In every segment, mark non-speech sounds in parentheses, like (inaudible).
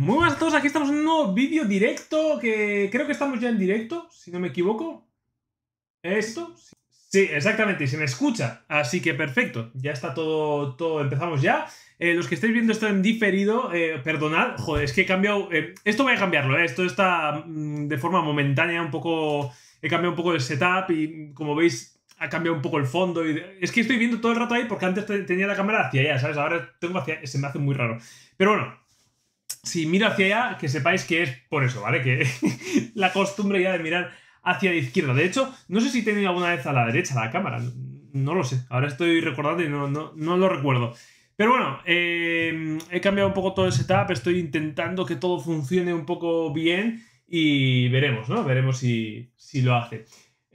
Muy buenas a todos, aquí estamos en un nuevo vídeo directo que creo que estamos ya en directo, si no me equivoco. ¿Esto? Sí, exactamente, y se me escucha, así que perfecto, ya está todo, todo empezamos ya. Eh, los que estáis viendo esto en diferido, eh, perdonad, joder, es que he cambiado, eh, esto voy a cambiarlo, esto está mm, de forma momentánea, un poco, he cambiado un poco el setup y mm, como veis ha cambiado un poco el fondo. Y, es que estoy viendo todo el rato ahí porque antes tenía la cámara hacia allá, ¿sabes? Ahora tengo hacia, se me hace muy raro. Pero bueno, si miro hacia allá, que sepáis que es por eso, ¿vale? Que (laughs) la costumbre ya de mirar hacia la izquierda. De hecho, no sé si he tenido alguna vez a la derecha la cámara. No, lo sé. Ahora estoy recordando y no, no, no lo recuerdo. Pero bueno, eh, he cambiado un poco todo el setup. Estoy intentando que todo funcione un poco bien. Y veremos, ¿no? Veremos si, si lo hace.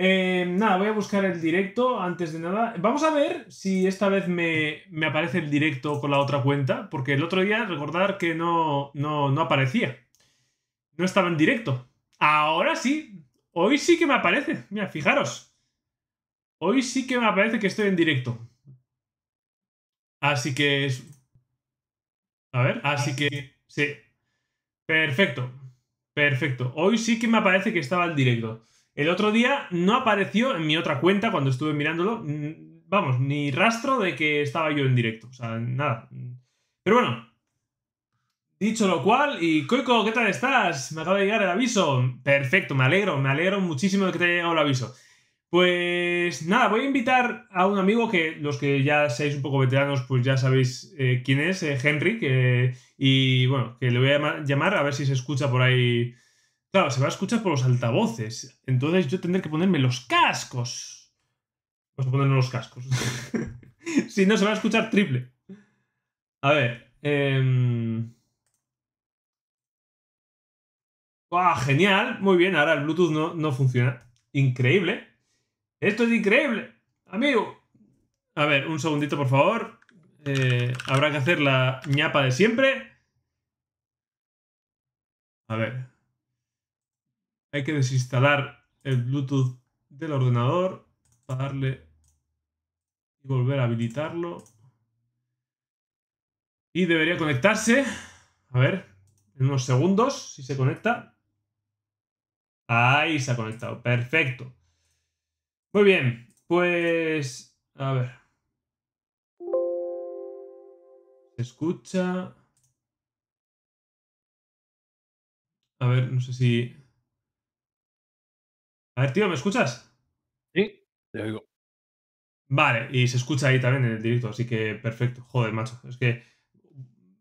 Em, nada, voy a buscar el directo antes de nada. Vamos a ver si esta vez me, aparece el directo con la otra cuenta, porque el otro día recordar que no, no, no aparecía. No estaba en directo. Ahora sí. Hoy sí que me aparece. Mira, fijaros. Hoy sí que me aparece que estoy en directo. Así que... Es... A ver, así que... Sí. Perfecto. Perfecto. Hoy sí que me aparece que estaba en directo. El otro día no apareció en mi otra cuenta cuando estuve mirándolo, mm, vamos, ni rastro de que estaba yo en directo, o sea, nada. Pero bueno, dicho lo cual, y Coico, ¿qué tal estás? Me acaba de llegar el aviso. Perfecto, me alegro, me alegro muchísimo de que te haya llegado el aviso. Pues nada, voy a invitar a un amigo que los que ya seáis un poco veteranos, pues ya sabéis eh, quién es, eh, Henry, y bueno, que le voy a llamar a ver si se escucha por ahí Claro, se va a escuchar por los altavoces. Entonces yo tendré que ponerme los cascos. Vamos pues a ponernos los cascos. (laughs) si no, se va a escuchar triple. A ver. Eh... genial. Muy bien, ahora el Bluetooth no, no funciona. Increíble. Esto es increíble. Amigo. A ver, un segundito, por favor. Eh, habrá que hacer la ñapa de siempre. A ver. Hay que desinstalar el Bluetooth del ordenador, darle y volver a habilitarlo. Y debería conectarse. A ver, en unos segundos, si se conecta. Ahí se ha conectado. Perfecto. Muy bien, pues... A ver. Se escucha. A ver, no sé si... A ver, tío, ¿me escuchas? Sí, te oigo. Vale, y se escucha ahí también en el directo, así que perfecto. Joder, macho, es que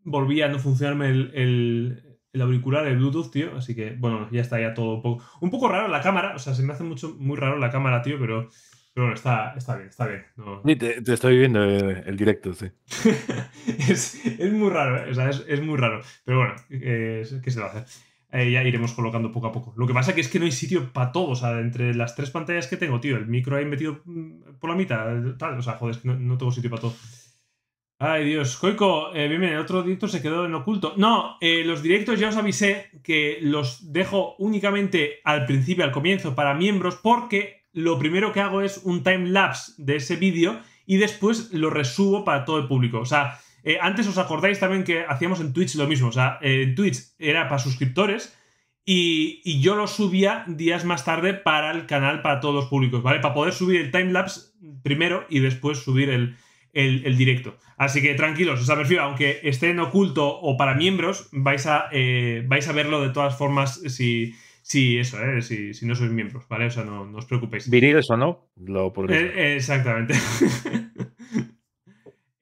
volvía a no funcionarme el, auricular, el Bluetooth, tío, así que bueno, ya está ya todo un poco... Un poco raro la cámara, o sea, se me hace mucho, muy raro la cámara, tío, pero, bueno, está, bien, está bien. te, estoy viendo eh, el, directo, sí. (laughs) es, muy raro, eh, o sea, es, muy raro, pero bueno, eh, ¿qué se va a hacer? Eh, ya iremos colocando poco a poco. Lo que pasa que es que no hay sitio para todo. O sea, entre las tres pantallas que tengo, tío, el micro ahí metido mm, por la mitad, tal. O sea, joder, es que no, tengo sitio para todo. Ay, Dios. Coico, eh, el otro directo se quedó en oculto. No, eh, los directos ya os avisé que los dejo únicamente al principio, al comienzo, para miembros, porque lo primero que hago es un time lapse de ese vídeo y después lo resubo para todo el público. O sea, eh, antes os acordáis también que hacíamos en Twitch lo mismo. O sea, eh, en Twitch era para suscriptores y, yo lo subía días más tarde para el canal, para todos los públicos, ¿vale? Para poder subir el timelapse primero y después subir el, directo. Así que tranquilos, o sea, aunque esté en oculto o para miembros, vais a, eh, vais a verlo de todas formas si, eso, si, no sois miembros, ¿vale? O sea, no, os preocupéis. Viniles o no, lo eh, Exactamente. (laughs)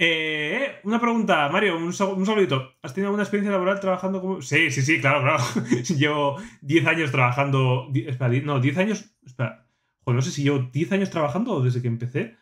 Eh, una pregunta, Mario, un, un, saludito. ¿Has tenido alguna experiencia laboral trabajando como.? Sí, sí, sí, claro, claro. (laughs) llevo 10 años trabajando. espera, no, 10 años. Espera. Joder, no sé si llevo 10 años trabajando o desde que empecé.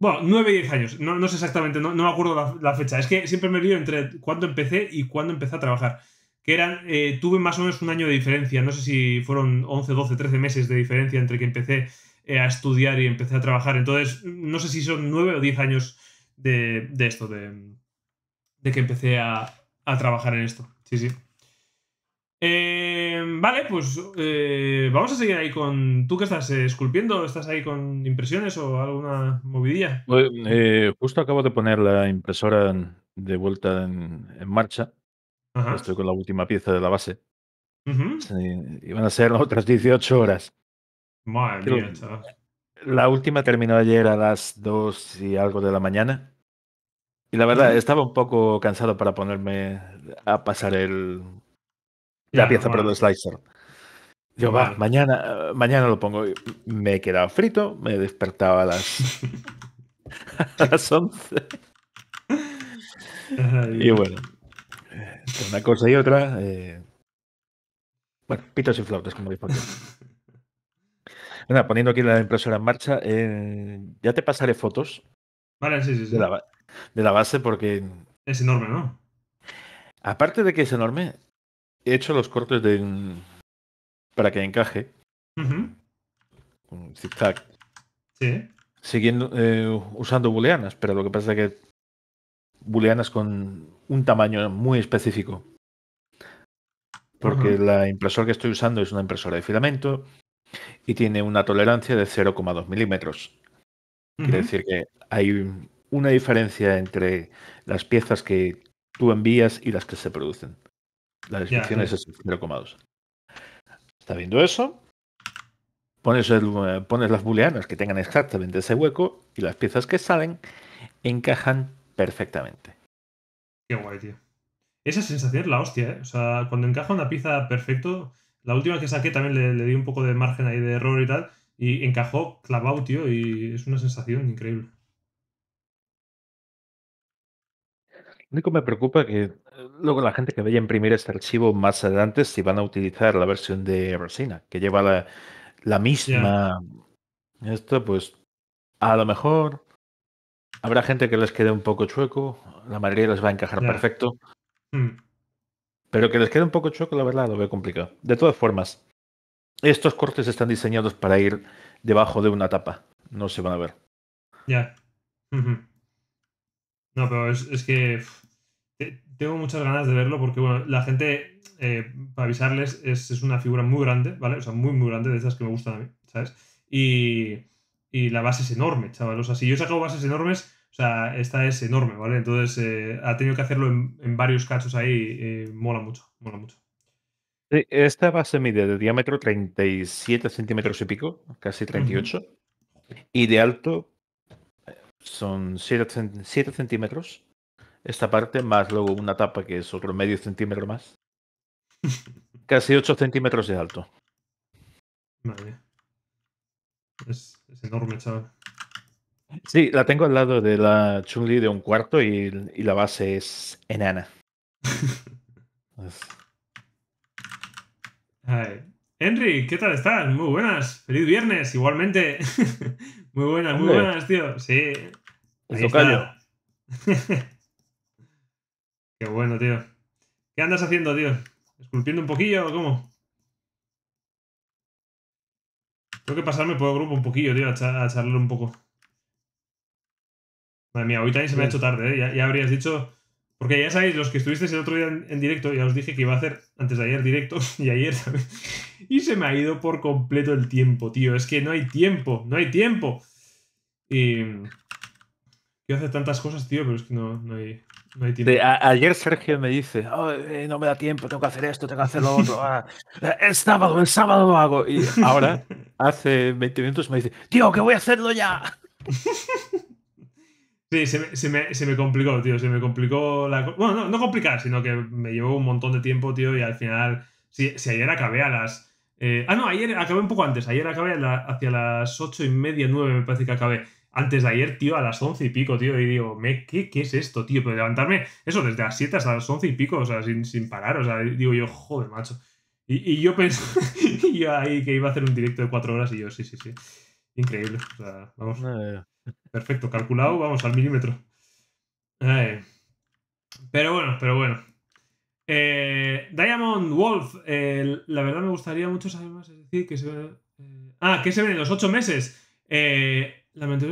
Bueno, 9 y 10 años. No, no sé exactamente, no, me acuerdo la, fecha. Es que siempre me lío entre cuándo empecé y cuándo empecé a trabajar. Que eran. Eh, tuve más o menos un año de diferencia. No sé si fueron 11, 12, 13 meses de diferencia entre que empecé eh, a estudiar y empecé a trabajar. Entonces, no sé si son 9 o 10 años de, esto, de, que empecé a, trabajar en esto. Sí, sí. Eh, vale, pues eh, vamos a seguir ahí con. ¿Tú qué estás esculpiendo? ¿Estás ahí con impresiones o alguna movidilla? Eh, justo acabo de poner la impresora de vuelta en, marcha. Estoy con la última pieza de la base. iban a ser otras 18 horas. Madre mía, La última terminó ayer a las 2 y algo de la mañana. Y la verdad, estaba un poco cansado para ponerme a pasar el. La pieza, para el slicer. Yo, va, mañana, mañana lo pongo. Me he quedado frito, me he despertado a las. 11. (laughs) y bueno, una cosa y otra. Eh, bueno, pitos y flautas, como dijo (laughs) Nada, poniendo aquí la impresora en marcha, eh, ya te pasaré fotos. Vale, sí, sí, sí de la base porque... Es enorme, ¿no? Aparte de que es enorme, he hecho los cortes de... para que encaje. Sí. Siguiendo, eh, usando booleanas, pero lo que pasa es que booleanas con un tamaño muy específico. Porque la impresora que estoy usando es una impresora de filamento y tiene una tolerancia de 0,2 milímetros. Quiere decir que hay una diferencia entre las piezas que tú envías y las que se producen. La descripción yeah. es 0,2. Está viendo eso. Pones, eh, pones las booleanas que tengan exactamente ese hueco y las piezas que salen encajan perfectamente. Qué guay, tío. Esa sensación es la hostia, ¿eh? O sea, cuando encaja una pieza perfecto, la última que saqué también le, le di un poco de margen ahí de error y tal, y encajó clavado, tío, y es una sensación increíble. único me preocupa que eh, luego la gente que vaya a imprimir este archivo más adelante, si van a utilizar la versión de Rosina, que lleva la, misma. Esto, pues, a lo mejor habrá gente que les quede un poco chueco, la mayoría les va a encajar perfecto. Mm. Pero que les quede un poco chueco, la verdad, lo veo complicado. De todas formas, estos cortes están diseñados para ir debajo de una tapa, no se van a ver. Ya. No, pero es, que tengo muchas ganas de verlo porque, bueno, la gente, eh, para avisarles, es, una figura muy grande, ¿vale? O sea, muy, muy grande, de esas que me gustan a mí, ¿sabes? Y, la base es enorme, chaval. O sea, si yo saco bases enormes, o sea, esta es enorme, ¿vale? Entonces, eh, ha tenido que hacerlo en, varios cachos ahí, eh, mola mucho, mola mucho. Esta base mide de diámetro 37 centímetros y pico, casi 38, y de alto son 7 centímetros. Esta parte, más luego una tapa que es otro medio centímetro más. (laughs) Casi 8 centímetros de alto. Es, enorme, chaval. Sí, la tengo al lado de la chun de un cuarto y, la base es enana. (laughs) Henry, ¿qué tal estás? Muy buenas. Feliz viernes, igualmente. (laughs) Muy buenas, muy buenas, tío. Sí. Ahí (laughs) Qué bueno, tío. ¿Qué andas haciendo, tío? ¿Esculpiendo un poquillo o cómo? Tengo que pasarme por el grupo un poquillo, tío, a, charlar un poco. Madre mía, hoy también se me ha pues hecho tarde, ¿eh? ya habrías dicho porque ya sabéis, los que estuvisteis el otro día en, directo, ya os dije que iba a hacer antes de ayer directo (laughs) y ayer también. Y se me ha ido por completo el tiempo, tío. Es que no hay tiempo, no hay tiempo. Y. Quiero hacer tantas cosas, tío, pero es que no, no, hay, no hay tiempo. ayer Sergio me dice: No me da tiempo, tengo que hacer esto, tengo que hacer lo otro. Ah, el eh, sábado, el sábado lo hago. Y ahora, (laughs) hace 20 minutos, me dice: Tío, que voy a hacerlo ya. (laughs) Sí, se me, complicó, tío. Se me complicó la. Bueno, no, no, complicar, sino que me llevó un montón de tiempo, tío. Y al final, si, ayer acabé a las. Eh, ah, no, ayer acabé un poco antes. Ayer acabé hacia las ocho y media, nueve, me parece que acabé. Antes de ayer, tío, a las once y pico, tío. Y digo, me, ¿qué, ¿qué es esto, tío? Pero levantarme, eso, desde las siete hasta las once y pico, o sea, sin, sin parar. O sea, digo yo, joder, macho. Y, yo pensé, (laughs) yo ahí que iba a hacer un directo de cuatro horas, y yo, sí, sí, sí. Increíble. O sea, vamos perfecto, calculado, vamos, al milímetro. pero bueno, pero bueno. Eh, Diamond Wolf, la verdad me gustaría mucho saber más, es decir, que se ven... Eh, ah, que se ven en los ocho meses. Eh,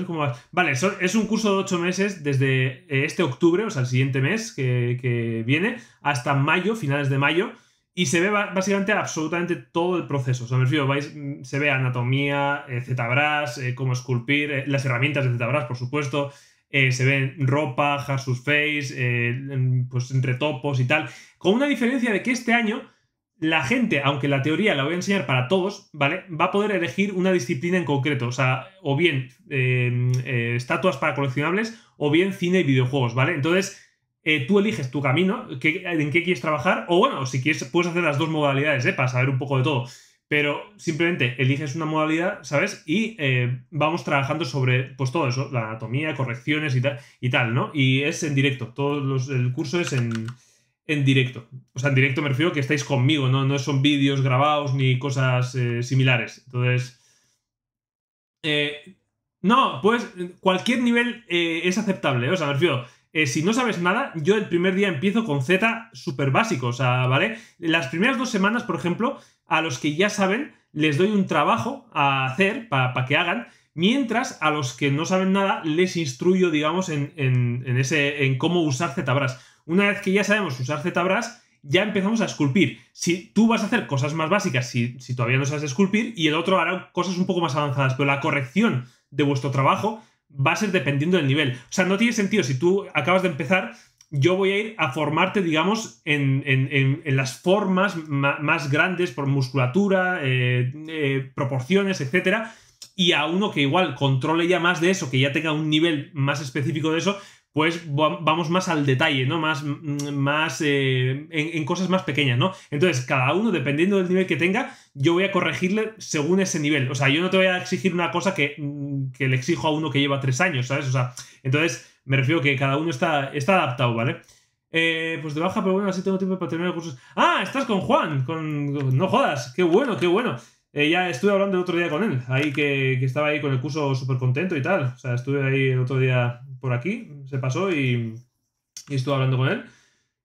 ¿cómo va? Vale, es un curso de ocho meses desde este octubre, o sea, el siguiente mes que viene, hasta mayo, finales de mayo. Y se ve básicamente absolutamente todo el proceso. O sea, me refiero, vais, mm, se ve anatomía, eh, ZBrush, eh, cómo esculpir, eh, las herramientas de ZBrush, por supuesto. se ven ropa, Harsus Face, pues entre topos y tal. Con una diferencia de que este año la gente, aunque la teoría la voy a enseñar para todos, ¿vale? Va a poder elegir una disciplina en concreto. O sea, o bien estatuas para coleccionables o bien cine y videojuegos, ¿vale? Entonces eh, tú eliges tu camino, en qué quieres trabajar, o bueno, si quieres, puedes hacer las dos modalidades, ¿eh? para saber un poco de todo. Pero simplemente eliges una modalidad, ¿sabes? Y eh, vamos trabajando sobre pues todo eso, la anatomía, correcciones y tal, y tal, ¿no? Y es en directo, todo el curso es en, en, directo. O sea, en directo me refiero que estáis conmigo, ¿no? No son vídeos grabados ni cosas eh, similares. Entonces, no, pues cualquier nivel es aceptable. O sea, me refiero, eh, si no sabes nada, yo el primer día empiezo con Z súper básico, o sea, ¿vale? Las primeras dos semanas, por ejemplo, a los que ya saben, les doy un trabajo a hacer para que hagan, mientras a los que no saben nada, les instruyo, digamos, en, en, ese, en cómo usar ZBrush. Una vez que ya sabemos usar ZBrush, ya empezamos a esculpir. Si tú vas a hacer cosas más básicas, si, si, todavía no sabes esculpir, y el otro hará cosas un poco más avanzadas, pero la corrección de vuestro trabajo va a ser dependiendo del nivel. O sea, no tiene sentido si tú acabas de empezar yo voy a ir a formarte, digamos, en, las formas más grandes por musculatura, eh, eh, proporciones, etcétera, y a uno que igual controle ya más de eso, que ya tenga un nivel más específico de eso, pues vamos más al detalle, ¿no? Más, más eh, en, cosas más pequeñas, ¿no? Entonces, cada uno, dependiendo del nivel que tenga, yo voy a corregirle según ese nivel. O sea, yo no te voy a exigir una cosa que, mm, le exijo a uno que lleva tres años, ¿sabes? O sea, entonces me refiero que cada uno está, está adaptado, ¿vale? Eh, pues de baja, pero bueno, así tengo tiempo para terminar curso. ¡Ah! Estás con Juan, con... No jodas, qué bueno, qué bueno. Eh, ya estuve hablando el otro día con él, ahí que, que, estaba ahí con el curso súper contento y tal. O sea, estuve ahí el otro día por aquí, se pasó y, estuve hablando con él.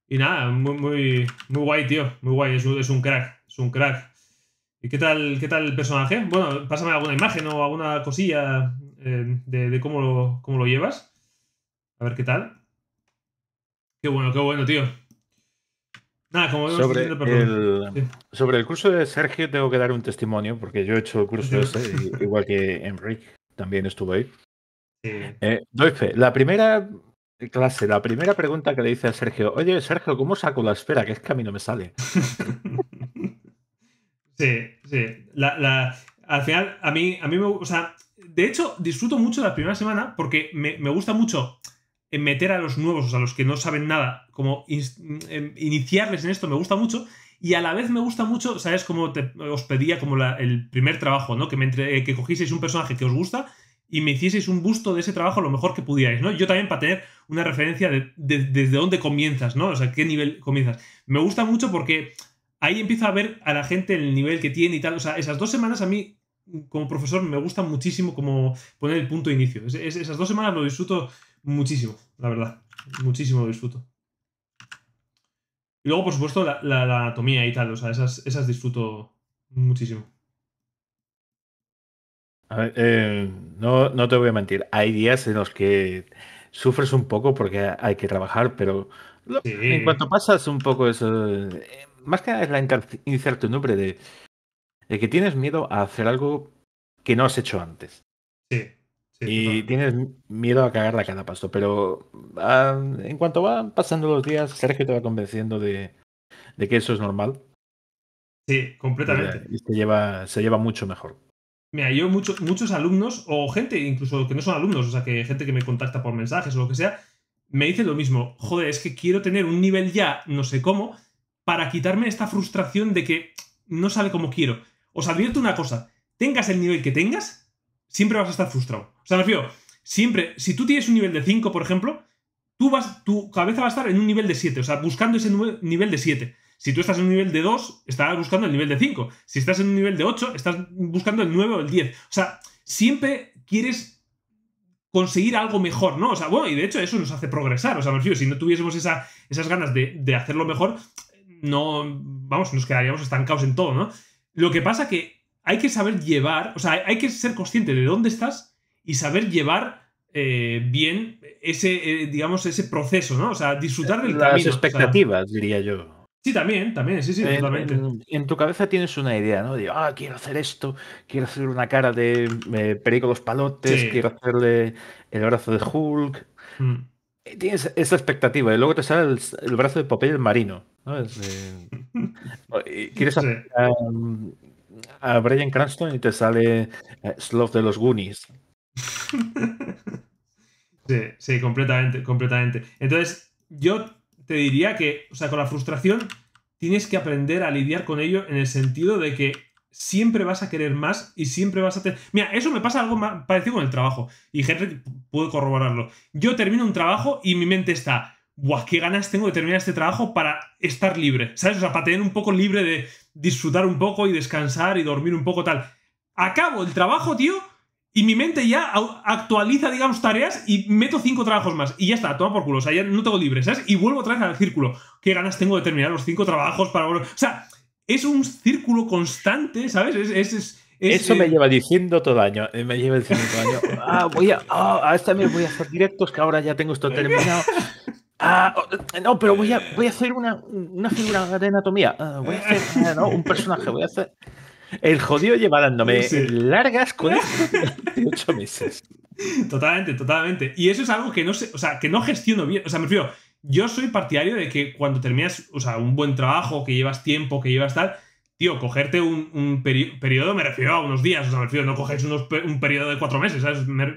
Y nada, muy, muy, muy guay, tío. Muy guay, es un, crack, es un crack. ¿Y qué tal, qué tal el personaje? Bueno, pásame alguna imagen o alguna cosilla eh, de, cómo, lo, cómo lo llevas. A ver qué tal. Qué bueno, qué bueno, tío. Nada, como sobre, el, sobre el curso de Sergio tengo que dar un testimonio, porque yo he hecho el curso ese, igual que Enrique también estuvo ahí. Eh, la primera clase, la primera pregunta que le dice a Sergio, oye Sergio, ¿cómo saco la esfera? Que es que a mí no me sale. (laughs) sí, sí. al final, a mí, a mí me o sea, de hecho, disfruto mucho la primera semana porque me, gusta mucho meter a los nuevos, o sea, los que no saben nada, como em, iniciarles en esto, me gusta mucho. Y a la vez me gusta mucho, ¿sabes? cómo os pedía como el primer trabajo, ¿no? Que, eh, que cogieseis un personaje que os gusta y me hicieseis un busto de ese trabajo lo mejor que pudierais, ¿no? Yo también para tener una referencia de, desde dónde comienzas, ¿no? O sea, qué nivel comienzas. Me gusta mucho porque ahí empiezo a ver a la gente el nivel que tiene y tal. O sea, esas dos semanas a mí, como profesor, me gusta muchísimo como poner el punto de inicio. esas dos semanas lo disfruto muchísimo, la verdad. Muchísimo lo disfruto. Y luego, por supuesto, la, la anatomía y tal. O sea, esas, esas disfruto muchísimo. Eh, no, no te voy a mentir. Hay días en los que sufres un poco porque hay que trabajar, pero en cuanto pasas un poco eso, eh, más que nada es la incertidumbre de, que tienes miedo a hacer algo que no has hecho antes. Sí. y tienes miedo a cagarla cada paso, pero ah, en cuanto van pasando los días, Sergio te va convenciendo de, que eso es normal. Sí, completamente. y se, lleva, se lleva mucho mejor. Mira, yo muchos alumnos, o gente incluso que no son alumnos, o sea, que gente que me contacta por mensajes o lo que sea, me dice lo mismo. Joder, es que quiero tener un nivel ya, no sé cómo, para quitarme esta frustración de que no sale como quiero. Os advierto una cosa, tengas el nivel que tengas, siempre vas a estar frustrado. O sea, me refiero, siempre, si tú tienes un nivel de 5, por ejemplo, tú vas, tu cabeza va a estar en un nivel de 7, o sea, buscando ese nivel de 7. Si tú estás en un nivel de 2, estás buscando el nivel de 5. Si estás en un nivel de 8, estás buscando el 9 o el 10. O sea, siempre quieres conseguir algo mejor, ¿no? O sea, bueno, y de hecho eso nos hace progresar. O sea, me refiero, si no tuviésemos esa, esas ganas de, hacerlo mejor, no, vamos, nos quedaríamos estancados en todo, ¿no? Lo que pasa que hay que saber llevar, o sea, hay que ser consciente de dónde estás y saber llevar eh, bien ese, eh, digamos, ese proceso, ¿no? O sea, disfrutar del Las camino. Las expectativas, diría yo. Sí, también, también, sí, sí, en, totalmente. En, tu cabeza tienes una idea, ¿no? Digo, ah, quiero hacer esto, quiero hacer una cara de eh, los palotes, quiero hacerle el brazo de Hulk. Mm. Tienes esa expectativa y luego te sale el, brazo de papel marino, (laughs) quieres hacer a, Brian Cranston y te sale eh, Sloth de los Goonies. (laughs) Sí, sí, completamente, completamente. Entonces, yo te diría que, o sea, con la frustración tienes que aprender a lidiar con ello en el sentido de que siempre vas a querer más y siempre vas a tener... Mira, eso me pasa algo parecido con el trabajo. Y Henry puede corroborarlo. Yo termino un trabajo y mi mente está, ¡buah, qué ganas tengo de terminar este trabajo para estar libre! ¿Sabes? O sea, para tener un poco libre de disfrutar un poco y descansar y dormir un poco tal. Acabo el trabajo, tío, y mi mente ya actualiza, digamos, tareas y meto cinco trabajos más. Y ya está, toma por culo. O sea, ya no tengo libres, ¿sabes? Y vuelvo otra vez al círculo. ¿Qué ganas tengo de terminar los cinco trabajos para... O sea, es un círculo constante, ¿sabes? Es... Eso eh, eh, me lleva diciendo todo año. Me lleva diciendo todo año. Ah, voy a... Ah, a esta me voy a hacer directos que ahora ya tengo esto terminado. Ah, oh, no, pero voy a, voy a hacer una, figura de anatomía. Ah, voy a hacer ah, no, un personaje, voy a hacer... El jodido lleva dándome largas con (laughs) ocho meses. Totalmente, totalmente. Y eso es algo que no sé, o sea, que no gestiono bien. O sea, me refiero, yo soy partidario de que cuando terminas, sea, un buen trabajo, que llevas tiempo, que llevas tal, tío, cogerte un, periodo, me refiero a unos días, o sea, no coges un periodo de cuatro meses,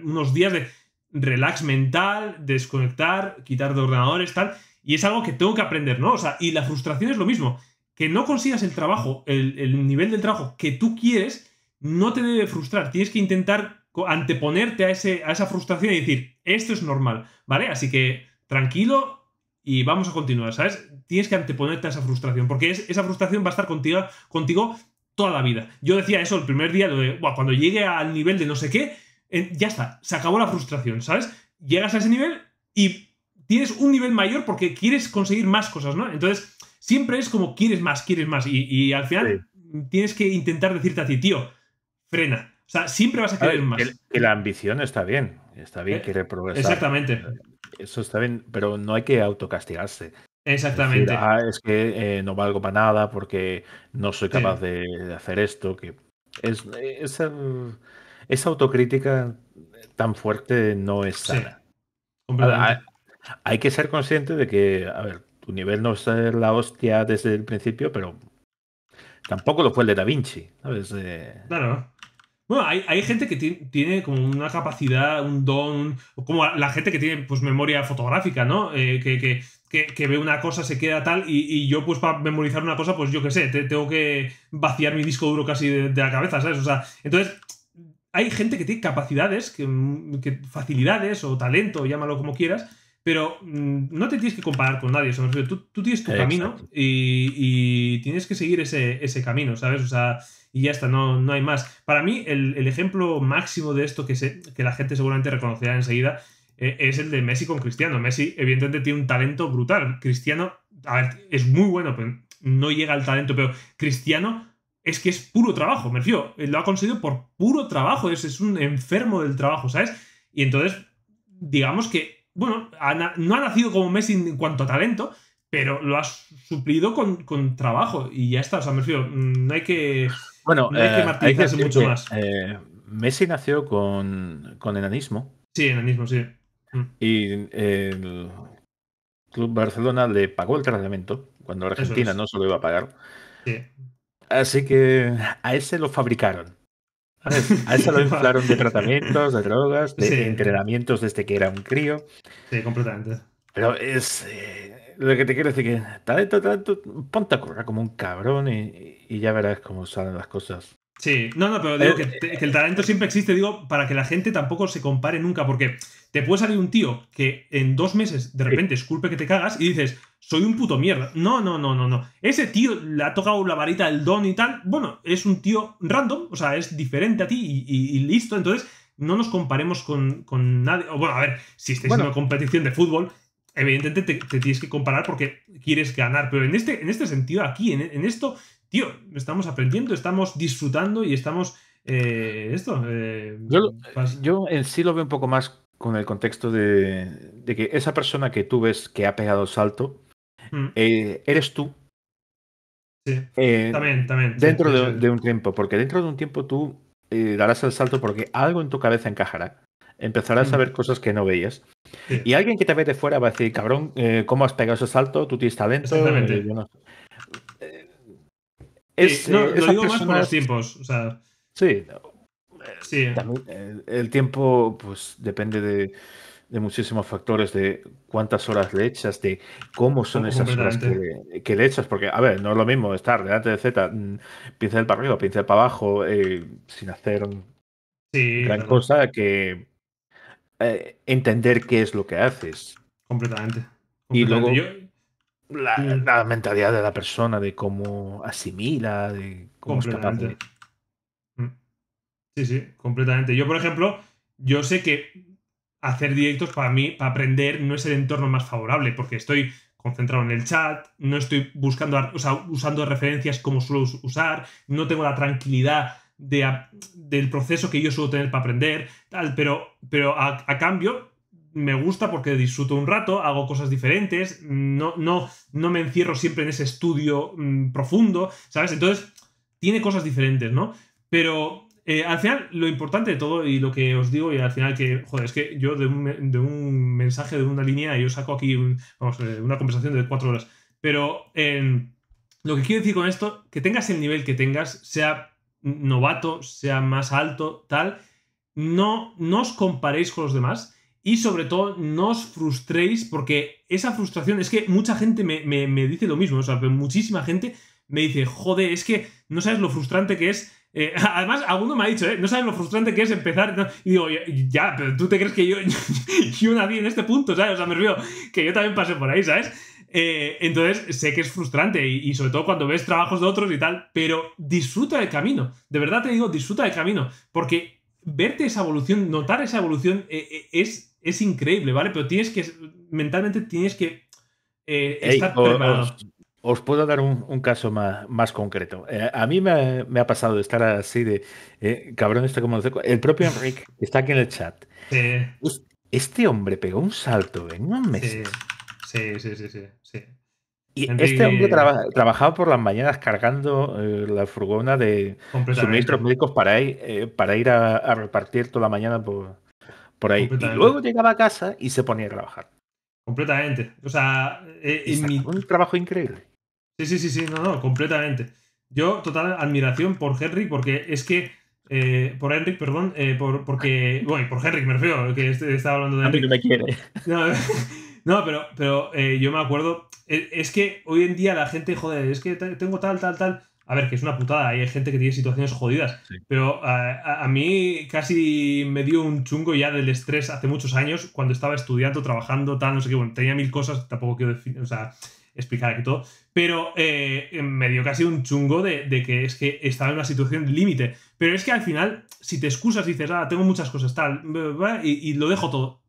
unos días de relax mental, desconectar, quitar de ordenadores, tal. Y es algo que tengo que aprender, ¿no? O sea, y la frustración es lo mismo que no consigas el trabajo, el, nivel del trabajo que tú quieres, no te debe frustrar. Tienes que intentar anteponerte a, ese, a esa frustración y decir, esto es normal, ¿vale? Así que tranquilo y vamos a continuar, ¿sabes? Tienes que anteponerte a esa frustración, porque esa frustración va a estar contigo, contigo toda la vida. Yo decía eso el primer día, cuando llegue al nivel de no sé qué, eh, ya está, se acabó la frustración, ¿sabes? Llegas a ese nivel y tienes un nivel mayor porque quieres conseguir más cosas, ¿no? Entonces, siempre es como quieres más, quieres más. Y, al final tienes que intentar decirte a ti, tío, frena. O sea, siempre vas a querer más. que la ambición está bien. Está bien quiere eh, querer progresar. Exactamente. Eso está bien, pero no hay que autocastigarse. Exactamente. Ah, es, que eh, no valgo para nada porque no soy capaz de, hacer esto. Que es, eh, esa, autocrítica tan fuerte no es sana. hay que ser consciente de que, a ver, tu nivel no ser la hostia desde el principio, pero tampoco lo fue el de Da Vinci. Eh, claro. Bueno, hay, gente que tiene como una capacidad, un don, como la gente que tiene pues memoria fotográfica, ¿no? Eh, que, ve una cosa, se queda tal, y, yo pues para memorizar una cosa, pues yo qué sé, tengo que vaciar mi disco duro casi de, de, la cabeza, ¿sabes? O sea, entonces hay gente que tiene capacidades, que facilidades o talento, llámalo como quieras, pero mm, no te tienes que comparar con nadie, o tú, tienes tu camino y, tienes que seguir ese, camino, ¿sabes? O sea, y ya está, no, no hay más. Para mí, el, ejemplo máximo de esto que, la gente seguramente reconocerá enseguida eh, es el de Messi con Cristiano. Messi, evidentemente, tiene un talento brutal. Cristiano, a ver, es muy bueno, pero no llega al talento, pero Cristiano es que es puro trabajo, me refiero, lo ha conseguido por puro trabajo, es un enfermo del trabajo, ¿sabes? Y entonces, digamos que bueno, no ha nacido como Messi en cuanto a talento, pero lo ha suplido con, trabajo y ya está. O sea, me refiero, no hay que, bueno, eh, martirizarse mucho más. Eh, Messi nació con, enanismo. Sí, enanismo, sí. Mm. Y el Club Barcelona le pagó el tratamiento cuando Argentina no se lo iba a pagar. Sí. Así que a ese lo fabricaron. A eso lo inflaron de tratamientos, de drogas, de, entrenamientos desde que era un crío. Sí, completamente. Pero es eh, lo que te quiero decir, que talento, talento, ponte a correr como un cabrón y, ya verás cómo salen las cosas. Sí, no, no, pero digo eh, que, el talento siempre existe, digo, para que la gente tampoco se compare nunca, porque te puede salir un tío que en dos meses de repente esculpe que te cagas y dices, soy un puto mierda. No, no, no, no, no. Ese tío le ha tocado la varita del don y tal. Bueno, es un tío random, o sea, es diferente a ti y, listo. Entonces, no nos comparemos con, nadie. O, bueno, a ver, si estáis en una competición de fútbol, evidentemente te, tienes que comparar porque quieres ganar. Pero en este, en este sentido, aquí, en, esto, tío, estamos aprendiendo, estamos disfrutando y estamos. Eh, esto. Eh, yo, en sí lo veo un poco más con el contexto de, de, que esa persona que tú ves que ha pegado salto Mm. Eh, eres tú. Sí. Eh, también, también. Dentro de, un tiempo, porque dentro de un tiempo tú eh, darás el salto porque algo en tu cabeza encajará. Empezarás a mm. ver cosas que no veías. Y alguien que te ve de fuera va a decir, cabrón, ¿cómo has pegado ese salto? Tú tienes talento. Exactamente. es, no, lo digo más por los tiempos. O sea... Sí. Sí. el tiempo, pues, depende de de muchísimos factores, de cuántas horas le echas, de cómo son esas horas que, le echas, porque, a ver, no es lo mismo estar delante de Z, mm, pincel para arriba, pincel para abajo, eh, sin hacer gran cosa, que eh, entender qué es lo que haces. Completamente. Y luego mm. la, mentalidad de la persona, de cómo asimila, de cómo es capaz mm. Sí, sí, completamente. Yo, por ejemplo, yo sé que hacer directos para mí, para aprender, no es el entorno más favorable, porque estoy concentrado en el chat, no estoy buscando, o sea, usando referencias como suelo usar, no tengo la tranquilidad de, del proceso que yo suelo tener para aprender, tal, pero, pero a, cambio me gusta porque disfruto un rato, hago cosas diferentes, no, no, no me encierro siempre en ese estudio mm, profundo, ¿sabes? Entonces, tiene cosas diferentes, ¿no? Pero eh, al final, lo importante de todo y lo que os digo, y al final que, joder, es que yo de un, de un mensaje, de una línea, yo saco aquí vamos, eh, una conversación de cuatro horas. Pero em, lo que quiero decir con esto, que tengas el nivel que tengas, sea novato, sea más alto, tal, no, os comparéis con los demás y sobre todo no os frustréis porque esa frustración es que mucha gente me, me dice lo mismo, o sea, muchísima gente me dice, joder, es que no sabes lo frustrante que es eh, (laughs) además, alguno me ha dicho, eh, No sabes lo frustrante que es empezar. Y digo, ya, pero tú te crees que yo, (laughs) yo nací en este punto, ¿sabes? O sea, me río que yo también pasé por ahí, ¿sabes? Eh, entonces, sé que es frustrante y, sobre todo cuando ves trabajos de otros y tal, pero disfruta del camino. De verdad te digo, disfruta del camino. Porque verte esa evolución, notar esa evolución es, es increíble, ¿vale? Pero tienes que, mentalmente tienes que estar preparado. Os puedo dar un, caso más, más concreto. Eh, a mí me, ha pasado de estar así de eh, cabrón, este como El propio Enrique (laughs) que está aquí en el chat. Este hombre pegó un salto en un mes. Sí, sí, sí, sí. Y este hombre trabajaba por las mañanas cargando eh, la furgona de suministros médicos para ir, para ir a, repartir toda la mañana por, por ahí. Y luego llegaba a casa y se ponía a trabajar. Completamente. O sea, un trabajo increíble. Sí, sí, sí, sí, no, no, completamente. Yo, total admiración por Henry porque es que. Eh, por Henry perdón, eh, por, porque. (laughs) Bueno, por Henry me refiero, que este, estaba hablando de Henry No me quiere. (laughs) No, pero, pero eh, yo me acuerdo. E, es que hoy en día la gente, joder, es que tengo tal, tal, tal. A ver, que es una putada, hay gente que tiene situaciones jodidas, pero a, mí casi me dio un chungo ya del estrés hace muchos años, cuando estaba estudiando, trabajando, tal, no sé qué, bueno, tenía mil cosas, tampoco quiero explicar aquí todo, pero eh, me dio casi un chungo de, que es que estaba en una situación límite. Pero es que al final, si te excusas y dices, ah, tengo muchas cosas, tal, y, lo dejo todo,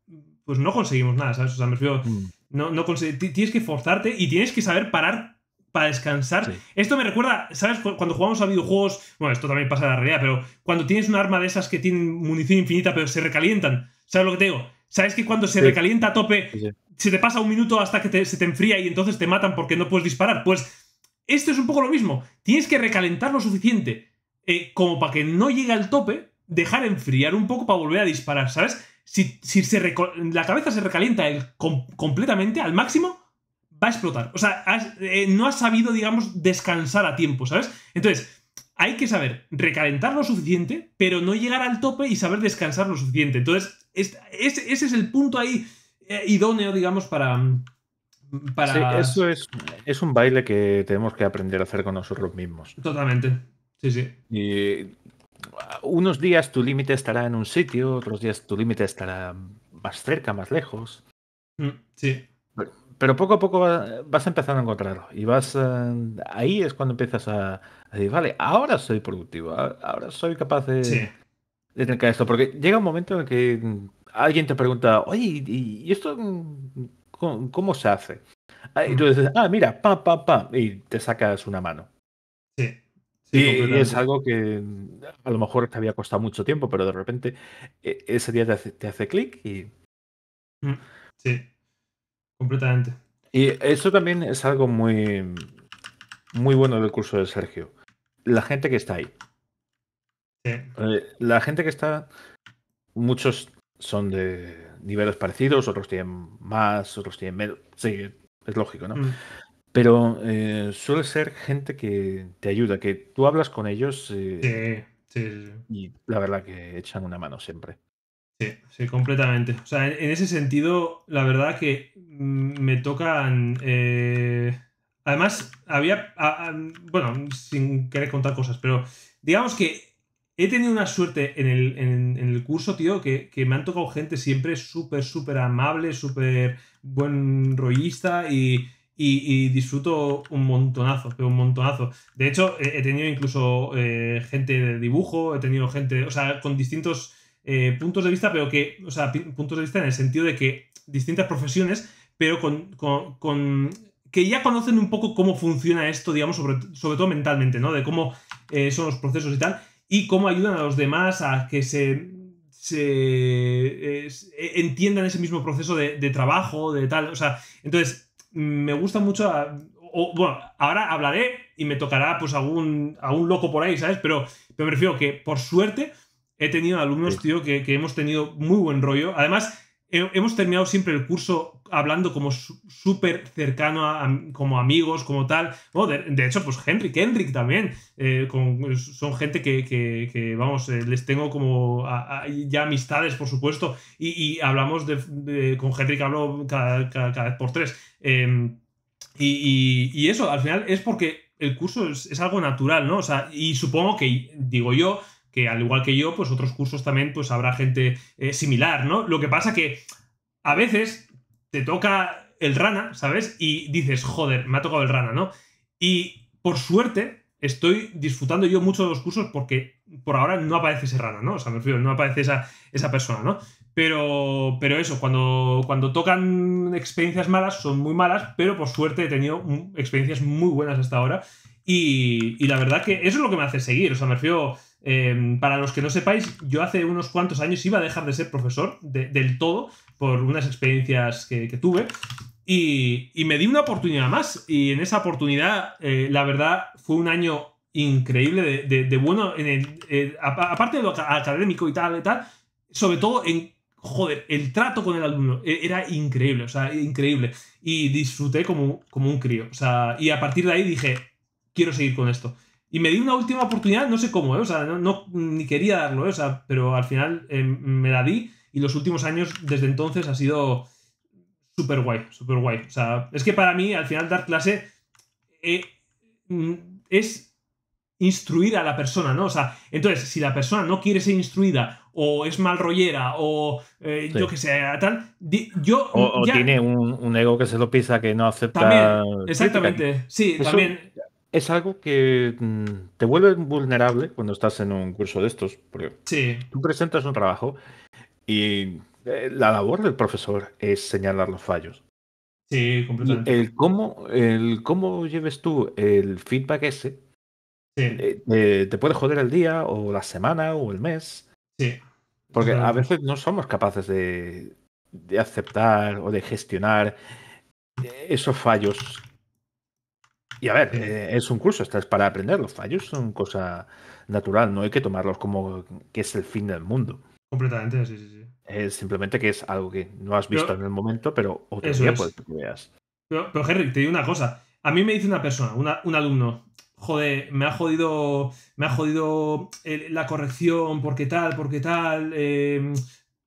pues no conseguimos nada, ¿sabes? O sea, me refiero, mm. no, no tienes que forzarte y tienes que saber parar para descansar. Esto me recuerda, ¿sabes? Cuando jugamos a videojuegos, bueno, esto también pasa en la realidad, pero cuando tienes un arma de esas que tienen munición infinita pero se recalientan, ¿sabes lo que te digo? ¿Sabes que cuando se recalienta a tope, se te pasa un minuto hasta que se te enfría y entonces te matan porque no puedes disparar. Pues esto es un poco lo mismo. Tienes que recalentar lo suficiente eh, como para que no llegue al tope, dejar enfriar un poco para volver a disparar, ¿sabes? Si, la cabeza se recalienta completamente al máximo, va a explotar. O sea, eh, no has sabido, digamos, descansar a tiempo, ¿sabes? Entonces, hay que saber recalentar lo suficiente, pero no llegar al tope y saber descansar lo suficiente. Entonces, ese es el punto ahí eh, idóneo, digamos, para... Mm, para... Sí, eso es, es un baile que tenemos que aprender a hacer con nosotros mismos. Totalmente. Sí, sí. Y uh, unos días tu límite estará en un sitio, otros días tu límite estará más cerca, más lejos. Mm, sí. Pero, poco a poco vas empezando a encontrarlo y vas eh, ahí es cuando empiezas a, decir, vale, ahora soy productivo, ahora soy capaz de, de tener esto, porque llega un momento en que alguien te pregunta, oye, ¿y esto mm, cómo, se hace? Ah, y tú mm. dices, ah, mira, pa, pa, pa, y te sacas una mano. Sí. y es algo que mm, a lo mejor te había costado mucho tiempo, pero de repente e, ese día te hace, clic y. Sí, completamente. Y eso también es algo muy, muy bueno del curso de Sergio. La gente que está ahí. Sí. Eh, la gente que está, muchos son de niveles parecidos, otros tienen más, otros tienen menos. Sí, es lógico, ¿no? Mm. Pero eh, suele ser gente que te ayuda, que tú hablas con ellos eh, sí, sí, y la verdad que echan una mano siempre. Sí, sí, completamente. O sea, en, ese sentido, la verdad que mm, me tocan... Eh, además, había... bueno, sin querer contar cosas, pero digamos que He tenido una suerte en el, curso, tío, que, me han tocado gente siempre súper, súper amable, súper buen rollista y, disfruto un montonazo, pero un montonazo. De hecho, he, tenido incluso eh, gente de dibujo, he tenido gente, o sea, con distintos eh, puntos de vista, pero que, o sea, puntos de vista en el sentido de que distintas profesiones, pero con, con, con que ya conocen un poco cómo funciona esto, digamos, sobre, todo mentalmente, ¿no? De cómo eh, son los procesos y tal y cómo ayudan a los demás a que se, se eh, e, entiendan ese mismo proceso de, trabajo, de tal. O sea, entonces, me gusta mucho. Ah, o, bueno, ahora hablaré y me tocará pues algún, un loco por ahí, ¿sabes? Pero, me refiero que, por suerte, he tenido alumnos, tío, que, que hemos tenido muy buen rollo. Además, hemos terminado siempre el curso hablando como súper cercano, como amigos, como tal. de, hecho, pues Henrik, Henrik también. Eh, son gente que, vamos, eh, les tengo como ya amistades, por supuesto. Y, hablamos de, Con Henrik hablo cada, vez por tres. Em, y, eso, al final, es porque el curso es, es algo natural, ¿no? O sea, y supongo que, digo yo, que al igual que yo, pues otros cursos también, pues habrá gente eh, similar, ¿no? Lo que pasa que a veces te toca el rana, ¿sabes? Y dices, joder, me ha tocado el rana, ¿no? Y por suerte estoy disfrutando yo mucho de los cursos porque por ahora no aparece ese rana, ¿no? O sea, me refiero, no aparece esa, esa persona, ¿no? Pero, pero eso, cuando, cuando tocan experiencias malas, son muy malas, pero por suerte he tenido mm, experiencias muy buenas hasta ahora. Y, y la verdad que eso es lo que me hace seguir, o sea, me refiero Em, para los que no sepáis, yo hace unos cuantos años iba a dejar de ser profesor del todo por unas experiencias que, tuve y, me di una oportunidad más y en esa oportunidad, eh, la verdad, fue un año increíble de, bueno, en eh, aparte de lo académico y tal, y tal, sobre todo en joder, el trato con el alumno e, era increíble, o sea, increíble. Y disfruté como, como un crío. O sea, y a partir de ahí dije, quiero seguir con esto. Y me di una última oportunidad, no sé cómo, ¿eh? o sea, no, ni quería darlo, ¿eh? o sea, pero al final eh, me la di y los últimos años desde entonces ha sido súper guay, súper guay. O sea, es que para mí al final dar clase mm, es instruir a la persona, ¿no? O sea, entonces, si la persona no quiere ser instruida o es mal rollera o yo que sé, tal, yo... O, tiene un, ego que se lo pisa que no acepta... exactamente, sí, también es algo que mm, te vuelve vulnerable cuando estás en un curso de estos. Porque tú presentas un trabajo y eh, la labor del profesor es señalar los fallos. Sí, completamente. El cómo, el cómo lleves tú el feedback ese eh, te puede joder el día o la semana o el mes. Sí. Porque a veces no somos capaces de, de aceptar o de gestionar esos fallos y a ver, eh, es un curso, estás para aprender. Los fallos son cosa natural, no hay que tomarlos como que es el fin del mundo. Completamente, sí, sí, sí. Es simplemente que es algo que no has visto en el momento, pero otro día puedes que veas. Pero, Henry, te digo una cosa. A mí me dice una persona, un alumno, joder, me ha jodido, me ha jodido eh, la corrección, porque tal, porque tal. Em,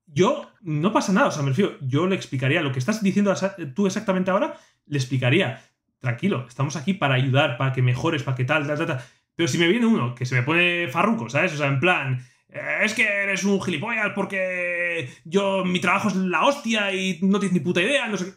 yo, no pasa nada, o sea, me refiero, yo le explicaría lo que estás diciendo tú exactamente ahora, le explicaría tranquilo, estamos aquí para ayudar, para que mejores, para que tal, tal, tal, Pero si me viene uno que se me pone farruco, ¿sabes? O sea, en plan, eh, es que eres un gilipollas porque yo, mi trabajo es la hostia y no tienes ni puta idea, no sé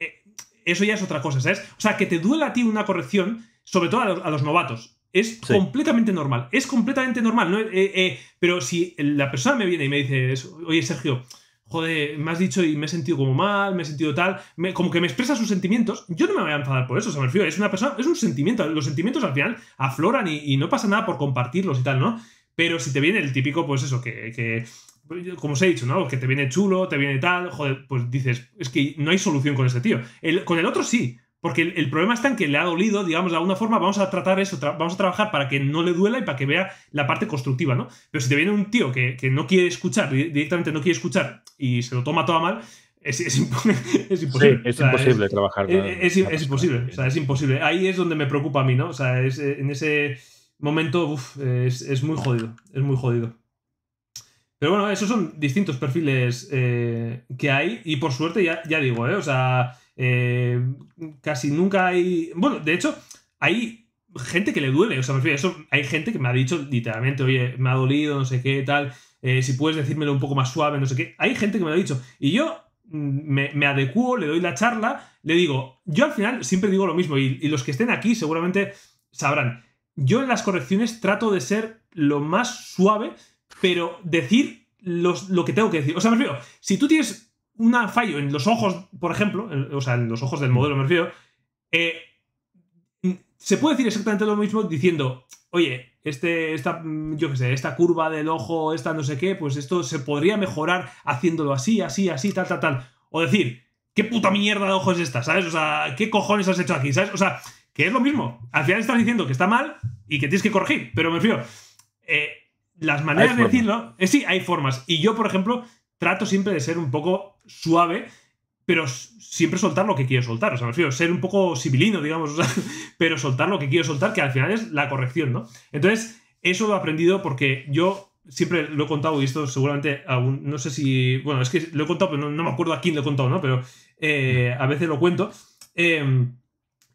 eh, Eso ya es otra cosa, ¿sabes? O sea, que te duela a ti una corrección, sobre todo a los, novatos. Es completamente normal, es completamente normal. ¿no? Eh, pero si la persona me viene y me dice, oye Sergio, joder, me has dicho y me he sentido como mal, me he sentido tal, como que me expresa sus sentimientos, yo no me voy a enfadar por eso, o se me refiero, es una persona, es un sentimiento, los sentimientos al final afloran y, no pasa nada por compartirlos y tal, ¿no? Pero si te viene el típico, pues eso, que, como os he dicho, ¿no? Que te viene chulo, te viene tal, joder, pues dices, es que no hay solución con ese tío. con el otro sí, porque el, problema está en que le ha dolido, digamos, de alguna forma vamos a tratar eso, vamos a trabajar para que no le duela y para que vea la parte constructiva, ¿no? Pero si te viene un tío que, no quiere escuchar, directamente no quiere escuchar y se lo toma todo mal, es, es, (laughs) imposible. Sí, es imposible trabajar. E, e, es, imposible, o sea, es imposible. Ahí es donde me preocupa a mí, ¿no? O sea, eh, en ese momento uf, es, muy jodido, es muy jodido. Pero bueno, esos son distintos perfiles eh, que hay y por suerte, ya, ya digo, ¿eh? O sea eh, casi nunca hay. Bueno, de hecho, hay gente que le duele. O sea, me eso. Hay gente que me ha dicho literalmente, oye, me ha dolido, no sé qué, tal. Eh, si puedes decírmelo un poco más suave, no sé qué. Hay gente que me lo ha dicho. Y yo mm, me, adecuo, le doy la charla, le digo. Yo al final siempre digo lo mismo. Y, los que estén aquí seguramente sabrán. Yo en las correcciones trato de ser lo más suave, pero decir los, lo que tengo que decir. O sea, me refiero, si tú tienes una fallo en los ojos, por ejemplo, o sea, en los ojos del modelo me refiero, eh, se puede decir exactamente lo mismo diciendo, oye, este, esta, mm, yo sé, esta curva del ojo, esta no sé qué, pues esto se podría mejorar haciéndolo así, así, así, tal, tal, tal. O decir, ¿qué puta mierda de ojo es esta? ¿Sabes? O sea, ¿qué cojones has hecho aquí? ¿Sabes? O sea, que es lo mismo. Al final estás diciendo que está mal y que tienes que corregir, pero me refiero, eh, las maneras de decirlo, eh, sí, hay formas. Y yo, por ejemplo, trato siempre de ser un poco suave, pero siempre soltar lo que quiero soltar. O sea, me refiero, ser un poco sibilino, digamos, (laughs) pero soltar lo que quiero soltar, que al final es la corrección, ¿no? Entonces, eso lo he aprendido porque yo siempre lo he contado y esto seguramente aún, no sé si, bueno, es que lo he contado, pero no, me acuerdo a quién lo he contado, ¿no? Pero eh, a veces lo cuento. Em,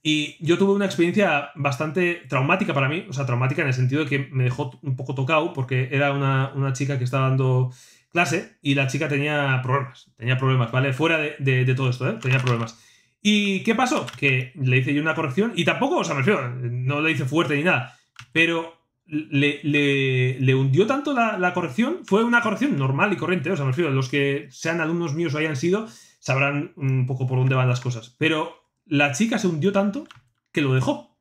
y yo tuve una experiencia bastante traumática para mí, o sea, traumática en el sentido de que me dejó un poco tocado porque era una, una chica que estaba dando clase y la chica tenía problemas, tenía problemas, ¿vale? Fuera de, todo esto, ¿eh? Tenía problemas. ¿Y qué pasó? Que le hice yo una corrección y tampoco, o sea, me refiero, no le hice fuerte ni nada, pero le, hundió tanto la, corrección, fue una corrección normal y corriente, o sea, me refiero, los que sean alumnos míos o hayan sido, sabrán un poco por dónde van las cosas, pero la chica se hundió tanto que lo dejó.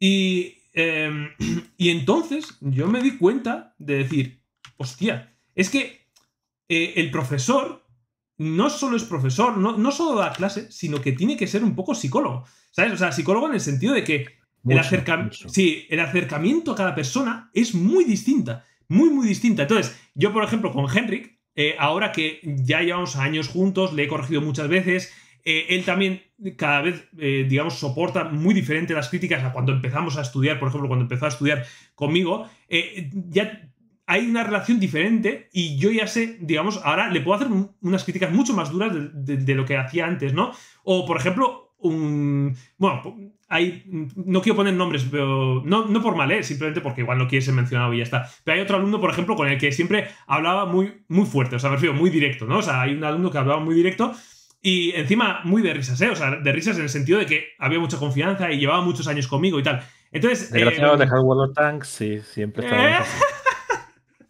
Y, em, (clears throat) y entonces yo me di cuenta de decir, hostia, es que eh, el profesor no solo es profesor, no, solo da clase, sino que tiene que ser un poco psicólogo. ¿Sabes? O sea, psicólogo en el sentido de que el, sí, el acercamiento a cada persona es muy distinta. Muy, muy distinta. Entonces, yo, por ejemplo, con Henrik, eh, ahora que ya llevamos años juntos, le he corregido muchas veces. Eh, él también cada vez, digamos, soporta muy diferente las críticas a cuando empezamos a estudiar, por ejemplo, cuando empezó a estudiar conmigo. ya hay una relación diferente y yo ya sé, digamos, ahora le puedo hacer unas críticas mucho más duras de, lo que hacía antes, ¿no? O, por ejemplo, un... Bueno, hay... No quiero poner nombres, pero... No, no por mal, ¿eh? Simplemente porque igual no quiere ser mencionado y ya está. Pero hay otro alumno, por ejemplo, con el que siempre hablaba muy, muy fuerte, o sea, me refiero, muy directo, ¿no? O sea, hay un alumno que hablaba muy directo y encima muy de risas, ¿eh? O sea, de risas en el sentido de que había mucha confianza y llevaba muchos años conmigo y tal. Entonces... Desgraciado eh, de of Tanks, sí, siempre ¿Eh?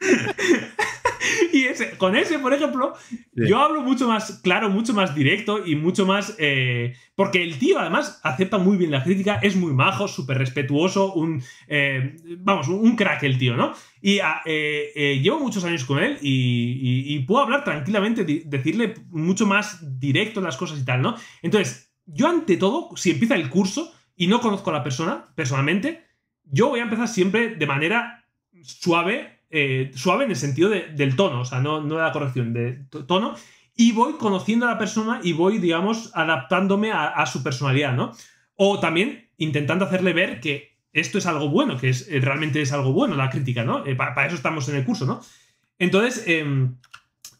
(laughs) y ese, con ese, por ejemplo, yo hablo mucho más claro, mucho más directo y mucho más. Eh, porque el tío, además, acepta muy bien la crítica, es muy majo, súper respetuoso, un. Eh, vamos, un crack el tío, ¿no? Y ah, eh, llevo muchos años con él y, y puedo hablar tranquilamente, decirle mucho más directo las cosas y tal, ¿no? Entonces, yo ante todo, si empieza el curso y no conozco a la persona personalmente, yo voy a empezar siempre de manera suave eh, suave en el sentido del tono, o sea, no, no de la corrección, de tono, y voy conociendo a la persona y voy, digamos, adaptándome a, su personalidad, ¿no? O también intentando hacerle ver que esto es algo bueno, que es, eh, realmente es algo bueno la crítica, ¿no? Eh, para, eso estamos en el curso, ¿no? Entonces, em,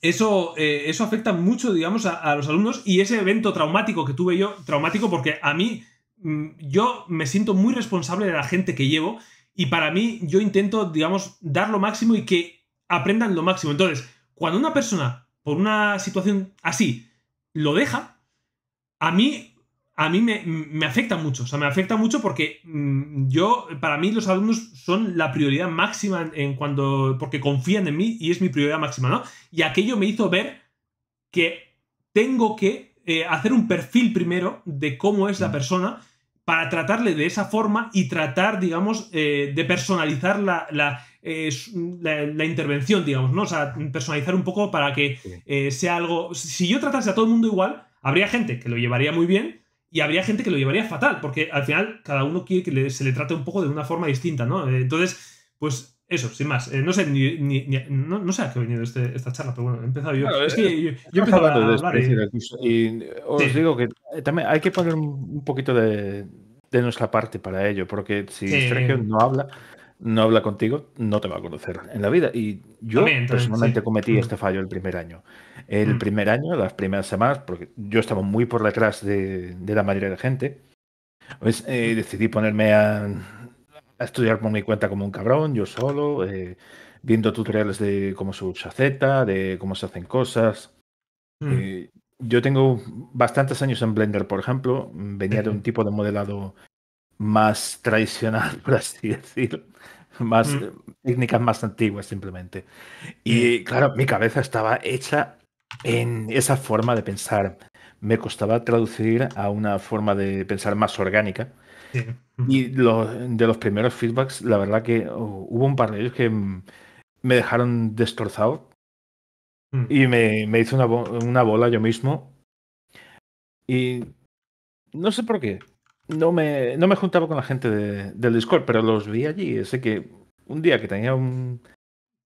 eso, eso afecta mucho, digamos, a, los alumnos y ese evento traumático que tuve yo, traumático porque a mí, mm, yo me siento muy responsable de la gente que llevo y para mí, yo intento, digamos, dar lo máximo y que aprendan lo máximo. Entonces, cuando una persona, por una situación así, lo deja, a mí, a mí me, afecta mucho. O sea, me afecta mucho porque mm, yo, para mí, los alumnos son la prioridad máxima en, cuando. porque confían en mí y es mi prioridad máxima, ¿no? Y aquello me hizo ver que tengo que eh, hacer un perfil primero de cómo es la mm. persona para tratarle de esa forma y tratar, digamos, eh, de personalizar la, eh, la, la, intervención, digamos, ¿no? O sea, personalizar un poco para que eh, sea algo... Si yo tratase a todo el mundo igual, habría gente que lo llevaría muy bien y habría gente que lo llevaría fatal, porque al final cada uno quiere que se le trate un poco de una forma distinta, ¿no? Entonces, pues eso, sin más. Eh, no sé ni, no, sé a qué ha venido este, esta charla, pero bueno, he empezado yo. es que yo, he empezado a hablar. De y... y os digo que también hay que poner un poquito de, nuestra parte para ello, porque si Sergio no habla, no habla contigo, no te va a conocer en la vida. Y yo personalmente cometí mm. este fallo el primer año. El mm. primer año, las primeras semanas, porque yo estaba muy por detrás de, la mayoría de la gente, pues, eh, decidí ponerme a a estudiar por mi cuenta como un cabrón, yo solo, eh, viendo tutoriales de cómo se usa Z, de cómo se hacen cosas. Mm. Eh, yo tengo bastantes años en Blender, por ejemplo. Mm, venía de un tipo de modelado más tradicional, (laughs) por así decir. Más mm. eh, técnicas más antiguas, simplemente. Y claro, mi cabeza estaba hecha en esa forma de pensar. Me costaba traducir a una forma de pensar más orgánica y de los primeros feedbacks, la verdad que uh, hubo un par de ellos que mm, me dejaron destrozado hmm. y me, me hice una, una, bola yo mismo. Y no sé por qué. No me, no me juntaba con la gente del Discord, pero los vi allí. Sé que un día que tenía un.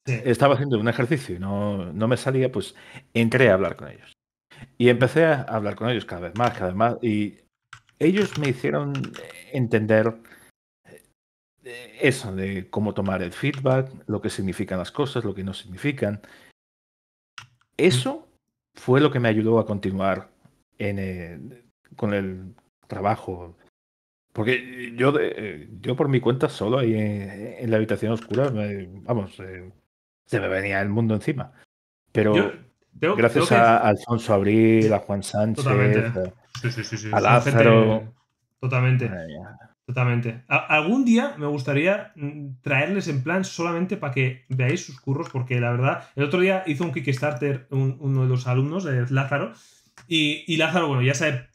Estaba haciendo un ejercicio y no, no me salía, pues entré a hablar con ellos. Y empecé a hablar con ellos cada vez más, cada vez más. Y ellos me hicieron eh, entender eh, eso de cómo tomar el feedback, lo que significan las cosas, lo que no significan. Eso fue lo que me ayudó a continuar en con el trabajo. Porque yo, eh, yo por mi cuenta solo ahí en, la habitación oscura, vamos, se me venía el mundo encima. Pero gracias a Alfonso Abril, a Juan Sánchez, Sí, sí, sí. sí. A Lázaro. Totalmente. Totalmente. algún día me gustaría mm, traerles en plan solamente para que veáis sus curros, porque la verdad, el otro día hizo un Kickstarter uno de los alumnos, de Lázaro, y, Lázaro, bueno, ya sabe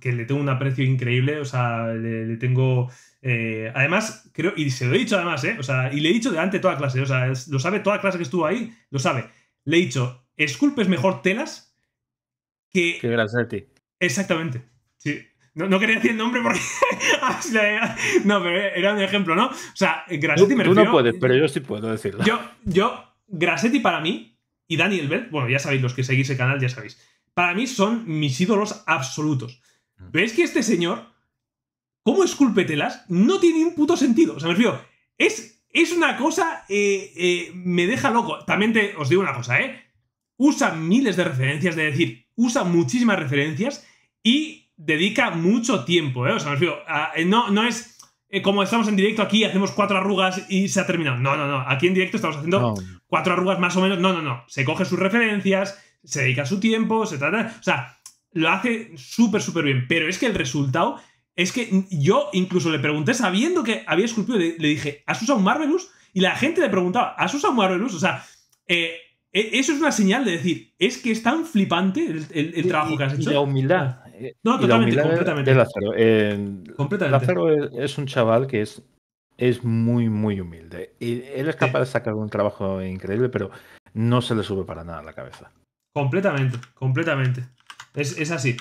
que le tengo un aprecio increíble, o sea, le, tengo... Eh, además, creo, y se lo he dicho además, ¿eh? O sea, y le he dicho delante de toda clase, o sea, lo sabe toda clase que estuvo ahí, lo sabe. Le he dicho, esculpes mejor telas que... Que gracias a ti Exactamente. Sí. No, quería decir el nombre porque. (laughs) no, pero era un ejemplo, ¿no? O sea, Grasetti me Tú no puedes, pero yo sí puedo decirlo. Yo, yo, Grassetti para mí y Daniel Bell, bueno, ya sabéis, los que seguís el canal ya sabéis, para mí son mis ídolos absolutos. Mm. Pero que este señor, como esculpetelas, no tiene un puto sentido. O sea, me refiero, es, es una cosa. Eh, eh, me deja loco. También te, os digo una cosa, ¿eh? Usa miles de referencias de decir, usa muchísimas referencias y dedica mucho tiempo, ¿eh? O sea, eh, no, no es eh, como estamos en directo aquí, hacemos cuatro arrugas y se ha terminado. No, no, no. Aquí en directo estamos haciendo cuatro arrugas más o menos. No, no, no. Se coge sus referencias, se dedica su tiempo, se trata. O sea, lo hace súper, súper bien. Pero es que el resultado es que yo incluso le pregunté, sabiendo que había esculpido, le, dije, ¿has usado un Marvelous? Y la gente le preguntaba, ¿has usado un Marvelous? O sea, eh, e, eso es una señal de decir, es que es tan flipante el, trabajo que has hecho. la humildad. No, totalmente, completamente. es, un chaval que es, es muy, muy humilde. Y él es capaz de sacar un trabajo increíble, pero no se le sube para nada a la cabeza. Completamente, completamente. Es, es así.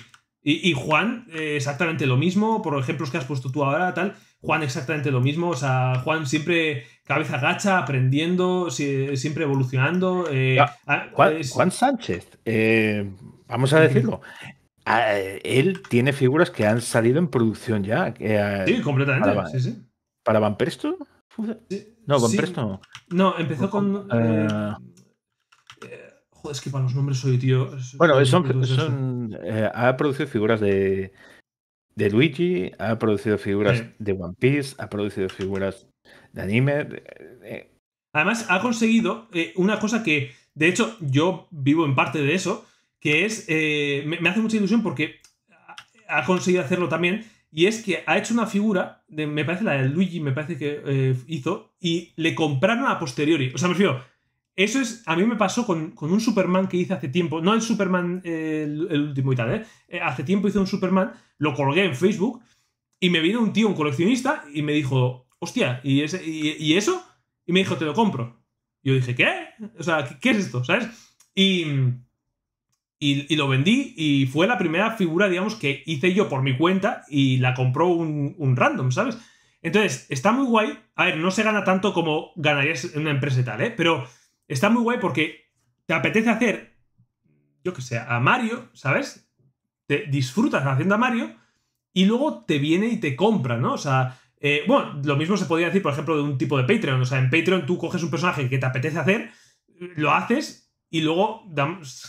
Y, Juan, eh, exactamente lo mismo. Por ejemplos que has puesto tú ahora, tal. Juan, exactamente lo mismo. O sea, Juan siempre cabeza gacha, aprendiendo, siempre evolucionando. Eh, Juan, Sánchez, eh, vamos a decirlo. Ah, él tiene figuras que han salido en producción ya. Eh, sí, completamente. Para, sí, No, Van no. empezó con. joder, es que para los nombres soy tío. Bueno, ha producido figuras de, Luigi, ha producido figuras de One Piece, ha producido figuras anime. Además, ha conseguido eh, una cosa que, de hecho, yo vivo en parte de eso, que es, eh, me, hace mucha ilusión porque ha conseguido hacerlo también, y es que ha hecho una figura, me parece la de Luigi, me parece que eh, hizo, y le compraron a posteriori. O sea, me refiero, eso es, a mí me pasó con, un Superman que hice hace tiempo, no el Superman el, último y tal, Eh, Hace tiempo hice un Superman, lo colgué en Facebook y me vino un tío, un coleccionista, y me dijo, hostia, ¿y, ese, eso? Y me dijo, te lo compro. yo dije, ¿qué? O sea, ¿qué, es esto? ¿Sabes? Y, y, lo vendí y fue la primera figura, digamos, que hice yo por mi cuenta y la compró un, un random, ¿sabes? Entonces, está muy guay. A ver, no se gana tanto como ganarías en una empresa y tal, ¿eh? Pero está muy guay porque te apetece hacer, yo que sé, a Mario, ¿sabes? Te disfrutas haciendo a Mario y luego te viene y te compra, ¿no? O sea, eh, bueno, lo mismo se podría decir, por ejemplo, de un tipo de Patreon. O sea, en Patreon tú coges un personaje que te apetece hacer, lo haces y luego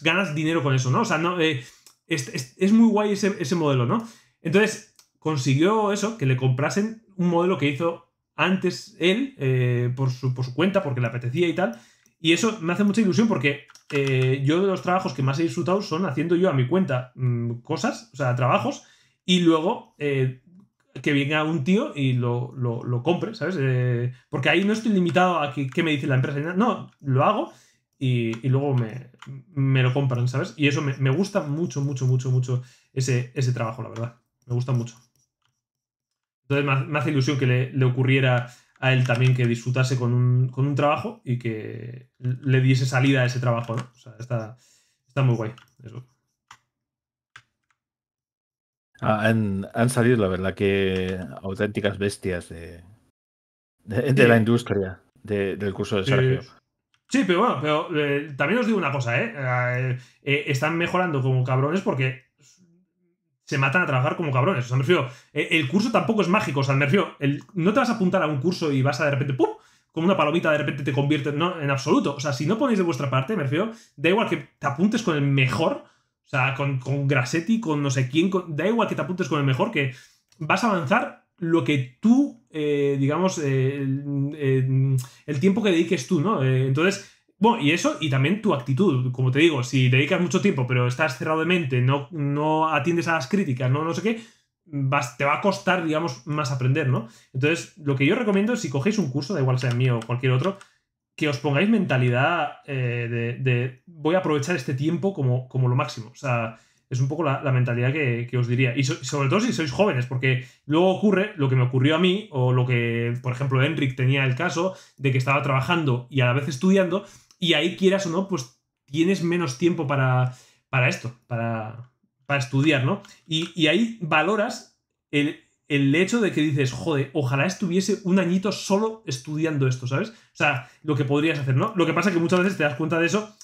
ganas dinero con eso, ¿no? O sea, no, eh, es, muy guay ese, modelo, ¿no? Entonces, consiguió eso, que le comprasen un modelo que hizo antes él, eh, por, su, cuenta, porque le apetecía y tal. Y eso me hace mucha ilusión porque yo de los trabajos que más he disfrutado son haciendo yo a mi cuenta mm, cosas, o sea, trabajos, y luego que venga un tío y lo, compre, ¿sabes? Eh, porque ahí no estoy limitado a qué me dice la empresa. No, lo hago y, luego me, me, lo compran, ¿sabes? Y eso me, gusta mucho, mucho, mucho, mucho ese, ese trabajo, la verdad. Me gusta mucho. Entonces me hace ilusión que le, ocurriera a él también que disfrutase con un, con un, trabajo y que le diese salida a ese trabajo, ¿no? O sea, está, está muy guay eso. Ah, han, salido, la verdad, que auténticas bestias de, la industria del curso de Sergio. Sí. pero bueno, pero eh, también os digo una cosa, eh, eh, ¿eh? Están mejorando como cabrones porque se matan a trabajar como cabrones. O sea, me el curso tampoco es mágico. O sea, me el, no te vas a apuntar a un curso y vas a de repente, ¡pum! Como una palomita de repente te convierte, en absoluto. O sea, si no ponéis de vuestra parte, me da igual que te apuntes con el mejor, o sea, con, con con no sé quién, da igual que te apuntes con el mejor, que vas a avanzar lo que tú, eh, digamos, eh, eh, el, tiempo que dediques tú, ¿no? entonces, bueno, y eso, y también tu actitud, como te digo, si dedicas mucho tiempo, pero estás cerrado de mente, no, no atiendes a las críticas, no, no sé qué, te va a costar, digamos, más aprender, ¿no? Entonces, lo que yo recomiendo, si cogéis un curso, da igual sea el mío o cualquier otro, que os pongáis mentalidad eh, de, voy a aprovechar este tiempo como, como lo máximo. O sea, es un poco la, mentalidad que, os diría. Y sobre todo si sois jóvenes, porque luego ocurre lo que me ocurrió a mí, o lo que, por ejemplo, Enric tenía el caso de que estaba trabajando y a la vez estudiando, y ahí quieras o no, pues tienes menos tiempo para, para esto, para, para estudiar, ¿no? Y, y ahí valoras el, el hecho de que dices, joder, ojalá estuviese un añito solo estudiando esto, ¿sabes? O sea, lo que podrías hacer, ¿no? Lo que pasa es que muchas veces te das cuenta de eso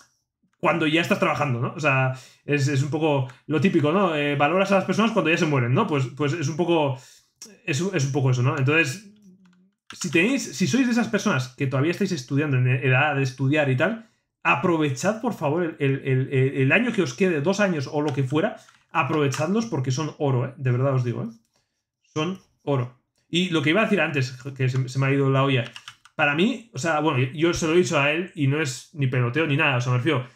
cuando ya estás trabajando, ¿no? O sea, es, un poco lo típico, ¿no? Eh, valoras a las personas cuando ya se mueren, ¿no? Pues, pues es un poco. Es, es, un poco eso, ¿no? Entonces, si tenéis. Si sois de esas personas que todavía estáis estudiando en edad de estudiar y tal, aprovechad, por favor, el, el año que os quede, dos años o lo que fuera, aprovechadlos porque son oro, ¿eh? De verdad os digo, ¿eh? son oro. Y lo que iba a decir antes, que se, me ha ido la olla, para mí, o sea, bueno, yo se lo he dicho a él y no es ni peloteo ni nada, o sea, me refiero,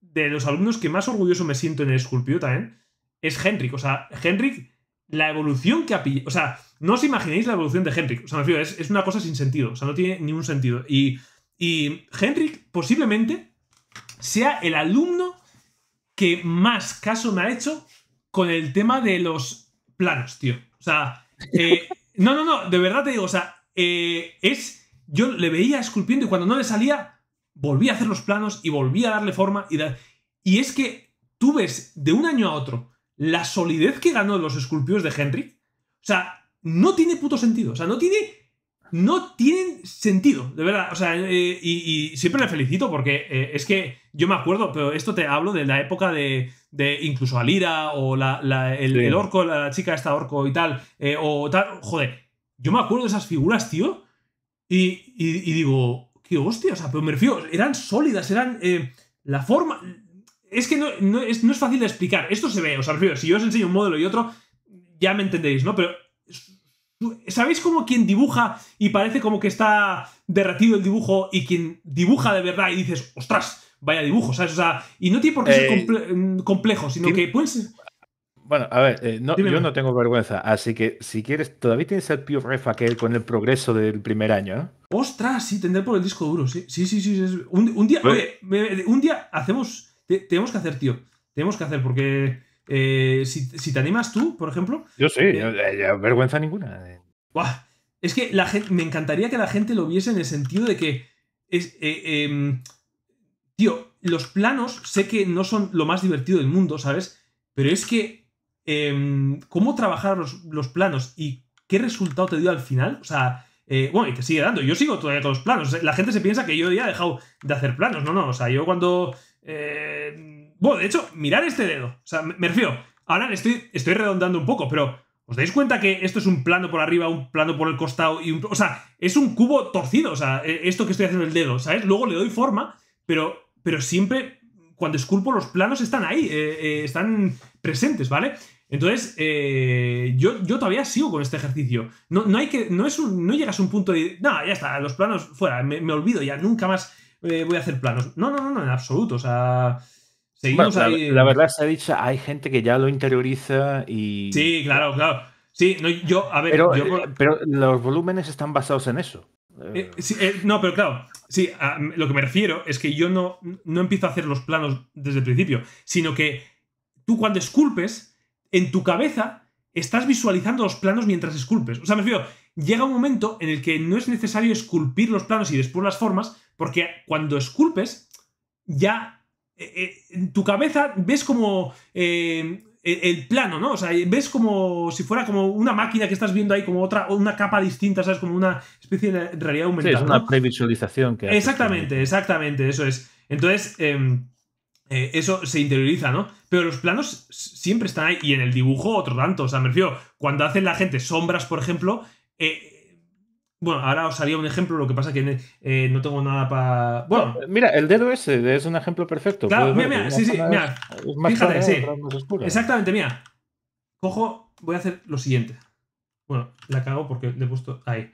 de los alumnos que más orgulloso me siento en el Sculpio también, es Henrik, o sea, Henrik, la evolución que ha pillado, o sea, no os imaginéis la evolución de Henrik, o sea, me refiero, es, es una cosa sin sentido, o sea, no tiene ningún sentido. Y, y Henrik posiblemente sea el alumno que más caso me ha hecho con el tema de los planos, tío. O sea, eh, no, no, no, de verdad te digo, o sea, eh, es. Yo le veía esculpiendo y cuando no le salía, volví a hacer los planos y volví a darle forma. Y, da, y es que tú ves de un año a otro la solidez que ganó los esculpidos de Henry. O sea, no tiene puto sentido. O sea, no tiene. No tienen sentido, de verdad. O sea, eh, y, y, siempre le felicito porque es que yo me acuerdo, pero esto te hablo de la época de, de incluso Alira o la, el, orco, la, chica esta orco y tal, eh, o tal. Joder, yo me acuerdo de esas figuras, tío, y, digo, qué hostia, o sea, pero me refiero, eran sólidas, eran eh, la forma. Es que no, es, fácil de explicar. Esto se ve, o sea, me si yo os enseño un modelo y otro, ya me entendéis, ¿no? Pero ¿Sabéis cómo quien dibuja y parece como que está derretido el dibujo y quien dibuja de verdad y dices, ostras, vaya dibujos ¿sabes? O sea, y no tiene por qué ser eh, mm, complejo, sino que puede ser... Bueno, a ver, eh, yo no tengo vergüenza, así que si quieres, todavía tienes el Refa Refa aquel con el progreso del primer año, ¿no? ¿eh? Ostras, sí, tendré por el disco duro, sí, sí, sí, sí. Un, día, pues oye, un día hacemos, tenemos que hacer, tío, tenemos que hacer, porque si, te animas tú, por ejemplo... Yo sí, vergüenza ninguna. Buah, es que la gente, me encantaría que la gente lo viese en el sentido de que... Es, em, Tío, los planos sé que no son lo más divertido del mundo, ¿sabes? Pero es que. Em, ¿Cómo trabajar los, planos y qué resultado te dio al final? O sea. Eh, bueno, y te sigue dando. Yo sigo todavía con los planos. La gente se piensa que yo ya he dejado de hacer planos. No, no. O sea, yo cuando. Eh, bueno, de hecho, mirar este dedo. O sea, me, refiero. Ahora estoy, estoy redondando un poco, pero ¿Os dais cuenta que esto es un plano por arriba, un plano por el costado y un... O sea, es un cubo torcido, o sea, eh, esto que estoy haciendo el dedo, ¿sabes? Luego le doy forma, pero pero siempre cuando esculpo los planos están ahí, eh, eh, están presentes, ¿vale? Entonces, eh, yo, yo, todavía sigo con este ejercicio. No, hay que, no, es no llegas a un punto de, no, ya está, los planos fuera, me, olvido ya, nunca más voy a hacer planos. No, no, no, en absoluto, o sea... Seguimos ahí. La, verdad se ha dicho, hay gente que ya lo interioriza y... Sí, claro, claro. Sí, yo, a ver... Pero, pero los volúmenes están basados en eso. no, pero claro, Sí, lo que me refiero es que yo no, no empiezo a hacer los planos desde el principio, sino que tú cuando esculpes, en tu cabeza estás visualizando los planos mientras esculpes. O sea, me refiero, llega un momento en el que no es necesario esculpir los planos y después las formas, porque cuando esculpes, ya eh, eh, en tu cabeza ves como... Eh, el plano, ¿no? O sea, ves como si fuera como una máquina que estás viendo ahí, como otra, o una capa distinta, ¿sabes? Como una especie de realidad aumentada. Sí, es una previsualización que. Exactamente, exactamente, eso es. Entonces, em, eh, eso se interioriza, ¿no? Pero los planos siempre están ahí, y en el dibujo otro tanto. O sea, me refiero, cuando hacen la gente sombras, por ejemplo, eh, bueno, ahora os haría un ejemplo, lo que pasa que eh, no tengo nada para. Bueno. Eh, mira, el dedo ese es un ejemplo perfecto. Claro, mira, mira, sí, sí, mira. Fíjate, sí. Exactamente, mira. Cojo, voy a hacer lo siguiente. Bueno, la cago porque le he puesto ahí.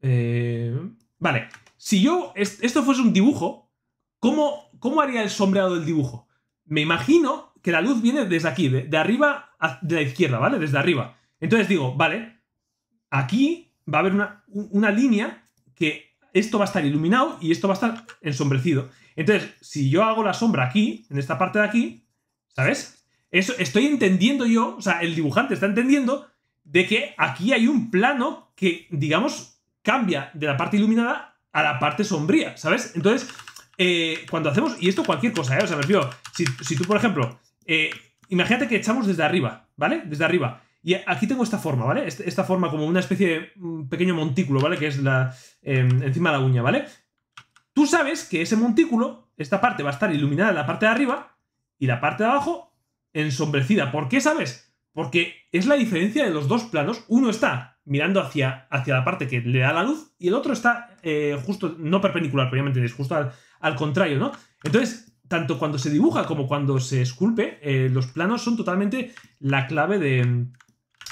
Eh, vale. Si yo. Esto fuese un dibujo, ¿cómo, haría el sombreado del dibujo? Me imagino que la luz viene desde aquí, de, arriba, a, de la izquierda, ¿vale? Desde arriba. Entonces digo, vale, aquí va a haber una, línea que esto va a estar iluminado y esto va a estar ensombrecido. Entonces, si yo hago la sombra aquí, en esta parte de aquí, ¿sabes? Eso estoy entendiendo yo, o sea, el dibujante está entendiendo de que aquí hay un plano que, digamos, cambia de la parte iluminada a la parte sombría, ¿sabes? Entonces, eh, cuando hacemos, y esto cualquier cosa, ¿eh? O sea, me refiero, si, tú, por ejemplo, eh, imagínate que echamos desde arriba, ¿vale? Desde arriba. Y aquí tengo esta forma, ¿vale? Este, esta forma como una especie de mm, pequeño montículo, ¿vale? Que es la em, encima de la uña, ¿vale? Tú sabes que ese montículo, esta parte va a estar iluminada en la parte de arriba y la parte de abajo ensombrecida. ¿Por qué sabes? Porque es la diferencia de los dos planos. Uno está mirando hacia, hacia la parte que le da la luz y el otro está eh, justo, no perpendicular, pero ya me entendéis, justo al, contrario, ¿no? Entonces, tanto cuando se dibuja como cuando se esculpe, eh, los planos son totalmente la clave de,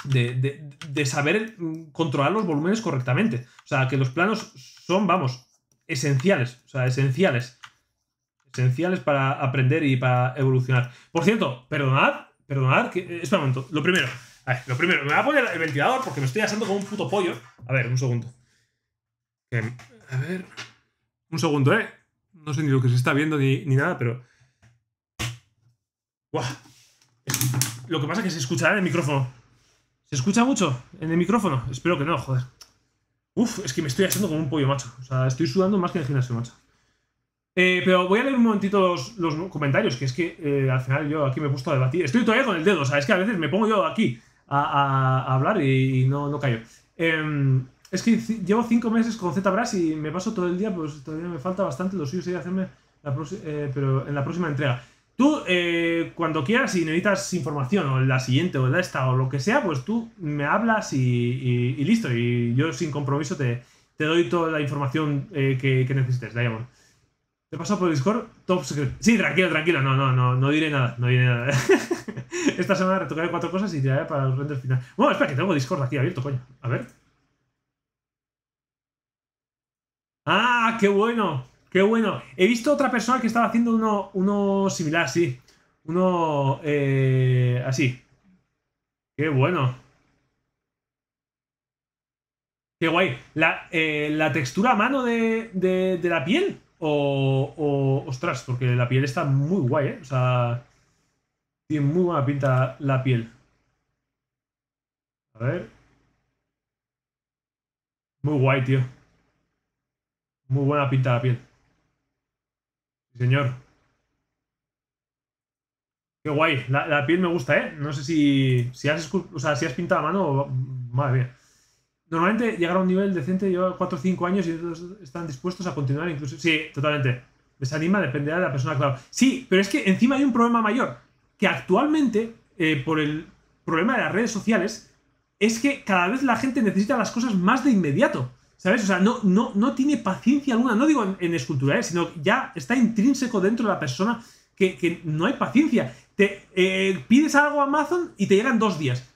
de, saber controlar los volúmenes correctamente. O sea, que los planos son, vamos, esenciales. O sea, esenciales. Esenciales para aprender y para evolucionar. Por cierto, perdonad, perdonad, que. Eh, espera un momento. Lo primero. A ver, lo primero, me voy a poner el ventilador porque me estoy asando como un puto pollo. A ver, un segundo. A ver. Un segundo, eh. No sé ni lo que se está viendo ni, nada, pero. Buah. Lo que pasa es que se escuchará en el micrófono. ¿Se escucha mucho en el micrófono? Espero que no, joder. Uf, es que me estoy haciendo como un pollo, macho. O sea, estoy sudando más que en el gimnasio, macho. Eh, pero voy a leer un momentito los, comentarios, que es que eh, al final yo aquí me he puesto a debatir. Estoy todavía con el dedo, o sea, es que a veces me pongo yo aquí a, hablar y, no, callo. Em, es que llevo cinco meses con ZBrush y me paso todo el día, pues todavía me falta bastante. Lo suyo sería hacerme eh, pero en la próxima entrega. Tú, eh, cuando quieras, si necesitas información o la siguiente o la esta o lo que sea, pues tú me hablas y, listo. Y yo sin compromiso te, doy toda la información eh, que, necesites, Diamond. Te paso por Discord, top secret. Sí, tranquilo, tranquilo. No, no, no, no diré nada, no diré nada. (laughs) Esta semana retocaré cuatro cosas y tiraré para el render final. Bueno, espera, que tengo Discord aquí abierto, coño. A ver. ¡Ah, qué bueno! Qué bueno. He visto otra persona que estaba haciendo uno, similar, sí. Uno eh, así. Qué bueno. Qué guay. La, eh, la textura a mano de, de, la piel. O, o, Ostras, porque la piel está muy guay, ¿eh? O sea. Tiene muy buena pinta la piel. A ver. Muy guay, tío. Muy buena pinta la piel. Señor. Qué guay. La, piel me gusta, ¿eh? No sé si, si, has, o sea, si pintado a mano o... Madre mía. Normalmente llegar a un nivel decente lleva 4 o 5 años y están dispuestos a continuar incluso... Sí, totalmente. Desanima, dependerá de la persona, claro. Sí, pero es que encima hay un problema mayor. Que actualmente, eh, por el problema de las redes sociales, es que cada vez la gente necesita las cosas más de inmediato. ¿Sabes? O sea, no, no, no tiene paciencia alguna, no digo en, esculturales, escultura, ¿eh? sino ya está intrínseco dentro de la persona que, no hay paciencia. Te eh, pides algo a Amazon y te llegan dos días.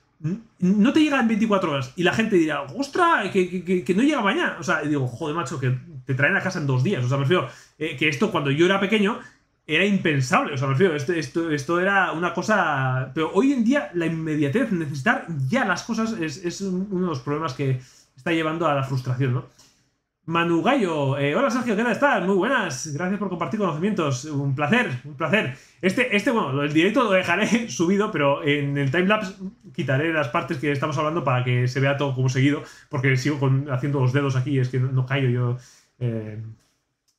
No te llega en 24 horas. Y la gente dirá, ostra, que, no llega mañana. O sea, digo, joder, macho, que te traen a casa en dos días. O sea, refiero eh, que esto cuando yo era pequeño era impensable. O sea, me este, esto, esto, era una cosa. Pero hoy en día la inmediatez, necesitar ya las cosas es, es uno de los problemas que, está llevando a la frustración, ¿no? Manu Gallo, eh, hola Sergio, ¿qué tal estás? Muy buenas, gracias por compartir conocimientos, un placer, un placer. Este, este bueno, el directo lo dejaré (laughs) subido, pero en el timelapse quitaré las partes que estamos hablando para que se vea todo como seguido, porque sigo haciendo los dedos aquí, es que no, callo yo eh,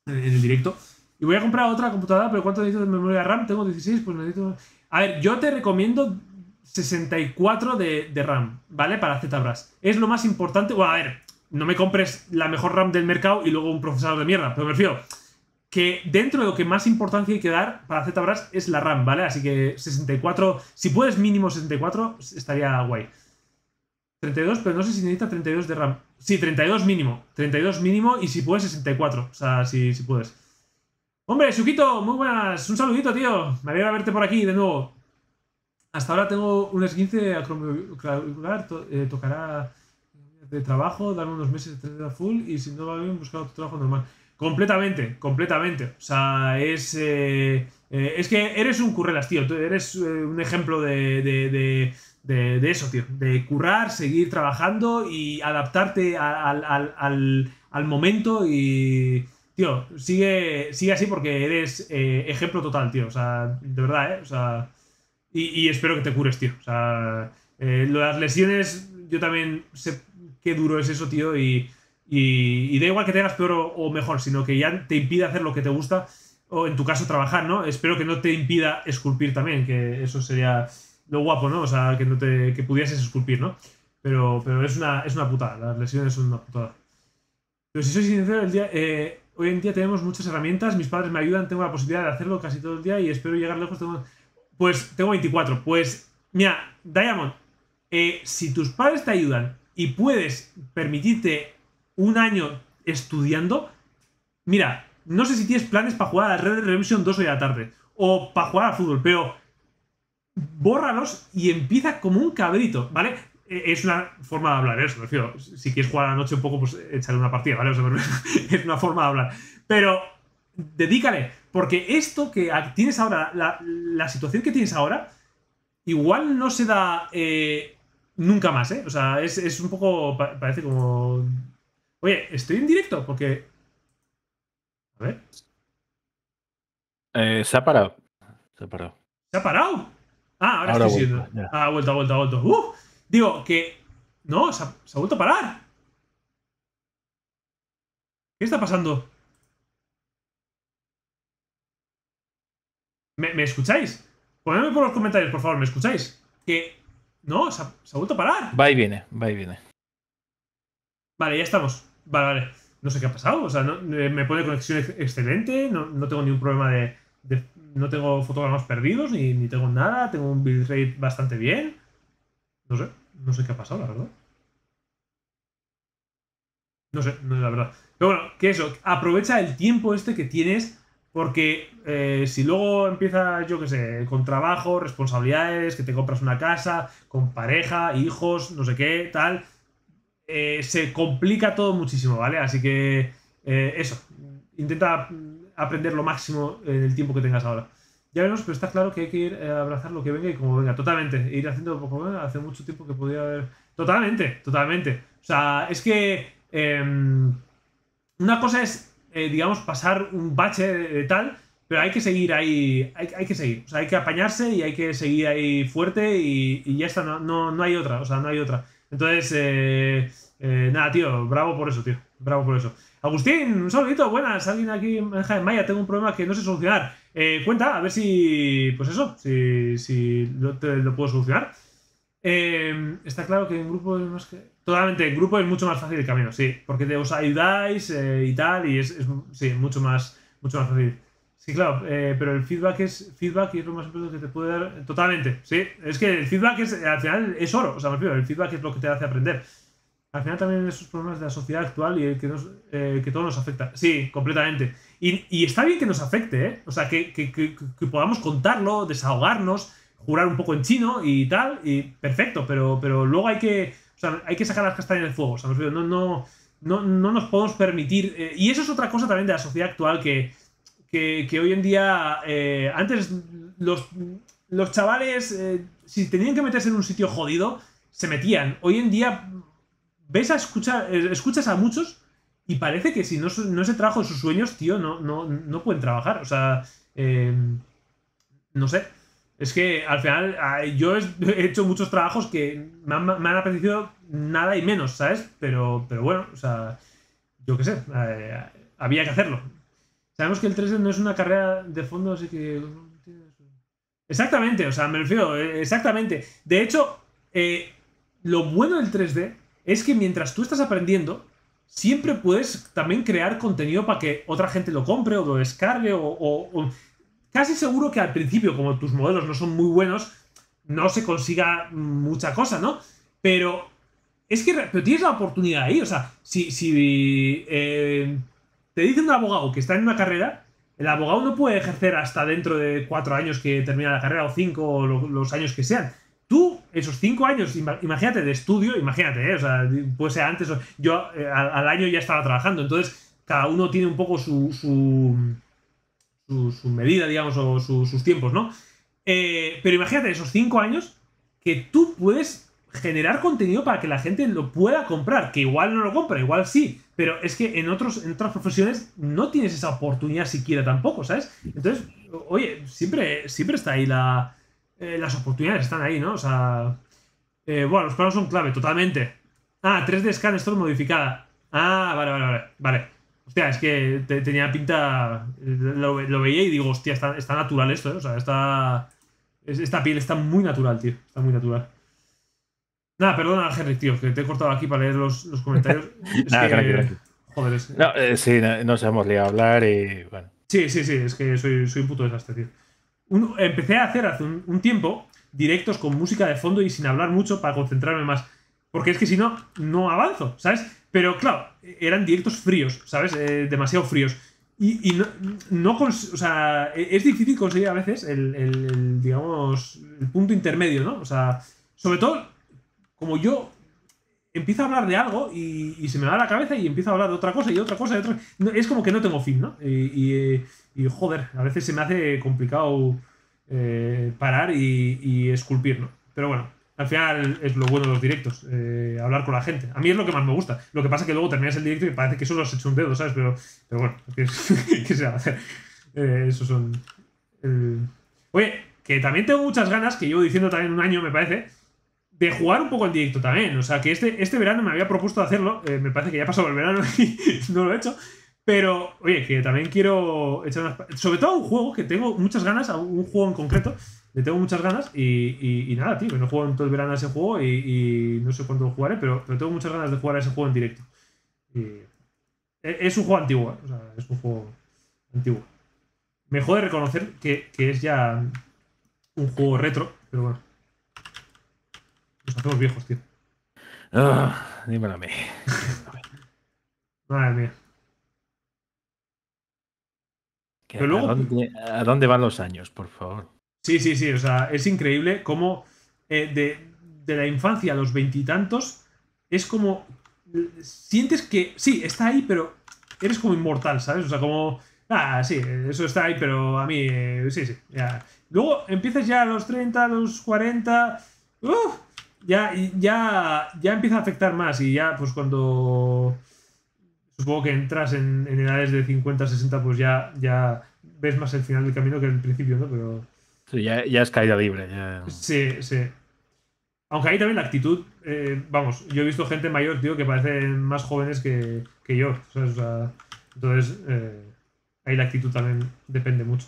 en el directo. Y voy a comprar otra computadora, pero ¿cuánto necesito de memoria RAM? Tengo 16, pues necesito... A ver, yo te recomiendo 64 de, RAM, ¿vale? Para ZBrush. Es lo más importante. Bueno, a ver, no me compres la mejor RAM del mercado y luego un procesador de mierda, pero me refiero que dentro de lo que más importancia hay que dar para ZBrush es la RAM, ¿vale? Así que 64, si puedes mínimo 64, estaría guay. 32, pero no sé si necesita 32 de RAM. Sí, 32 mínimo. 32 mínimo y si puedes 64. O sea, si, si puedes. Hombre, Suquito, muy buenas. Un saludito, tío. Me alegra verte por aquí de nuevo hasta ahora tengo un esguince acromioclavicular eh, tocará de trabajo, darme unos meses de tren full y si no va bien buscar otro trabajo normal. Completamente, completamente. O sea, es. Eh, eh, es que eres un currelas, tío. eres un ejemplo de, eso, tío. De currar, seguir trabajando y adaptarte al, momento y. Tío, sigue, sigue así porque eres ejemplo total, tío. O sea, de verdad, ¿eh? O sea. Y, espero que te cures, tío. O sea, eh, las lesiones, yo también sé qué duro es eso, tío. Y, y, da igual que tengas peor o, mejor, sino que ya te impide hacer lo que te gusta o en tu caso trabajar, ¿no? Espero que no te impida esculpir también, que eso sería lo guapo, ¿no? O sea, que, no te, que pudieses esculpir, ¿no? Pero, pero es, una, es una putada, las lesiones son una putada. Pero si soy sincero, eh, hoy en día tenemos muchas herramientas, mis padres me ayudan, tengo la posibilidad de hacerlo casi todo el día y espero llegar lejos. Tengo... Pues tengo 24. Pues, mira, Diamond, eh, si tus padres te ayudan y puedes permitirte un año estudiando, mira, no sé si tienes planes para jugar a Red Dead Redemption 2 hoy a la tarde o para jugar al fútbol, pero bórralos y empieza como un cabrito, ¿vale? E, es una forma de hablar, ¿eh? eso, me refiero. Si quieres jugar a la noche un poco, pues échale una partida, ¿vale? (laughs) es una forma de hablar. Pero dedícale porque esto que tienes ahora, la, situación que tienes ahora, igual no se da eh, nunca más, ¿eh? O sea, es, un poco, parece como... Oye, estoy en directo porque... A ver. Eh, se ha parado. Se ha parado. ¿Se ha parado? Ah, ahora, estoy vuelta, siendo. Ah, ha vuelto, ha vuelto, ha vuelto. ¡Uf! Uh, digo que... No, se ha vuelto a parar. ¿Qué está pasando? ¿Me, escucháis? Ponedme por los comentarios, por favor, ¿me escucháis? Que. No, se ha, vuelto a parar. Va y viene, va y viene. Vale, ya estamos. Vale, vale. No sé qué ha pasado. O sea, eh, me pone conexión excelente. No, no tengo ningún problema de, no tengo fotogramas perdidos ni, tengo nada. Tengo un bitrate bastante bien. No sé. No sé qué ha pasado, la verdad. No sé, no es la verdad. Pero bueno, que eso. Aprovecha el tiempo este que tienes porque eh, si luego empiezas, yo qué sé, con trabajo, responsabilidades, que te compras una casa, con pareja, hijos, no sé qué, tal, eh, se complica todo muchísimo, ¿vale? Así que eh, eso, intenta aprender lo máximo en el tiempo que tengas ahora. Ya vemos, pero está claro que hay que ir a abrazar lo que venga y como venga, totalmente. Ir haciendo poco hace mucho tiempo que podía haber... Totalmente, totalmente. O sea, es que... Em, una cosa es eh, digamos, pasar un bache de, tal, pero hay que seguir ahí, hay, que seguir, o sea, hay que apañarse y hay que seguir ahí fuerte y, ya está, no, no, hay otra, o sea, no hay otra. Entonces, eh, eh, nada, tío, bravo por eso, tío, bravo por eso. Agustín, un saludito, buenas, alguien aquí en Maya, tengo un problema que no sé solucionar. cuenta, a ver si, pues eso, si, si te, lo puedo solucionar. Em, está claro que en grupo es más que... Totalmente, en grupo es mucho más fácil el camino, sí. Porque te, os ayudáis eh, y tal, y es, es, sí, mucho, más, mucho más fácil. Sí, claro, eh, pero el feedback es feedback y lo más importante que te puede dar. Totalmente, sí. Es que el feedback es, al final es oro, o sea, me refiero, el feedback es lo que te hace aprender. Al final también esos problemas de la sociedad actual y el que, nos, eh, que todo nos afecta. Sí, completamente. Y, y, está bien que nos afecte, ¿eh? O sea, que, que, que podamos contarlo, desahogarnos jurar un poco en chino y tal, y perfecto, pero, pero luego hay que, hay que sacar las castañas del fuego, no, no, no, no nos podemos permitir, eh, y eso es otra cosa también de la sociedad actual que, hoy en día, eh, antes los, los chavales, eh, si tenían que meterse en un sitio jodido, se metían, hoy en día ves a escuchar, escuchas a muchos y parece que si no, no es el trabajo de sus sueños, tío, no, no, no pueden trabajar, o sea, no sé. Es que al final yo he hecho muchos trabajos que me han, me apetecido nada y menos, ¿sabes? Pero, pero bueno, o sea, yo qué sé, eh, había que hacerlo. Sabemos que el 3 d no es una carrera de fondo, así que... Exactamente, o sea, me refiero, eh, exactamente. De hecho, eh, lo bueno del 3D es que mientras tú estás aprendiendo, siempre puedes también crear contenido para que otra gente lo compre o lo descargue o casi seguro que al principio, como tus modelos no son muy buenos, no se consiga mucha cosa, ¿no? Pero es que tienes la oportunidad ahí, o sea, si, si eh, te dice un abogado que está en una carrera, el abogado no puede ejercer hasta dentro de cuatro años que termina la carrera, o cinco, o los años que sean. Tú, esos cinco años, imagínate, de estudio, imagínate, ¿eh? o sea, puede ser antes, yo eh, al, año ya estaba trabajando, entonces cada uno tiene un poco su su, medida, digamos, o sus tiempos, ¿no? Eh, pero imagínate esos cinco años que tú puedes generar contenido para que la gente lo pueda comprar, que igual no lo compra, igual sí, pero es que en, otros, otras profesiones no tienes esa oportunidad siquiera tampoco, ¿sabes? Entonces, oye, siempre, siempre está ahí la... Eh, las oportunidades están ahí, ¿no? O sea... Eh, bueno, los planos son clave, totalmente. Ah, 3D scan, esto modificada. Ah, vale, vale, vale. Vale sea es que tenía pinta. Lo, veía y digo, hostia, está, natural esto, ¿eh? O sea, está. Esta piel está muy natural, tío. Está muy natural. Nada, perdona, Henry, tío, que te he cortado aquí para leer los, comentarios. (laughs) Nada, que, Joder, es... No, eh, sí, no, nos hemos a hablar y Sí, sí, sí, es que soy, un puto desastre, tío. empecé a hacer hace un, tiempo directos con música de fondo y sin hablar mucho para concentrarme más. Porque es que si no, no avanzo, ¿sabes? Pero claro, eran directos fríos, ¿sabes? Eh, demasiado fríos. Y, no, no o sea, e, es difícil conseguir a veces el, digamos, el punto intermedio, ¿no? O sea, sobre todo, como yo empiezo a hablar de algo y, se me va la cabeza y empiezo a hablar de otra cosa y otra cosa y otra. es como que no tengo fin, ¿no? Y, eh, joder, a veces se me hace complicado eh, parar y, esculpir, ¿no? Pero bueno, al final es lo bueno de los directos, eh, hablar con la gente. A mí es lo que más me gusta. Lo que pasa es que luego terminas el directo y parece que solo has hecho un dedo, ¿sabes? Pero, pero bueno, ¿qué, (laughs) se va a hacer? Eh, esos son. Oye, que también tengo muchas ganas, que llevo diciendo también un año, me parece, de jugar un poco El directo también. O sea, que este, este verano me había propuesto hacerlo. Eh, me parece que ya ha pasado el verano (laughs) y no lo he hecho. Pero, oye, que también quiero echar Sobre todo un juego que tengo muchas ganas, a un juego en concreto, le tengo muchas ganas y, nada, tío, no juego en todo el verano a ese juego y, no sé cuándo lo jugaré, pero, pero, tengo muchas ganas de jugar a ese juego en directo. E, es un juego antiguo, ¿eh? o sea, es un juego antiguo. Me jode reconocer que, es ya un juego retro, pero bueno. Nos hacemos viejos, tío. Ah, dímelo a mí. Madre mía. ¿A, dónde, van los años, por favor? Sí, sí, sí, o sea, es increíble cómo eh, de, la infancia a los veintitantos es como... Sientes que, sí, está ahí, pero eres como inmortal, ¿sabes? O sea, como... Ah, sí, eso está ahí, pero a mí... Eh, sí, sí. Ya. Luego empiezas ya a los 30, a los 40... uff, ya, ya, ya empieza a afectar más y ya, pues cuando supongo que entras en, edades de 50, 60, pues ya, ya ves más el final del camino que el principio, ¿no? Pero ya, ya es caída libre. Sí, sí. Aunque ahí también la actitud, eh, vamos, yo he visto gente mayor, tío, que parecen más jóvenes que, yo. entonces, eh, ahí la actitud también depende mucho.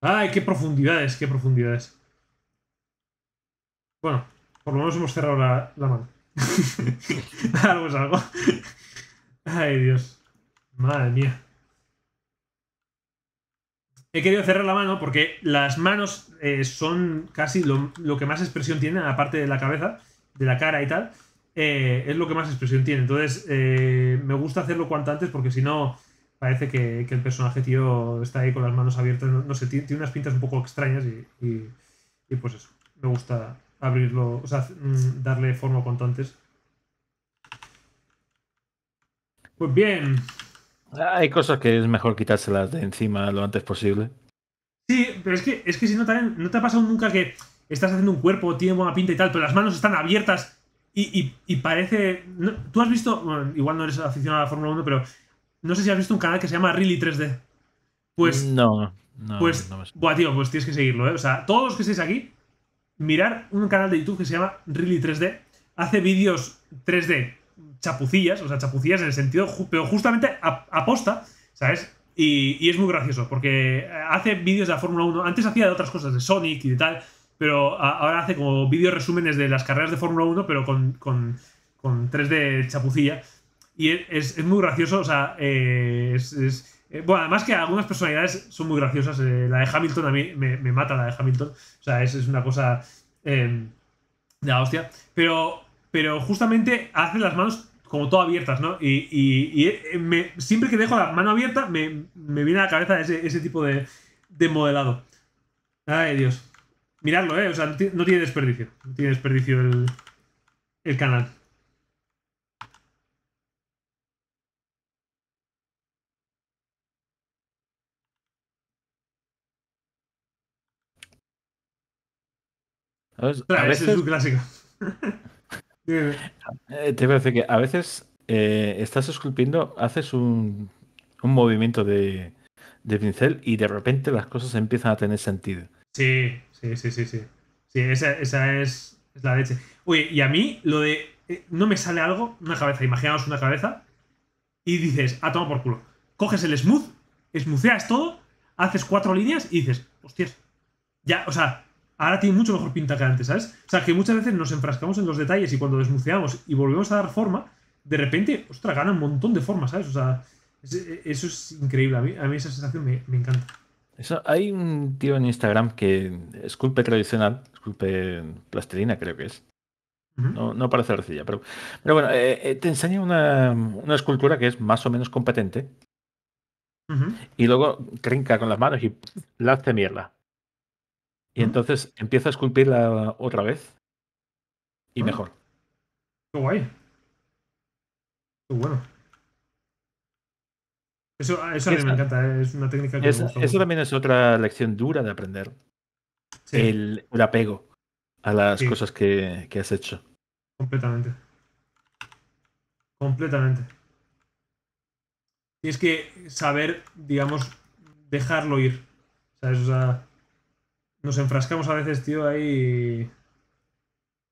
¡Ay, qué profundidades, qué profundidades! Bueno, por lo menos hemos cerrado la mano. algo es (laughs) algo. Ay, Dios. Madre mía he querido cerrar la mano porque las manos eh, son casi lo, que más expresión tiene, aparte de la cabeza, de la cara y tal, eh, es lo que más expresión tiene. Entonces, eh, me gusta hacerlo cuanto antes porque si no, parece que, el personaje, tío, está ahí con las manos abiertas. No, sé, tiene, unas pintas un poco extrañas y, pues eso. Me gusta abrirlo, o sea, mm, darle forma cuanto antes. Pues bien, hay cosas que es mejor quitárselas de encima lo antes posible. Sí, pero es que, es que si no, también, no te ha pasado nunca que estás haciendo un cuerpo, tiene buena pinta y tal, pero las manos están abiertas y, y, parece... Tú has visto, igual no eres aficionado a la Fórmula 1, pero no sé si has visto un canal que se llama Really 3D. Pues... No, no. Pues, tío, pues tienes que seguirlo, ¿eh? O sea, todos los que estéis aquí, mirar un canal de YouTube que se llama Really 3D. Hace vídeos 3D chapucillas, o sea, chapucillas en el sentido, pero justamente aposta, ¿sabes? Y, es muy gracioso, porque hace vídeos de la Fórmula 1, antes hacía de otras cosas, de Sonic y de tal, pero ahora hace como vídeos resúmenes de las carreras de Fórmula 1, pero con, con, con 3D chapucilla. Y es, muy gracioso, o sea, eh, es, eh, bueno, además que algunas personalidades son muy graciosas. Eh, la de Hamilton a mí me, mata la de Hamilton. O sea, es, una cosa de la hostia. Pero pero justamente hace las manos como todo abiertas, ¿no? Y, eh, siempre que dejo la mano abierta, me, viene a la cabeza ese, ese tipo de, de, modelado. Ay, Dios. Miradlo, ¿eh? O sea, no, tiene desperdicio. No tiene desperdicio el, el canal. A veces... es su clásica. (laughs) Eh, te parece que a veces eh, estás esculpiendo, haces un, movimiento de, pincel y de repente las cosas empiezan a tener sentido. Sí, sí, sí, sí, sí. Sí, esa, es, la leche. Oye, y a mí lo de. Eh, no me sale algo, una cabeza, imaginaos una cabeza, y dices, a ah, toma por culo. Coges el smooth, smootheas todo, haces cuatro líneas y dices, hostias. Ya, o sea, ahora tiene mucho mejor pinta que antes, ¿sabes? O sea, que muchas veces nos enfrascamos en los detalles y cuando desmuceamos y volvemos a dar forma, de repente, ostras, gana un montón de forma, ¿sabes? O sea, eso es increíble. A mí, esa sensación me, encanta. hay un tío en Instagram que esculpe tradicional, esculpe plastilina, creo que es. No, parece arcilla, pero, pero bueno, eh, eh, te enseña una, escultura que es más o menos competente. Y luego crinca con las manos y la hace mierda. Y entonces empiezas a esculpirla otra vez y mejor. Qué guay. Qué bueno. Eso, ah, a mí me encanta, eh, es una técnica que Eso también es otra lección dura de aprender. El, apego a las cosas que, has hecho. Completamente. Completamente. Tienes que saber, digamos, dejarlo ir. O sea, nos enfrascamos a veces, tío, ahí.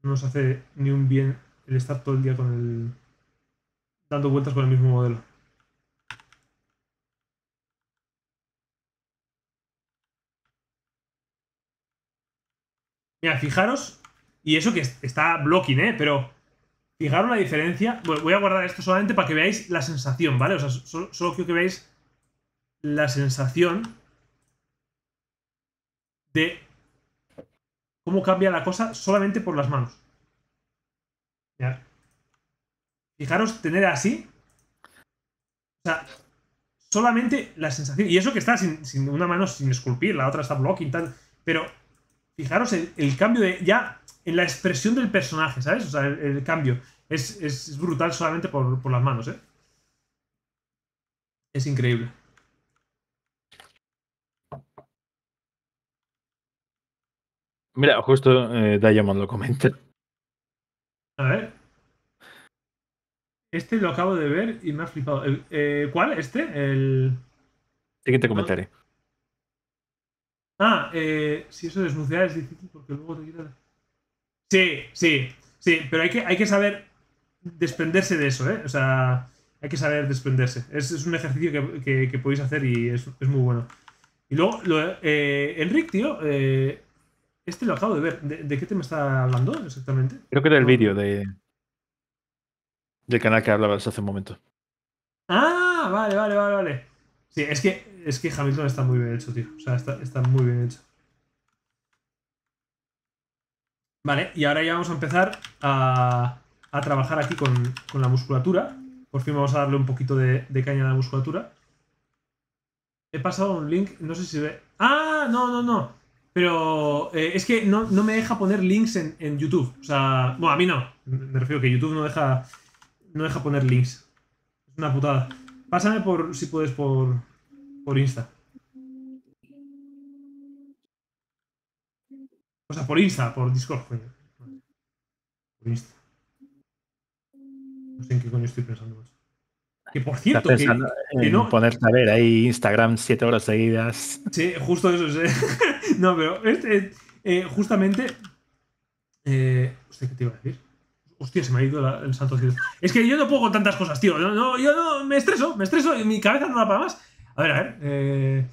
No nos hace ni un bien el estar todo el día con el. dando vueltas con el mismo modelo. Mira, fijaros, y eso que está blocking, ¿eh? Pero fijaros la diferencia. voy a guardar esto solamente para que veáis la sensación, ¿vale? O sea, solo, solo quiero que veáis la sensación de cómo cambia la cosa solamente por las manos. Fijaros, tener así. O sea, solamente la sensación. Y eso que está sin, una mano sin esculpir, la otra está blocking, tal. Pero fijaros el, cambio de. ya en la expresión del personaje, ¿sabes? O sea, el, cambio. Es, brutal solamente por, por las manos, ¿eh? Es increíble. Mira, justo eh, Diamond lo comenta. A ver. Este lo acabo de ver y me ha flipado. Eh, ¿Cuál? ¿Este? El. te comentaré. Ah, eh, si eso desnunciar es difícil porque luego te quita... Sí, sí, sí, pero hay que, hay que saber desprenderse de eso, ¿eh? O sea, hay que saber desprenderse. Es, un ejercicio que, podéis hacer y es, es muy bueno. Y luego, lo, eh, Enric, tío, este lo acabo de ver. ¿De, qué qué me está hablando exactamente? Creo que era el vídeo de, del canal que hablabas hace un momento. Ah, vale, vale, vale, vale. Sí, es que, es que Hamilton está muy bien hecho, tío. O sea, está, muy bien hecho. Vale, y ahora ya vamos a empezar a, trabajar aquí con, la musculatura. Por fin vamos a darle un poquito de, de caña a la musculatura. He pasado un link, no sé si ve... ¡Ah! No, no, no. Pero eh, es que no, me deja poner links en, YouTube. O sea, bueno, a mí no. Me refiero que YouTube no deja, no deja poner links. Es una putada. Pásame por, si puedes, por, por Insta. O sea, por Insta, por Discord, Por Insta. No sé en qué coño estoy pensando que por cierto, que, no... ponerte a ver ahí Instagram siete horas seguidas. Sí, justo eso. es. (laughs) no, pero este, justamente. Eh, hostia, ¿qué te iba a decir? Hostia, se me ha ido el santo Es que yo no puedo con tantas cosas, tío. No, no, yo no, me estreso, me estreso y mi cabeza no da para más. A ver, a ver.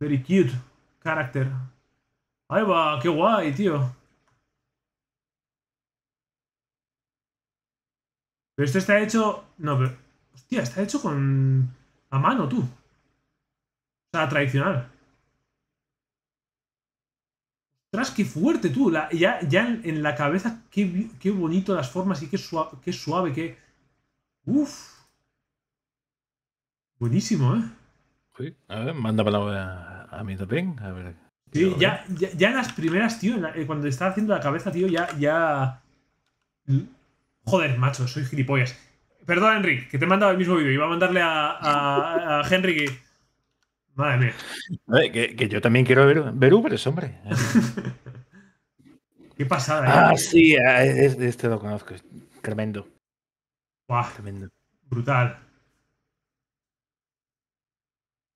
Very cute character. Ahí va, qué guay, tío. Pero esto está hecho. No, pero. Hostia, está hecho con. a mano, tú. O sea, tradicional. Ostras, qué fuerte, tú. ya, en, la cabeza, qué, bonito las formas y qué suave, qué suave, qué. Uf. Buenísimo, ¿eh? Sí, a ver, manda palabra a, mi mí A ver. Sí, eh. ya, en las primeras, tío, eh, cuando estaba haciendo la cabeza, tío, ya, ya Joder, macho, soy gilipollas. Perdón, Enric, que te he mandado el mismo vídeo. Iba a mandarle a, Henry que. Madre mía. que, yo también quiero ver, ver hombre. (laughs) Qué pasada. ¿eh? Ah, sí, ah, este lo conozco. Tremendo. Guau. Tremendo. Brutal.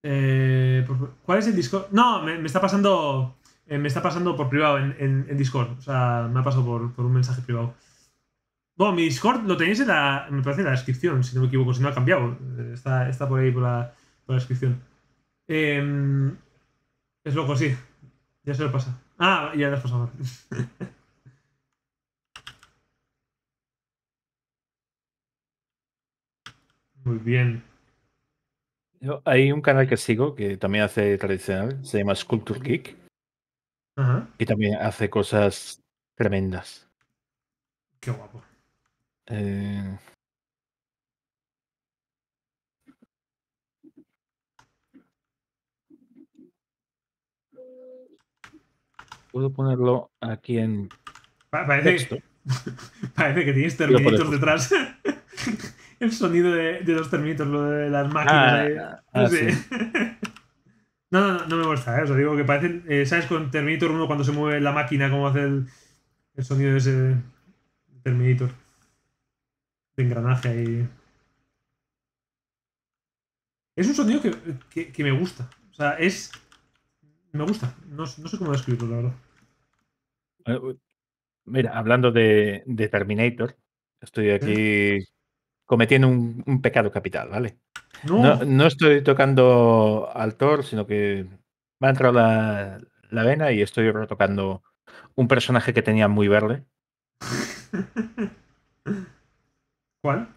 Eh, ¿Cuál es el Discord? No, me, está pasando. Eh, me está pasando por privado en, Discord. O sea, me ha pasado por un mensaje privado. Bueno, mi Discord lo tenéis en la, descripción, si no me equivoco, si no ha cambiado. Está, por ahí, por la, descripción. Em, es loco, sí. Ya se lo pasa. Ah, ya lo has pasado. (laughs) Muy bien. hay un canal que sigo que también hace tradicional, se llama Sculpture Kick. Y también hace cosas tremendas. Qué guapo. Eh, puedo ponerlo aquí en. parece, Que, (laughs) parece que tienes terminitos detrás. (laughs) El sonido de, de, los terminitos, lo de las máquinas. Ah, ah, (laughs) no, no, no, no, me gusta, ¿eh? os digo que parecen. Eh, ¿Sabes con Terminator 1 cuando se mueve la máquina, cómo hace el, el sonido de ese Terminator? de engranaje ahí. Es un sonido que, me gusta. O sea, es. Me gusta. No, sé cómo describirlo, la verdad. Eh, mira, hablando de, Terminator, estoy aquí cometiendo un, pecado capital, ¿vale? No. estoy tocando al Thor, sino que me ha entrado la, la vena y estoy retocando un personaje que tenía muy verde. (laughs) ¿Cuál?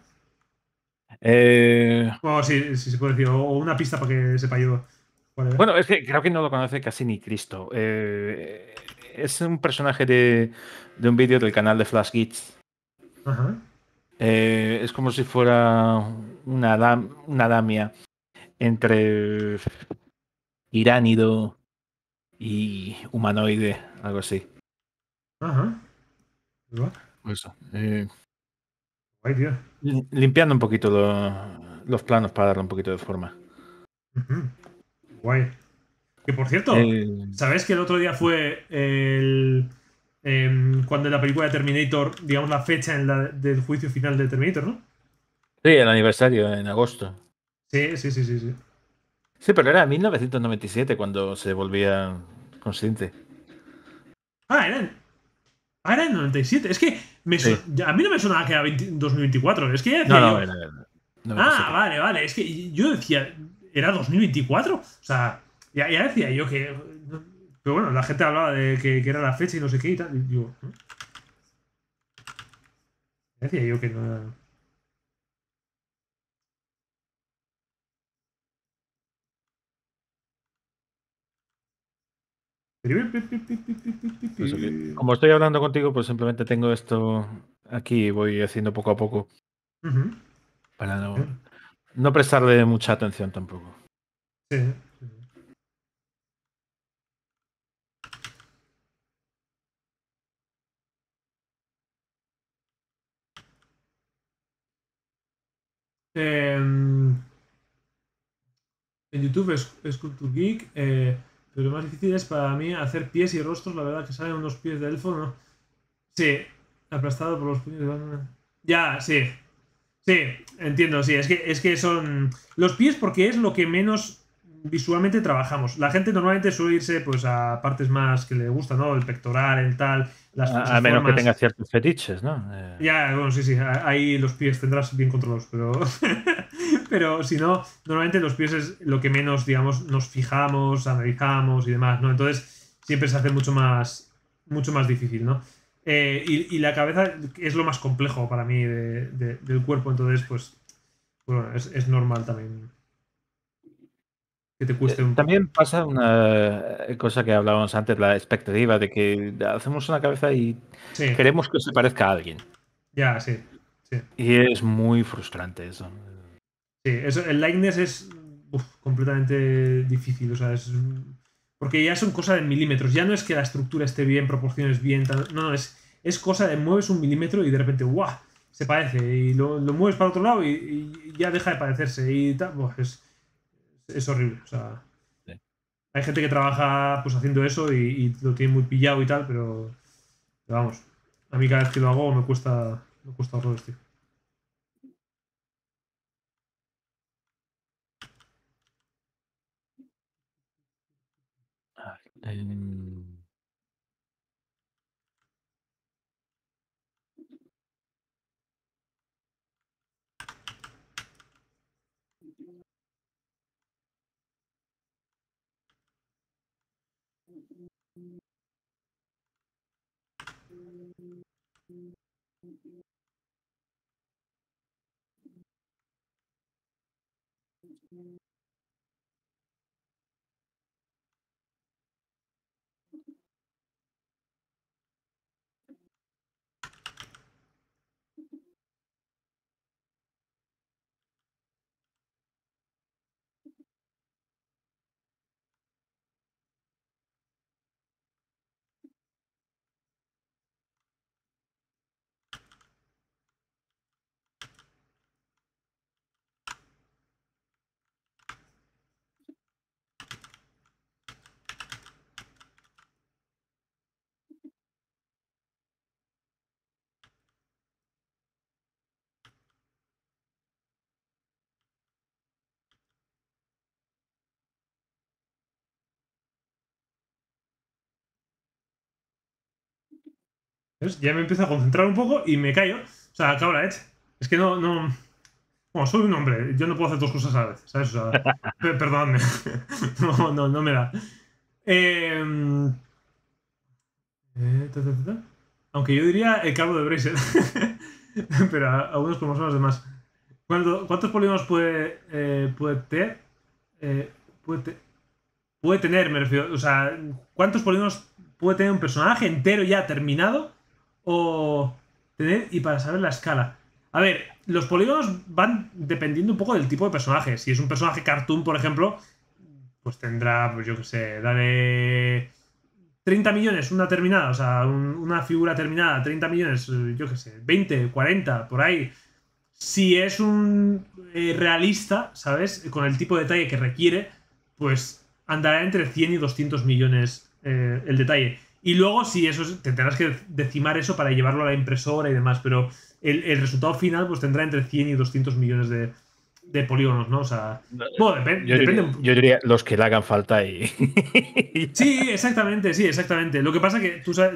Eh... O si se puede decir, o una pista para que sepa yo. Bueno, es que creo que no lo conoce casi ni Cristo. Eh, es un personaje de, un vídeo del canal de Flash Geeks. Ajá. Eh, es como si fuera una, una damia entre iránido y humanoide, algo así. Ajá. Pues eso. Eh. Limpiando un poquito los planos para darle un poquito de forma. Guay. Que por cierto, ¿sabes que el otro día fue el. Em, cuando la película de Terminator, digamos la fecha del juicio final de Terminator, ¿no? Sí, el aniversario, en agosto. Sí, sí, sí, sí. Sí, pero era 1997 cuando se volvía consciente. Ah, era Ah, era el 97. Es que a mí no me sonaba que era 2024. Es que ya decía no, yo... ah, vale, vale. Es que yo decía, era 2024. O sea, ya, decía yo que. Pero bueno, la gente hablaba de que, era la fecha y no sé qué y tal. Y digo, ¿eh? Decía yo que no era. como estoy hablando contigo, pues simplemente tengo esto aquí y voy haciendo poco a poco. Para no, prestarle mucha atención tampoco. Sí. en YouTube es, Sculpture Geek. Pero lo más difícil es para mí hacer pies y rostros. La verdad que salen unos pies de elfo, ¿no? Sí, aplastado por los puños de Ya, sí. Sí, entiendo, sí. Es que, es que son los pies porque es lo que menos visualmente trabajamos. La gente normalmente suele irse pues a partes más que le gustan, ¿no? El pectoral, el tal, las A, a menos que tenga ciertos fetiches, ¿no? Eh. Ya, bueno, sí, sí. Ahí los pies tendrás bien controlados, pero... (laughs) pero si no, normalmente los pies es lo que menos, digamos, nos fijamos, analizamos y demás, ¿no? Entonces siempre se hace mucho más, mucho más difícil, ¿no? Eh, y, la cabeza es lo más complejo para mí de, del cuerpo, entonces, pues, bueno, es, normal también que te cueste un... Eh, también pasa una eh, cosa que hablábamos antes, la expectativa de que hacemos una cabeza y queremos que se parezca a alguien. Ya, sí. Y es muy frustrante eso. Sí, el likeness es completamente difícil, o sea, es, porque ya son cosas de milímetros, ya no es que la estructura esté bien, proporciones bien, no, es, es cosa de mueves un milímetro y de repente, ¡guau! Se parece, y lo, mueves para otro lado y, ya deja de parecerse, y tal, es, horrible, o sea... Hay gente que trabaja pues haciendo eso y, lo tiene muy pillado y tal, pero, vamos, a mí cada vez que lo hago me cuesta, me cuesta horrores, tío. 嗯。Ya me empiezo a concentrar un poco y me callo. O sea, acabo ¿eh? Es que no, no. Bueno, soy un hombre, yo no puedo hacer dos cosas a la vez, ¿sabes? O (laughs) perdonadme. (laughs) no, no, me da. Em, eh, Aunque yo diría el cabo de Bracer. ¿eh? (laughs) Pero algunos como son los demás. ¿Cuántos polígonos puede, eh, puede, eh, puede, puede tener? me refiero. O sea, ¿cuántos polígonos puede tener un personaje entero ya terminado o tener y para saber la escala. A ver, los polígonos van dependiendo un poco del tipo de personaje. Si es un personaje cartoon, por ejemplo, pues tendrá, pues yo qué sé, dale 30 millones una terminada, o sea, una figura terminada, 30 millones, yo qué sé, 20, 40, por ahí. Si es un eh, realista, ¿sabes? Con el tipo de detalle que requiere, pues andará entre 100 y 200 millones eh, el detalle. Y luego, si eso es, tendrás que decimar eso para llevarlo a la impresora y demás, pero el, resultado final pues tendrá entre 100 y 200 millones de, polígonos, ¿no? O sea, yo diría, Yo diría los que le hagan falta y. (laughs) sí, exactamente, sí, exactamente. Lo que pasa que tú sabes,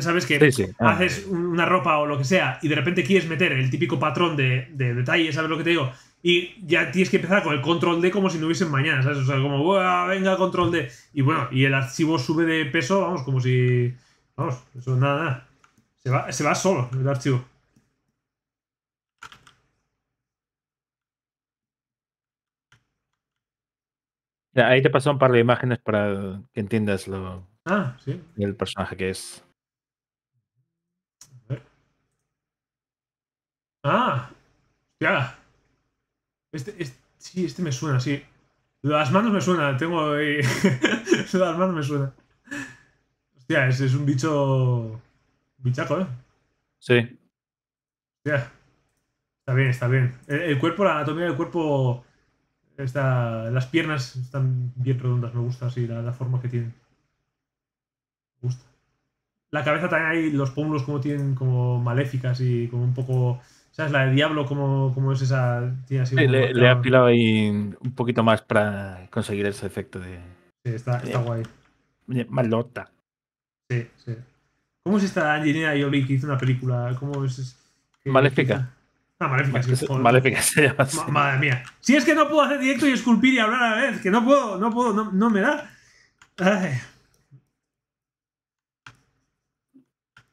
sabes que ah. haces una ropa o lo que sea y de repente quieres meter el típico patrón de, de detalle, ¿sabes lo que te digo? y ya tienes que empezar con el control D como si no hubiesen mañana, ¿sabes? O sea, como, venga, control D. Y bueno, y el archivo sube de peso, vamos, como si. Vamos, eso nada, nada. Se va, se va solo el archivo. Ahí te pasó un par de imágenes para que entiendas lo. Ah, sí. El personaje que es. A ver. Ah, ya. Este, este, sí, este me suena, sí. Las manos me suena, tengo. Ahí... (laughs) Las manos me suena. Hostia, es, es un bicho. Bichaco, ¿eh? Sí. Hostia. Está bien, está bien. El, cuerpo, la anatomía del cuerpo. Está, las piernas están bien redondas, me gusta así la, la forma que tienen. Me gusta. La cabeza también hay los pómulos como tienen, como maléficas y como un poco ¿Sabes? La de Diablo, como es esa? Tiene así le, ha apilado ahí un poquito más para conseguir ese efecto de. Sí, está, está guay. Malota. Sí, sí. ¿Cómo es esta Angelina Jolie que hizo una película? ¿Cómo es? Maléfica. Ah, maléfica, maléfica se llama. madre mía. Si es que no puedo hacer directo y esculpir y hablar a la vez, que no puedo, no puedo, no, no me da.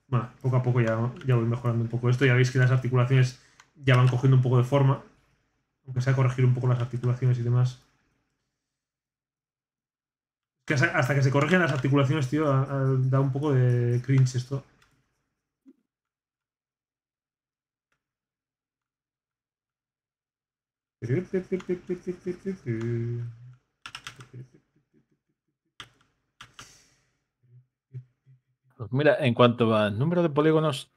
bueno, poco a poco ya, ya voy mejorando un poco esto. Ya veis que las articulaciones ya van cogiendo un poco de forma. Aunque sea corregir un poco las articulaciones y demás. hasta que se corrijan las articulaciones, tío, da un poco de cringe esto. Pues mira, en cuanto al número de polígonos,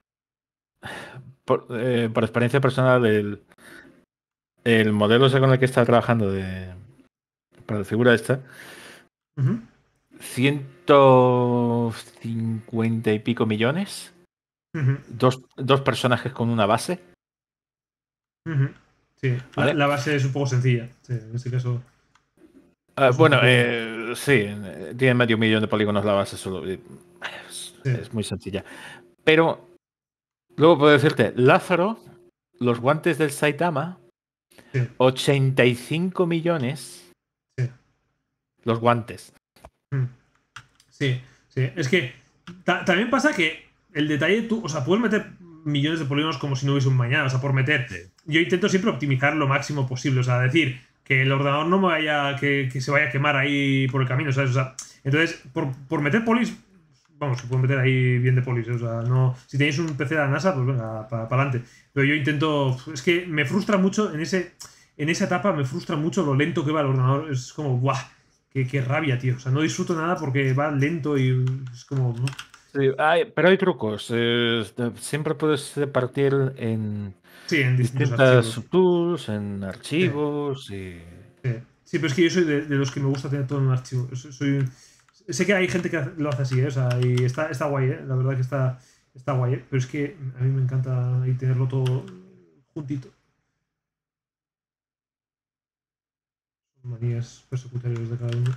por, eh, experiencia personal, el, modelo con el que está trabajando de, para la figura esta, 150 y pico millones, dos, personajes con una base. Sí, la base es un poco sencilla, en este caso. Ah, bueno, eh, sí, eh, tiene medio millón de polígonos la base solo. Es muy sencilla. Pero luego puedo decirte, Lázaro, los guantes del Saitama, 85 millones. Sí. Los guantes. Mm. Sí, sí. Es que también pasa que el detalle tú, o sea, puedes meter millones de polígonos como si no hubiese un mañana, o sea, por meterte Yo intento siempre optimizar lo máximo posible, o sea, decir que el ordenador no me vaya, que, se vaya a quemar ahí por el camino, O sea, entonces, por, meter polis vamos, se pueden meter ahí bien de polis. O sea, no, si tenéis un PC de la NASA, pues venga, para adelante. Pero yo intento, es que me frustra mucho en ese en esa etapa, me frustra mucho lo lento que va el ordenador. Es como, ¡guau! Qué, rabia, tío. O sea, no disfruto nada porque va lento y es como... pero hay trucos. Eh, siempre puedes partir en, sí, en distintas tools, en archivos. Sí. Sí. pero es que yo soy de, los que me gusta tener todo en un archivo. Soy Sé que hay gente que lo hace así, ¿eh? o sea, y está, está guay, ¿eh? la verdad que está, está guay, ¿eh? pero es que a mí me encanta ahí tenerlo todo juntito. Manías persecutorias de cada uno.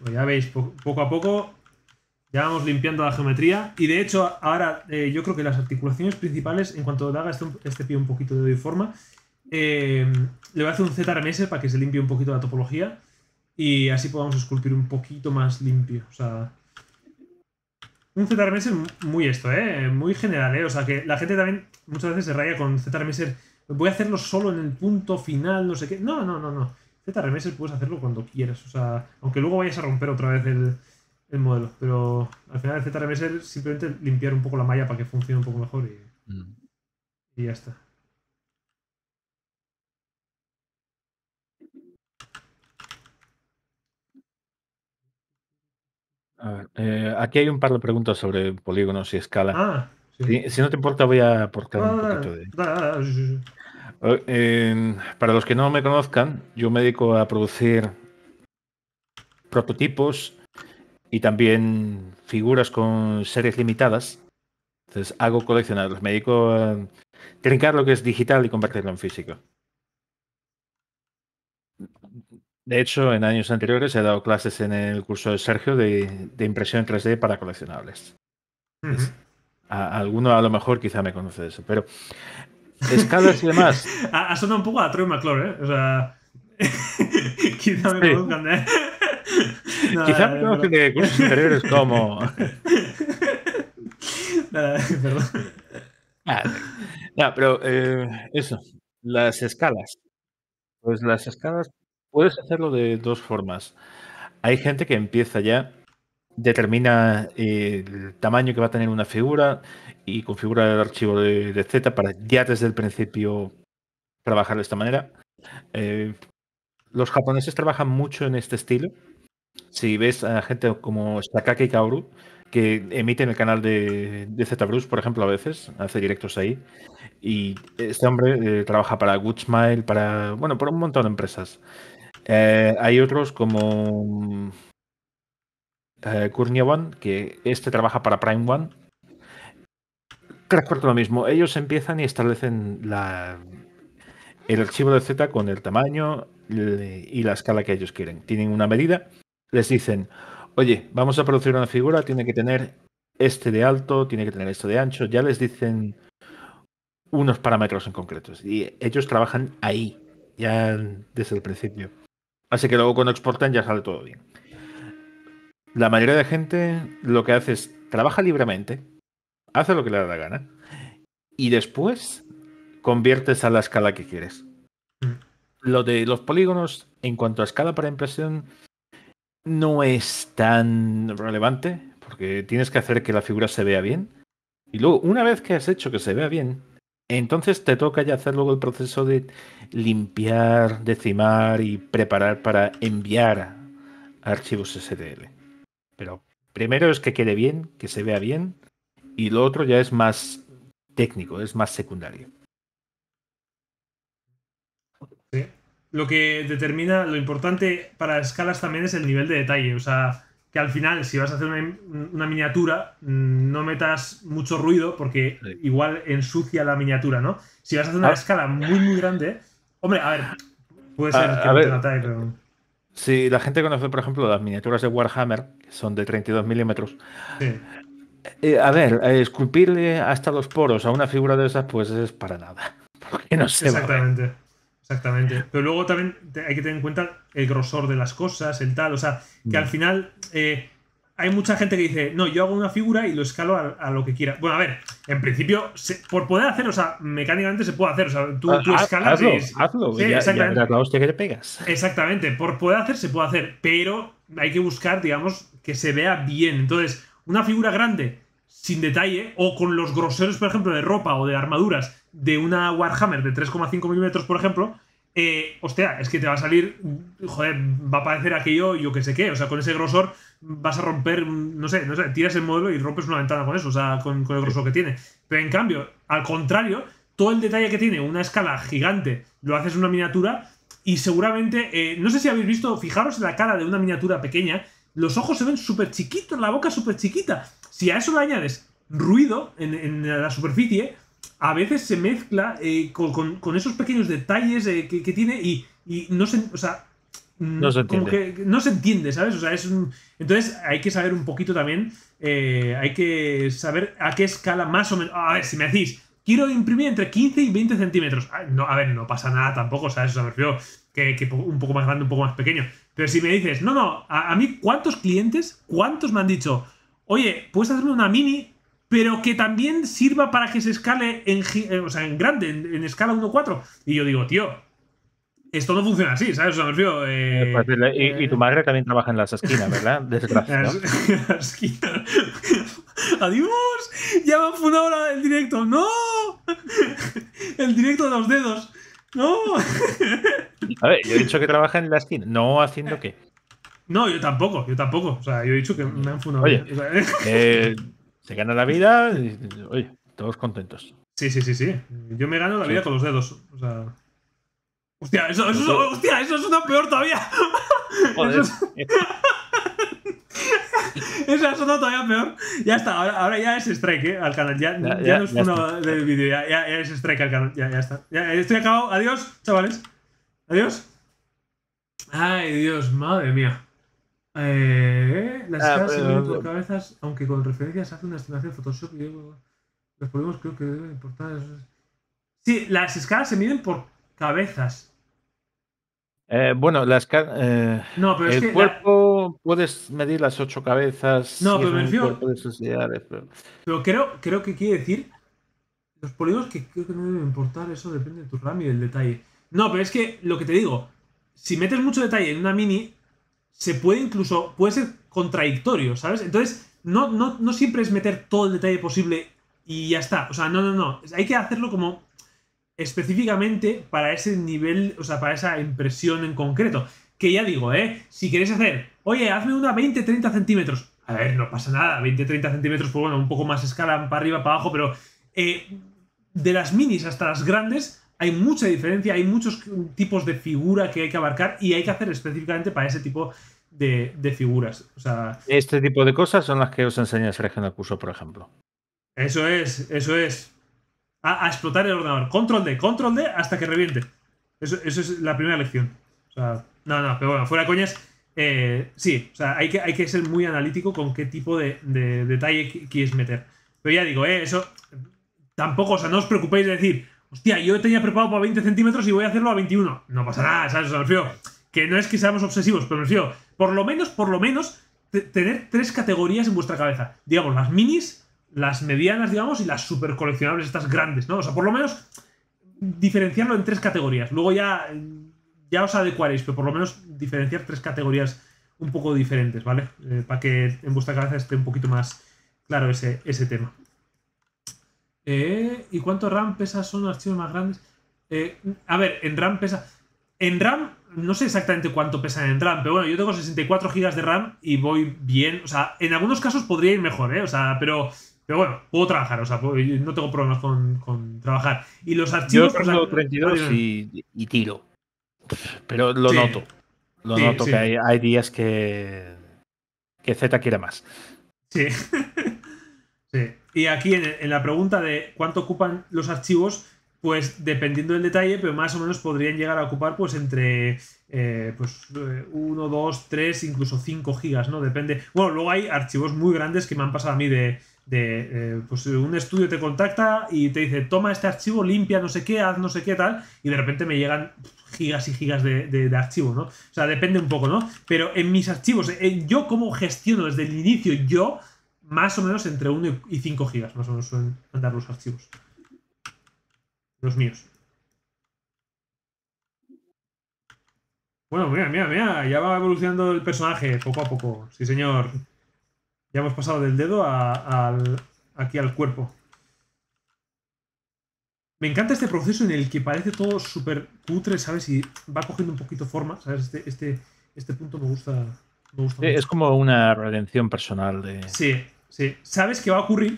Pues (clears throat) ya veis, poco a poco ya vamos limpiando la geometría. Y de hecho, ahora eh, yo creo que las articulaciones principales, en cuanto le haga este, este pie un poquito de forma, eh, le voy a hacer un ZRMS para que se limpie un poquito la topología y así podamos esculpir un poquito más limpio. O sea, un ZRMS muy esto, ¿eh? Muy general, ¿eh? O sea, que la gente también muchas veces se raya con ZRMS. Voy a hacerlo solo en el punto final, no sé qué. No, no, no, no. ZRMS puedes hacerlo cuando quieras. O sea, aunque luego vayas a romper otra vez el el modelo. Pero al final el ZRM es simplemente limpiar un poco la malla para que funcione un poco mejor y, mm. ya está. Eh, aquí hay un par de preguntas sobre polígonos y escala. Ah, sí. si, no te importa, voy a aportar un ah, poquito de. Oh, para los que no me conozcan, yo me dedico a producir prototipos y también figuras con series limitadas. Entonces hago coleccionarlos. Me dedico a eh, trincar lo que es digital y convertirlo en físico. De hecho, en años anteriores he dado clases en el curso de Sergio de, impresión 3D para coleccionables. alguno a lo mejor quizá me conoce de eso, pero escalas y demás. (laughs) ha, sonado un poco a Troy McClure, ¿eh? (laughs) quizá me conozcan, ¿eh? no, no, que cursos superiores como. (laughs) Nada, perdón. Ah, pero eh, eso, las escalas. Pues las escalas puedes hacerlo de dos formas. Hay gente que empieza ya, determina eh, el tamaño que va a tener una figura y configura el archivo de, Z para ya desde el principio trabajar de esta manera. Eh, los japoneses trabajan mucho en este estilo si ves a gente como Stakake y Kaoru, que emiten el canal de, de por ejemplo, a veces, hace directos ahí. Y este hombre eh, trabaja para Goodsmile, para, bueno, por un montón de empresas. Eh, hay otros como kurnia eh, One que este trabaja para Prime One. Crackport lo mismo, ellos empiezan y establecen la, el archivo de Z con el tamaño y la escala que ellos quieren. Tienen una medida les dicen, oye, vamos a producir una figura, tiene que tener este de alto, tiene que tener esto de ancho, ya les dicen unos parámetros en concretos y ellos trabajan ahí, ya desde el principio. Así que luego cuando exportan ya sale todo bien. La mayoría de gente lo que hace es trabaja libremente, hace lo que le da la gana y después conviertes a la escala que quieres. Mm. Lo de los polígonos en cuanto a escala para impresión no es tan relevante, porque tienes que hacer que la figura se vea bien. Y luego, una vez que has hecho que se vea bien, entonces te toca ya hacer luego el proceso de limpiar, decimar y preparar para enviar archivos sdl Pero primero es que quede bien, que se vea bien, y lo otro ya es más técnico, es más secundario. lo que determina, lo importante para escalas también es el nivel de detalle. O sea, que al final, si vas a hacer una, miniatura, mm, no metas mucho ruido porque igual ensucia la miniatura, ¿no? Si vas a hacer una ah. escala muy, muy grande. Hombre, a ver, puede ser ah, que Si la gente conoce, por ejemplo, las miniaturas de Warhammer, que son de 32 milímetros. Sí. Eh, a ver, esculpirle hasta los poros a una figura de esas, pues es para nada. (laughs) Porque no Exactamente. Exactamente. Pero luego también hay que tener en cuenta el grosor de las cosas, el tal. O sea, que al mm. final eh, hay mucha gente que dice, no, yo hago una figura y lo escalo a, lo que quiera. Bueno, a ver, en principio, por poder hacer, o sea, mecánicamente se puede hacer. O sea, tú, ah, ah, escalas. Hazlo, hazlo. exactamente. la hostia que le pegas. Exactamente. Por poder hacer, se puede hacer. Pero hay que buscar, digamos, que se vea bien. Entonces, una figura grande, sin detalle, o con los groseros, por ejemplo, de ropa o de armaduras de una Warhammer de 3,5 milímetros, por ejemplo, eh, hostia, es que te va a salir, joder, va a parecer aquello, yo que sé qué, o sea, con ese grosor vas a romper, no sé, no sé, tiras el modelo y rompes una ventana con eso, o sea, con, el grosor que tiene. Pero en cambio, al contrario, todo el detalle que tiene una escala gigante, lo haces una miniatura y seguramente, eh, no sé si habéis visto, fijaros en la cara de una miniatura pequeña, los ojos se ven súper chiquitos, la boca súper chiquita. Si a eso le añades ruido en, en la superficie, a veces se mezcla eh, con, esos pequeños detalles eh, que, tiene y, no se. Mm, no se entiende. ¿sabes? O sea, es entonces hay que saber un poquito también. Eh, hay que saber a qué escala más o menos. A ver, si me decís, quiero imprimir entre 15 y 20 centímetros. no, a ver, no pasa nada tampoco, ¿sabes? O sea, me refiero que, un poco más grande, un poco más pequeño. Pero si me dices, no, no, a mí, ¿cuántos clientes, cuántos me han dicho, oye, puedes hacerme una mini pero que también sirva para que se escale en, eh, grande, en, escala 1-4. Y yo digo, tío, esto no funciona así, ¿sabes? O sea, eh, eh, y, tu eh, madre también trabaja en las esquinas, ¿verdad? (laughs) Desgracia. las esquinas. (laughs) Adiós. Ya me han funado el directo. ¡No! (laughs) El directo de los dedos. ¡No! A ver, yo he dicho que trabaja en la esquina. No haciendo qué. No, yo tampoco, yo tampoco. O sea, yo he dicho que me han funado. Oye, eh, se gana la vida, y, oye, todos contentos. Sí, sí, sí, sí. Yo me gano la vida con los dedos. O sea... Hostia, eso, eso, hostia, eso es una peor todavía. Joder. (laughs) Eso es... (laughs) Esa todavía peor. Ya está, ahora, ya es strike ¿eh? al canal. Ya, ya, no es uno del vídeo, ya, es strike al canal. Ya, está. Ya, estoy acabado. Adiós, chavales. Adiós. Ay, Dios, madre mía. Eh, las ah, escalas se miden por cabezas, aunque con referencias hace una estimación Photoshop, los polígonos creo que deben importar. eso. Sí, las escalas se miden por cabezas. Eh, bueno, las eh, no, pero el cuerpo puedes medir las ocho cabezas. No, pero me Pero... creo, creo que quiere decir los polígonos que creo que no deben importar, eso depende de tu RAM y del detalle. No, pero es que lo que te digo, si metes mucho detalle en una mini, se puede incluso, puede ser contradictorio, ¿sabes? Entonces, no, no, siempre es meter todo el detalle posible y ya está. O sea, no, no, no. Hay que hacerlo como específicamente para ese nivel, o sea, para esa impresión en concreto. Que ya digo, ¿eh? Si queréis hacer, oye, hazme una 20-30 centímetros. A ver, no pasa nada, 20-30 centímetros, pues bueno, un poco más escala para arriba, para abajo, pero eh, de las minis hasta las grandes hay mucha diferencia, hay muchos tipos de figura que hay que abarcar y hay que hacer específicamente para ese tipo de, figuras. este tipo de cosas son las que os enseña Sergio en el curso, por ejemplo. Eso es, eso es. A, explotar el ordenador. Control D, control D hasta que reviente. Eso, es la primera lección. O no, no, pero bueno, fuera coñas. Eh, sí, hay que, hay que ser muy analítico con qué tipo de, detalle quieres meter. Pero ya digo, eh, eso tampoco, o sea, no os preocupéis de decir, hostia, yo tenía preparado para 20 centímetros y voy a hacerlo a 21. No pasa nada, ¿sabes? que no es que seamos obsesivos, pero me refiero, por lo menos, por lo menos, tener tres categorías en vuestra cabeza. Digamos, las minis, las medianas, digamos, y las super coleccionables, estas grandes, ¿no? O sea, por lo menos diferenciarlo en tres categorías. Luego ya, ya os adecuaréis, pero por lo menos diferenciar tres categorías un poco diferentes, ¿vale? Eh, para que en vuestra cabeza esté un poquito más claro ese, ese tema. Eh, ¿Y cuánto RAM pesa? Son los archivos más grandes. Eh, a ver, en RAM pesa. En RAM, no sé exactamente cuánto pesa, en RAM, pero bueno, yo tengo 64 GB de RAM y voy bien. O sea, en algunos casos podría ir mejor, ¿eh? O sea, pero, pero bueno, puedo trabajar, o sea, no tengo problemas con, trabajar. Y los archivos. Yo tengo 32 y, tiro. Pero lo noto. Lo noto que hay, días que. que Z quiere más. Sí. (laughs) Sí. Y aquí en, la pregunta de cuánto ocupan los archivos, pues dependiendo del detalle, pero más o menos podrían llegar a ocupar pues entre 1, 2, 3, incluso 5 gigas, ¿no? Depende. Bueno, luego hay archivos muy grandes que me han pasado a mí de, de eh, pues un estudio te contacta y te dice, toma este archivo, limpia no sé qué, haz no sé qué tal, y de repente me llegan gigas y gigas de, de, archivo, ¿no? O sea, depende un poco, ¿no? Pero en mis archivos, eh, yo cómo gestiono desde el inicio yo más o menos entre 1 y 5 gigas, más o menos suelen andar los archivos. Los míos. Bueno, mira, mira, mira, ya va evolucionando el personaje poco a poco. Sí, señor. Ya hemos pasado del dedo al, aquí al cuerpo. Me encanta este proceso en el que parece todo súper putre ¿sabes? Y va cogiendo un poquito forma, ¿sabes? Este, este, este punto me gusta, Es como una redención personal de... Sí, Sí, sabes que va a ocurrir,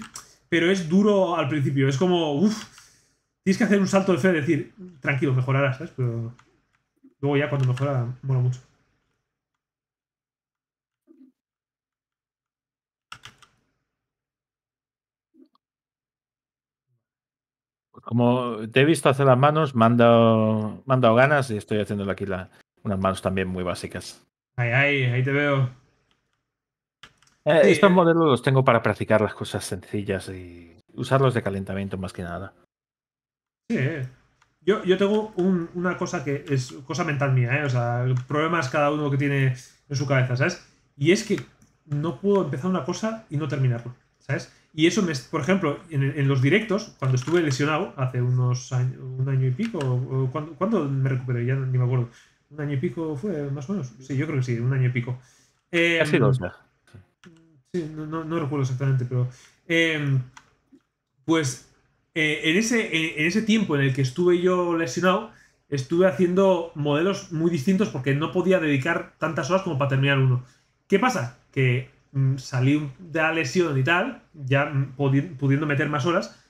pero es duro al principio. Es como, uff, tienes que hacer un salto de fe, decir, tranquilo, mejorarás, ¿sabes? Pero luego ya cuando mejora, mola mucho. Pues como te he visto hacer las manos, mando mando ganas y estoy haciendo aquí unas manos también muy básicas. Ahí, ahí, ahí te veo. Eh, estos modelos los tengo para practicar las cosas sencillas y usarlos de calentamiento más que nada. Sí. Eh. Yo, yo tengo una cosa que es cosa mental mía, ¿eh? o sea, problemas cada uno que tiene en su cabeza, ¿sabes? Y es que no puedo empezar una cosa y no terminarlo, ¿sabes? Y eso, me, por ejemplo, en, los directos, cuando estuve lesionado hace unos años, un año y pico, ¿cuándo cuando, me recuperé, ya ni me acuerdo. Un año y pico fue, más o menos. Sí, yo creo que sí, un año y pico. Eh, dos Sí, no, recuerdo exactamente, pero. Em, pues eh, en, ese, en, ese tiempo en el que estuve yo lesionado, estuve haciendo modelos muy distintos porque no podía dedicar tantas horas como para terminar uno. ¿Qué pasa? Que mm, salí de la lesión y tal, ya mm, pudiendo meter más horas,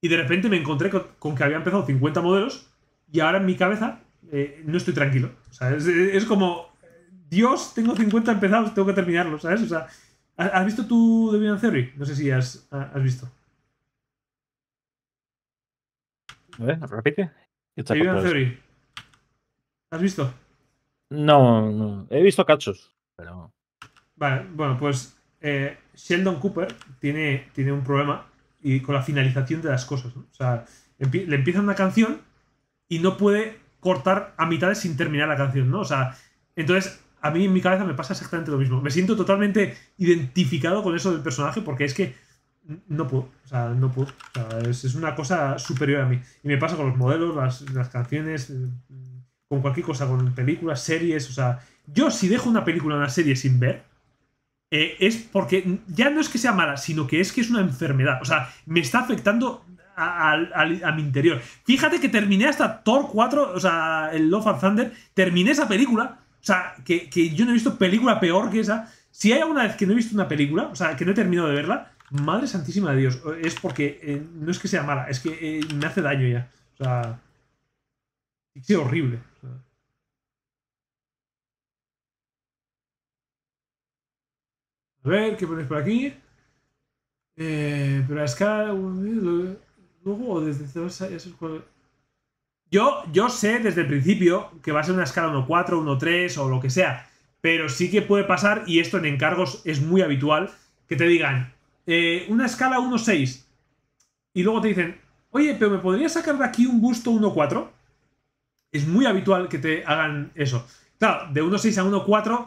y de repente me encontré con, que había empezado 50 modelos y ahora en mi cabeza eh, no estoy tranquilo. O sea, es, como, Dios, tengo 50 empezados, tengo que terminarlos, ¿sabes? O sea, ¿Has visto tú The Theory? No sé si has, visto. A ver, repite. The Theory. ¿Has visto? No, no. He visto cachos, pero. Vale, bueno, pues eh, Sheldon Cooper tiene, tiene un problema y con la finalización de las cosas. O sea, le empieza una canción y no puede cortar a mitades sin terminar la canción, ¿no? O sea, entonces a mí en mi cabeza me pasa exactamente lo mismo. Me siento totalmente identificado con eso del personaje porque es que no puedo, o sea, no puedo. es, una cosa superior a mí. Y me pasa con los modelos, las, canciones, eh, con cualquier cosa, con películas, series, o sea, yo si dejo una película o una serie sin ver, eh, es porque ya no es que sea mala, sino que es que es una enfermedad. O sea, me está afectando a, mi interior. Fíjate que terminé hasta Thor 4, o sea, el Love and Thunder, terminé esa película o sea, que, yo no he visto película peor que esa. Si hay alguna vez que no he visto una película, o sea, que no he terminado de verla, madre santísima de Dios, es porque eh, no es que sea mala, es que eh, me hace daño ya. O sea, es horrible. A ver, ¿qué pones por aquí? Eh, pero a escala, luego o desde esos yo, yo sé desde el principio que va a ser una escala 1.4, 1.3 o lo que sea, pero sí que puede pasar, y esto en encargos es muy habitual, que te digan eh, una escala 1.6 y luego te dicen, oye, pero ¿me podrías sacar de aquí un busto 1.4? Es muy habitual que te hagan eso. Claro, de 1.6 a 1.4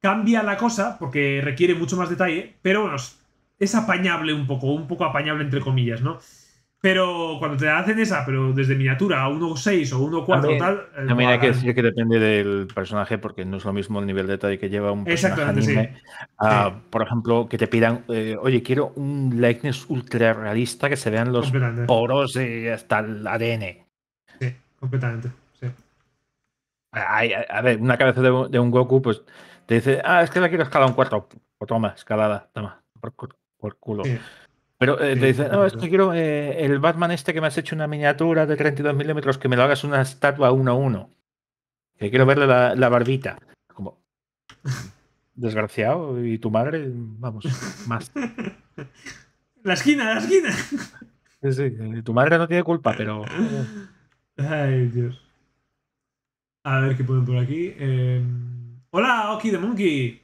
cambia la cosa porque requiere mucho más detalle, pero bueno, es apañable un poco, un poco apañable entre comillas, ¿no? Pero cuando te hacen esa, pero desde miniatura, a 1.6 o 1.4 tal. Eh, también hay que decir que depende del personaje, porque no es lo mismo el nivel de detalle que lleva un personaje anime. Sí. Por ejemplo, que te pidan, eh, oye, quiero un likeness ultra realista que se vean los poros y hasta el ADN. Sí, completamente. A, ver, una cabeza de, un Goku, pues te dice, ah, es que la quiero escalar un cuarto. O pues toma, escalada, toma, por, culo. Pero eh, te dicen, no, es que quiero eh, el Batman este que me has hecho una miniatura de 32 milímetros, que me lo hagas una estatua 1 a 1. Que quiero verle la, barbita. Como, desgraciado, y tu madre, vamos, más. (laughs) La esquina, la esquina. Sí, sí, eh, tu madre no tiene culpa, pero. Ay, Dios. A ver qué ponen por aquí. Em, hola, Oki de Monkey.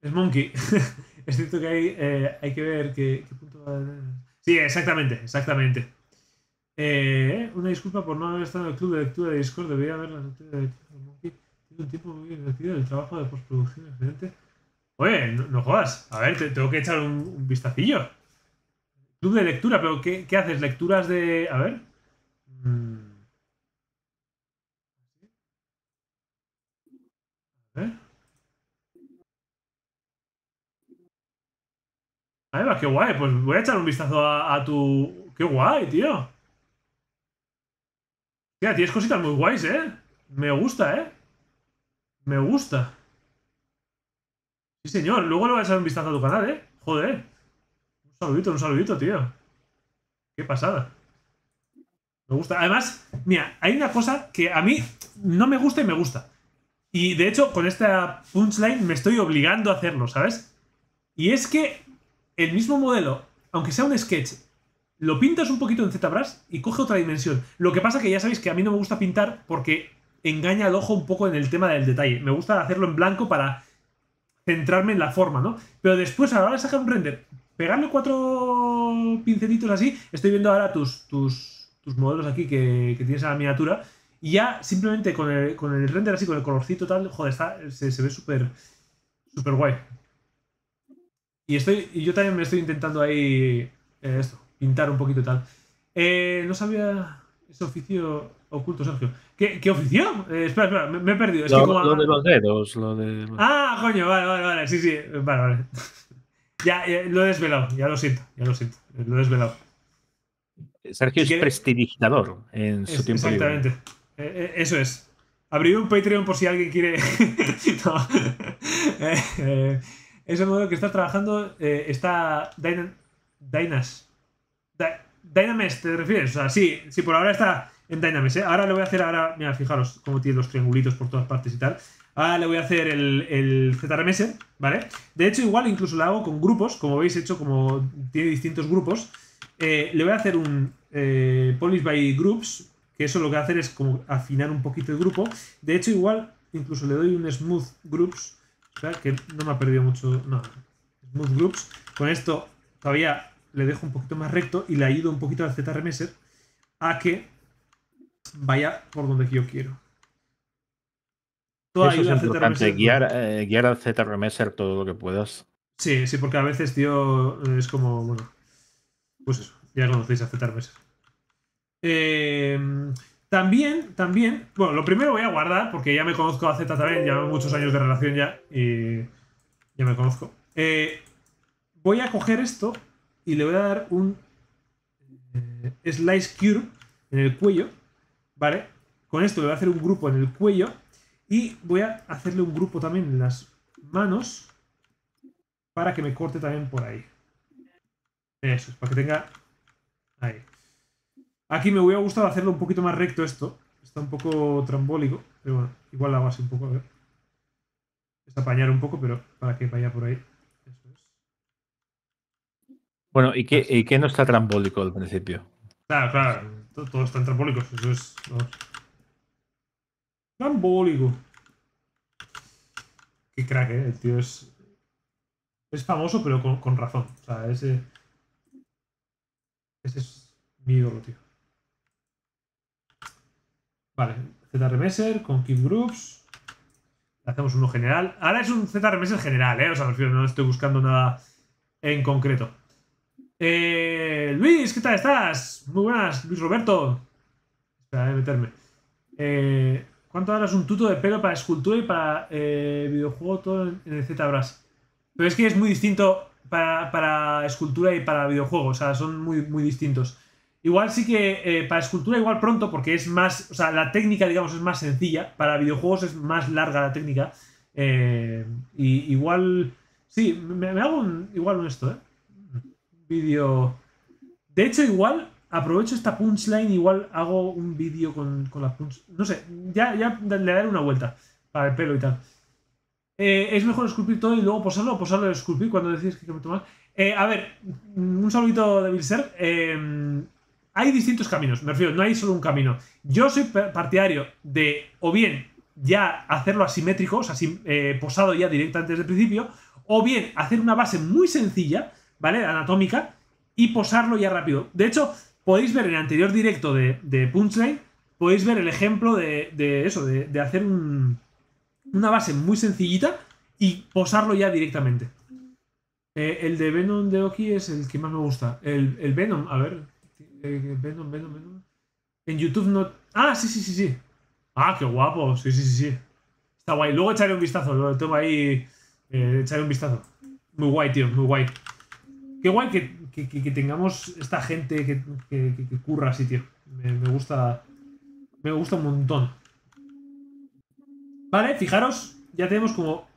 Es Monkey. (laughs) es cierto que hay, que ver que... Sí, exactamente, exactamente. Eh, una disculpa por no haber estado en el club de lectura de Discord. Debería haber la noticia de Monkey. Tiene un tiempo muy divertido. El trabajo de postproducción excelente. Oye, no, no, jodas. A ver, te, tengo que echar un, vistacillo. Club de lectura, pero qué haces? ¿Lecturas de.? A ver. va, qué guay. Pues voy a echar un vistazo a, tu... ¡Qué guay, tío! Tío, tienes cositas muy guays, ¿eh? Me gusta, ¿eh? Me gusta. Sí, señor. Luego le voy a echar un vistazo a tu canal, ¿eh? Joder. Un saludito, un saludito, tío. Qué pasada. Me gusta. Además, mira, hay una cosa que a mí no me gusta y me gusta. Y de hecho, con esta punchline me estoy obligando a hacerlo, ¿sabes? Y es que el mismo modelo, aunque sea un sketch, lo pintas un poquito en ZBrush y coge otra dimensión. Lo que pasa que ya sabéis que a mí no me gusta pintar porque engaña al ojo un poco en el tema del detalle. Me gusta hacerlo en blanco para centrarme en la forma, ¿no? Pero después, a la hora de sacar un render, pegarle cuatro pincelitos así, estoy viendo ahora tus, tus, tus modelos aquí que, tienes a la miniatura, y ya simplemente con el, render así, con el colorcito tal, joder, se, se ve súper súper guay. Y, estoy, y yo también me estoy intentando ahí eh, esto, pintar un poquito y tal. Eh, no sabía ese oficio oculto, Sergio. ¿Qué, qué oficio? Eh, espera, espera, me, he perdido. Es lo, lo, de los dedos, lo de... Ah, coño, vale, vale, vale, sí, sí, vale, vale. (laughs) ya, lo he desvelado, ya lo siento, ya lo siento, lo he desvelado. Sergio es prestidigitador en su tiempo Exactamente, eso es. Abrir un Patreon por si alguien quiere... (laughs) no. (laughs) ese modelo que está trabajando eh, está Dynam. Dynas. Dynames, ¿te refieres? O sea, sí, sí, por ahora está en Dynamesh. ¿eh? Ahora le voy a hacer, ahora, mira, fijaros cómo tiene los triangulitos por todas partes y tal. Ahora le voy a hacer el, el ZRMS, ¿vale? De hecho, igual incluso lo hago con grupos, como veis, hecho como tiene distintos grupos. Eh, le voy a hacer un eh, by Groups, que eso lo que va a hacer es como afinar un poquito el grupo. De hecho, igual incluso le doy un Smooth Groups que no me ha perdido mucho. No, Smooth Groups. Con esto todavía le dejo un poquito más recto y le ayudo un poquito al ZRMesser a que vaya por donde yo quiero. Eso es importante, eh, guiar, al ZRMesser todo lo que puedas. Sí, sí, porque a veces, tío, es como, bueno, pues eso, ya conocéis a ZRMesser. Eh, también, también, bueno, lo primero voy a guardar porque ya me conozco a Z también, llevamos muchos años de relación ya y ya me conozco. Eh, voy a coger esto y le voy a dar un eh, slice cure en el cuello, ¿vale? Con esto le voy a hacer un grupo en el cuello y voy a hacerle un grupo también en las manos para que me corte también por ahí. Eso, para que tenga ahí. Aquí me hubiera gustado hacerlo un poquito más recto esto. Está un poco trambólico, pero bueno, igual la hago así un poco, a ver. Es apañar un poco, pero para que vaya por ahí. Eso es. Bueno, ¿y qué, ¿y no está trambólico al principio? Claro, claro, todos están trambólicos, eso es... Trambólico. Qué crack, ¿eh? El tío es... Es famoso, pero con, razón. O sea, ese... Ese es mi ídolo, tío. Vale, ZRMSer con Keep Groups. Hacemos uno general. Ahora es un ZRMS general, ¿eh? O sea, refiero, no estoy buscando nada en concreto. Eh, Luis, ¿qué tal estás? Muy buenas, Luis Roberto. Espera, de meterme. Eh, ¿Cuánto ahora un tuto de pelo para escultura y para eh, videojuego todo en, el ZBrush? Pero es que es muy distinto para, escultura y para videojuego. O sea, son muy, muy distintos. Igual sí que eh, para escultura igual pronto, porque es más, o sea, la técnica, digamos, es más sencilla. Para videojuegos es más larga la técnica. Eh, y igual, sí, me, hago igual un esto, ¿eh? Vídeo... De hecho, igual aprovecho esta punchline, igual hago un vídeo con, con la punch... No sé, ya, ya le daré una vuelta para el pelo y tal. Eh, es mejor esculpir todo y luego posarlo o posarlo y esculpir cuando decís que me tomas. a ver, un saludito de Bilser. Eh, hay distintos caminos, me refiero, no hay solo un camino. Yo soy partidario de o bien ya hacerlo asimétrico, o sea, eh, posado ya directamente desde el principio, o bien hacer una base muy sencilla, ¿vale? Anatómica, y posarlo ya rápido. De hecho, podéis ver en el anterior directo de, de Punchline, podéis ver el ejemplo de, eso, de, hacer una base muy sencillita y posarlo ya directamente. Eh, el de Venom de Oki es el que más me gusta. El, el Venom, a ver, en YouTube no. Ah, sí, sí, sí, sí. Ah, qué guapo. Sí, sí, sí, sí. Está guay. Luego echaré un vistazo. Lo tengo ahí. Eh, echaré un vistazo. Muy guay, tío. Muy guay. Qué guay que, tengamos esta gente que, que, curra así, tío. me, gusta. Me gusta un montón. Vale, fijaros. Ya tenemos como.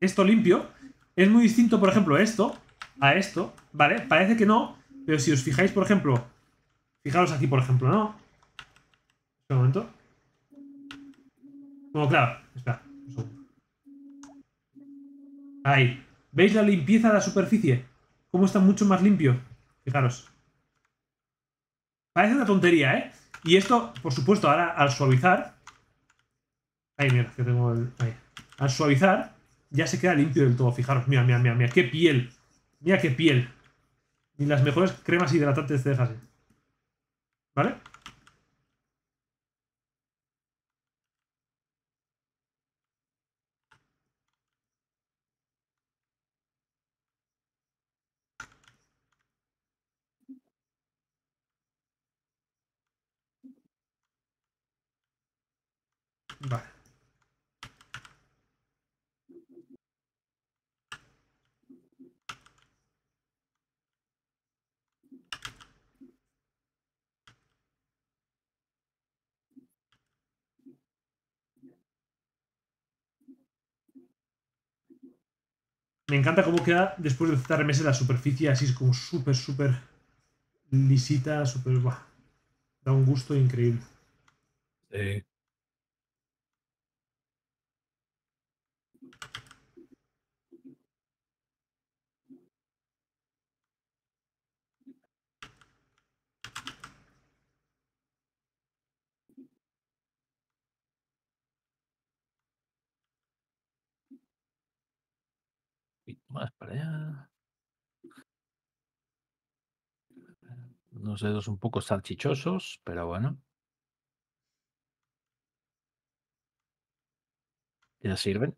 Esto limpio. Es muy distinto, por ejemplo, esto a esto. Vale, parece que no, pero si os fijáis, por ejemplo, fijaros aquí, por ejemplo, ¿no? Un momento. Como claro, espera, un Ahí. ¿Veis la limpieza de la superficie? Cómo está mucho más limpio. Fijaros. Parece una tontería, ¿eh? Y esto, por supuesto, ahora al suavizar... Ahí, mira, que tengo el... Al suavizar, ya se queda limpio del todo. Fijaros, mira, mira, mira, mira. ¡Qué piel! Mira qué piel ni las mejores cremas hidratantes te dejas. ¿Vale? Me encanta cómo queda después de meses la superficie así es como súper, súper lisita, súper... Da un gusto increíble. para allá. Unos dedos un poco salchichosos, pero bueno. Ya sirven.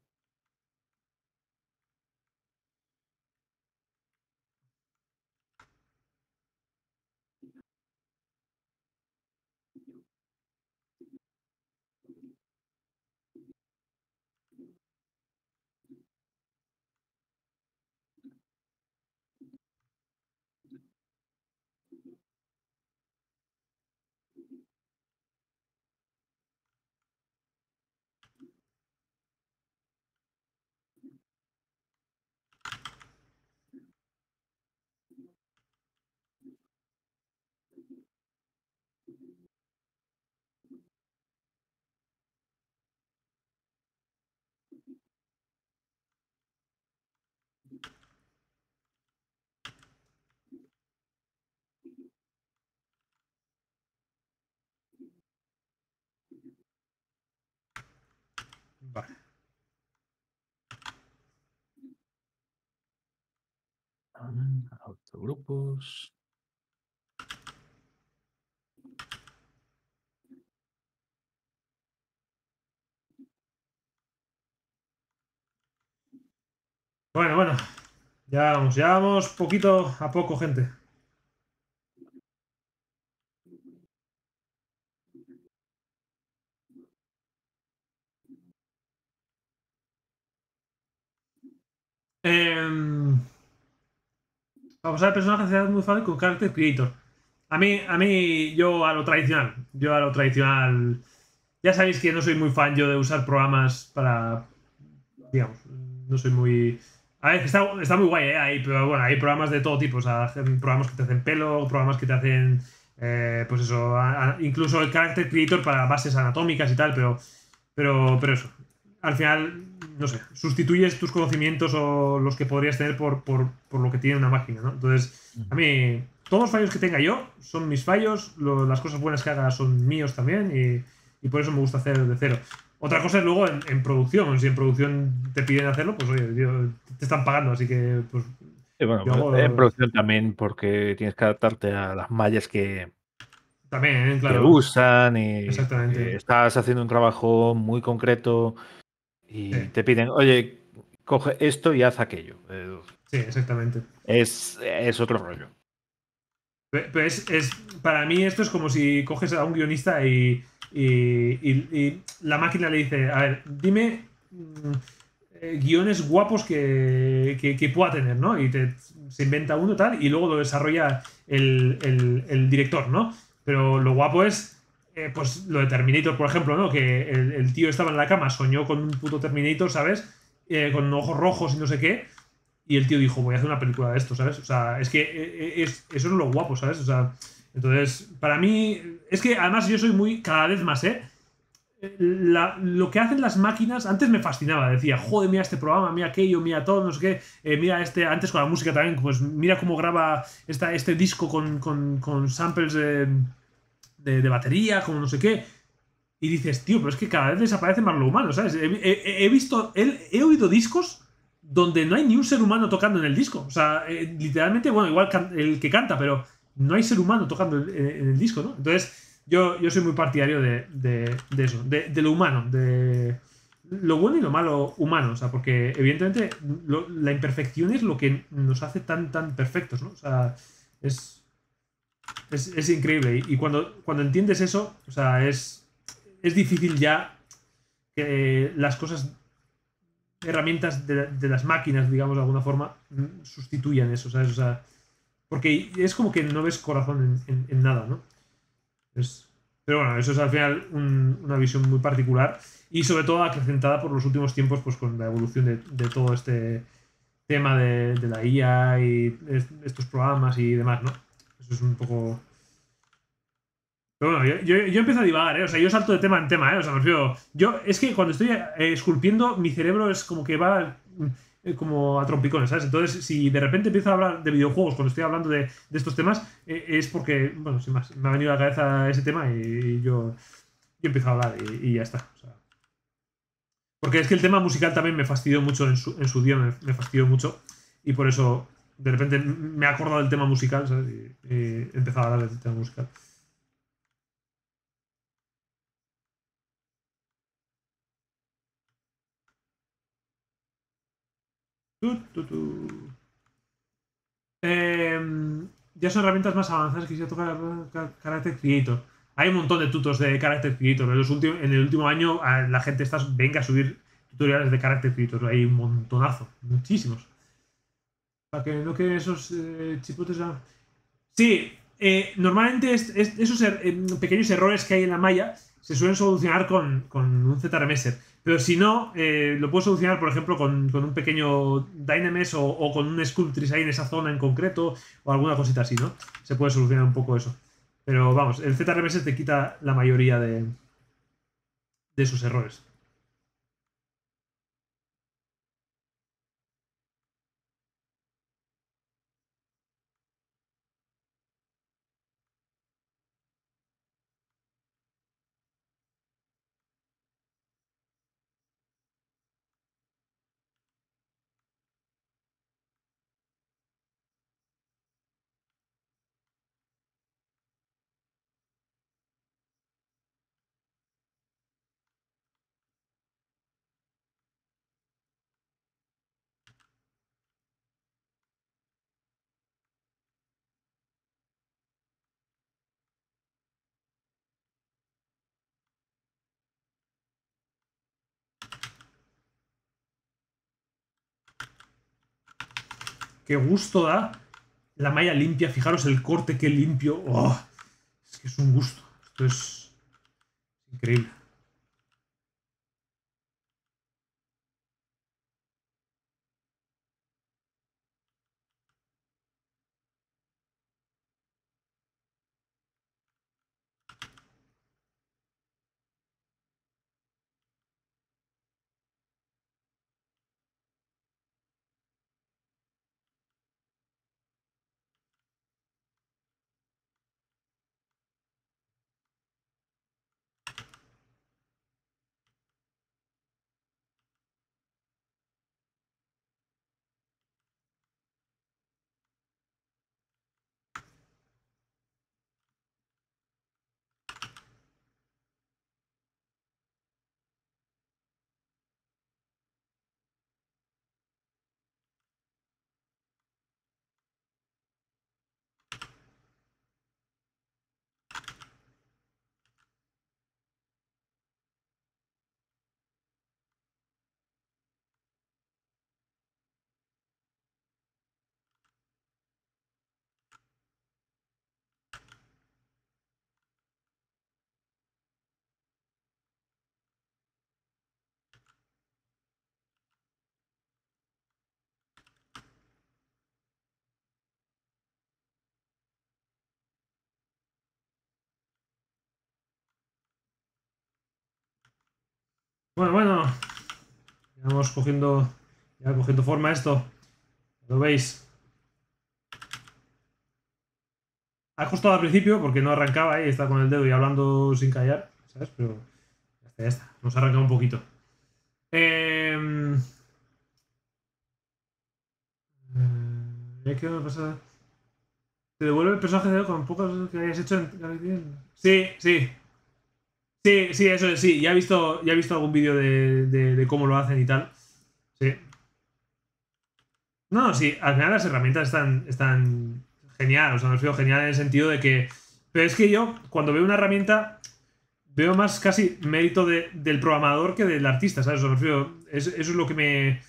grupos Bueno, bueno. Ya vamos, ya vamos poquito a poco, gente. Em, Vamos personas que se hacia muy fácil con Character Creator. A mí, a mí, yo a lo tradicional. Yo a lo tradicional. Ya sabéis que no soy muy fan yo de usar programas para. Digamos, no soy muy. A ver, está, muy guay, ¿eh? Hay, pero bueno, hay programas de todo tipo. O sea, programas que te hacen pelo, programas que te hacen. Eh, pues eso, incluso el Character Creator para bases anatómicas y tal, pero. Pero, pero eso al final, no sé, sustituyes tus conocimientos o los que podrías tener por, lo que tiene una máquina, ¿no? Entonces, a mí, todos los fallos que tenga yo son mis fallos, las cosas buenas que haga son míos también y, por eso me gusta hacer de cero. Otra cosa es luego en, producción. Si en producción te piden hacerlo, pues oye, te están pagando, así que pues. bueno, en producción también, porque tienes que adaptarte a las mallas que, también, claro. usan y Exactamente. Eh, estás haciendo un trabajo muy concreto y te piden, oye, coge esto y haz aquello. Eh, sí, exactamente. Es, otro rollo. Pues es, para mí esto es como si coges a un guionista y, la máquina le dice, a ver, dime mm, eh, guiones guapos que, pueda tener, ¿no? Y se inventa uno tal y luego lo desarrolla el director, ¿no? Pero lo guapo es eh, pues lo de Terminator, por ejemplo, ¿no? Que el, tío estaba en la cama, soñó con un puto Terminator, ¿sabes? Eh, con ojos rojos y no sé qué. Y el tío dijo, voy a hacer una película de esto, ¿sabes? O sea, es que eh, es, eso es lo guapo, ¿sabes? O sea, entonces, para mí, es que además yo soy muy, cada vez más, ¿eh? lo que hacen las máquinas, antes me fascinaba, decía, joder, mira este programa, mira aquello, mira todo, no sé qué, mira este, antes con la música también, pues mira cómo graba este disco con, con, con samples de de, batería, como no sé qué. Y dices, tío, pero es que cada vez desaparece más lo humano, ¿sabes? He, visto, he, oído discos donde no hay ni un ser humano tocando en el disco. O sea, eh, literalmente, bueno, igual el que canta, pero no hay ser humano tocando en, el disco, ¿no? Entonces, yo, yo soy muy partidario de, eso, de, lo humano, de lo bueno y lo malo humano, o sea, porque evidentemente la imperfección es lo que nos hace tan, tan perfectos, ¿no? O sea, es, es, increíble. Y, cuando, cuando entiendes eso, o sea, es, es difícil ya que las cosas, herramientas de, de las máquinas, digamos, de alguna forma, sustituyan eso, ¿sabes? O sea, porque es como que no ves corazón en, nada, ¿no? pero bueno, eso es al final una visión muy particular y sobre todo acrecentada por los últimos tiempos, pues con la evolución de, todo este tema de, la IA y estos programas y demás, ¿no? es un poco. Pero bueno, yo, empiezo a divagar, ¿eh? O sea, yo salto de tema en tema, ¿eh? O sea, refiero... Yo, es que cuando estoy eh, esculpiendo, mi cerebro es como que va eh, como a trompicones, ¿sabes? Entonces, si de repente empiezo a hablar de videojuegos cuando estoy hablando de, estos temas, eh, es porque, bueno, sin más, me ha venido a la cabeza ese tema y, yo, yo empiezo a hablar y, ya está. O sea. Porque es que el tema musical también me fastidió mucho en su, día, me, me fastidió mucho y por eso de repente me he acordado del tema musical, ¿sabes? Y, empezaba a hablar del tema musical. Em, ya son herramientas más avanzadas que se tocar Character Creator. Hay un montón de tutos de carácter Creator. En, los últimos, en el último año la gente está, venga a subir tutoriales de carácter Creator. Hay un montonazo, muchísimos. Para que no queden esos eh, chipotes. Sí, eh, normalmente esos er, em, pequeños errores que hay en la malla se suelen solucionar con, con un ZRMS. Pero si no, eh, lo puedo solucionar, por ejemplo, con, un pequeño dynames o, o, con un Sculptris ahí en esa zona en concreto o alguna cosita así, ¿no? Se puede solucionar un poco eso. Pero vamos, el ZRMS te quita la mayoría de, de esos errores. qué gusto da la malla limpia. Fijaros el corte, qué limpio. Oh, es que es un gusto. Esto es increíble. Bueno, bueno. Ya vamos cogiendo, ya cogiendo forma esto. Lo veis. Ha costado al principio porque no arrancaba y está con el dedo y hablando sin callar, ¿sabes? Pero ya está, ya está. Nos ha arrancado un poquito. Em, eh, ¿Qué Te devuelve el personaje de con pocos que hayas hecho en... Sí, sí, Sí, sí, eso es, sí. Ya he visto, ya he visto algún vídeo de, cómo lo hacen y tal. Sí. No, sí, al final las herramientas están, están genial. O sea, me refiero genial en el sentido de que. Pero es que yo, cuando veo una herramienta, veo más casi mérito del programador que del artista, ¿sabes? O sea, me refiero, eso es lo que me.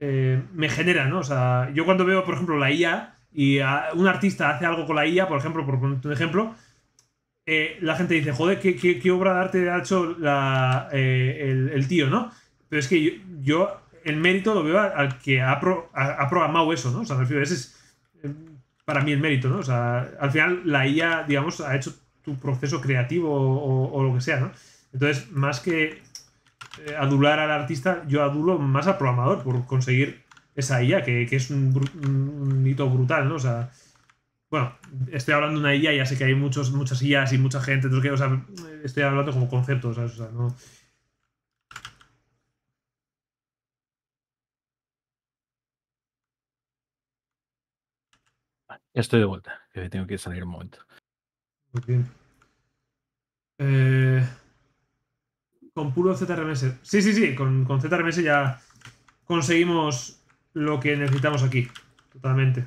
Eh, me genera, ¿no? O sea, yo cuando veo, por ejemplo, la IA y un artista hace algo con la IA, por ejemplo, por un ejemplo, eh, la gente dice, joder, ¿qué, qué, obra de arte ha hecho eh, el, tío, ¿no? Pero es que yo, el mérito lo veo al que ha, programado eso, ¿no? O sea, me refiero, ese es eh, para mí el mérito, ¿no? O sea, al final la IA, digamos, ha hecho tu proceso creativo o, lo que sea, ¿no? Entonces, más que adular al artista, yo adulo más al programador por conseguir esa IA, que, que es un, un hito brutal, ¿no? O sea, bueno, estoy hablando de una IA, ya sé que hay muchos, muchas IAs y mucha gente, entonces, o sea, estoy hablando como conceptos, Estoy de vuelta, que tengo que salir un momento. Muy bien. Eh, con puro ZRMS. Sí, sí, sí, con, con ZRMS ya conseguimos lo que necesitamos aquí. Totalmente.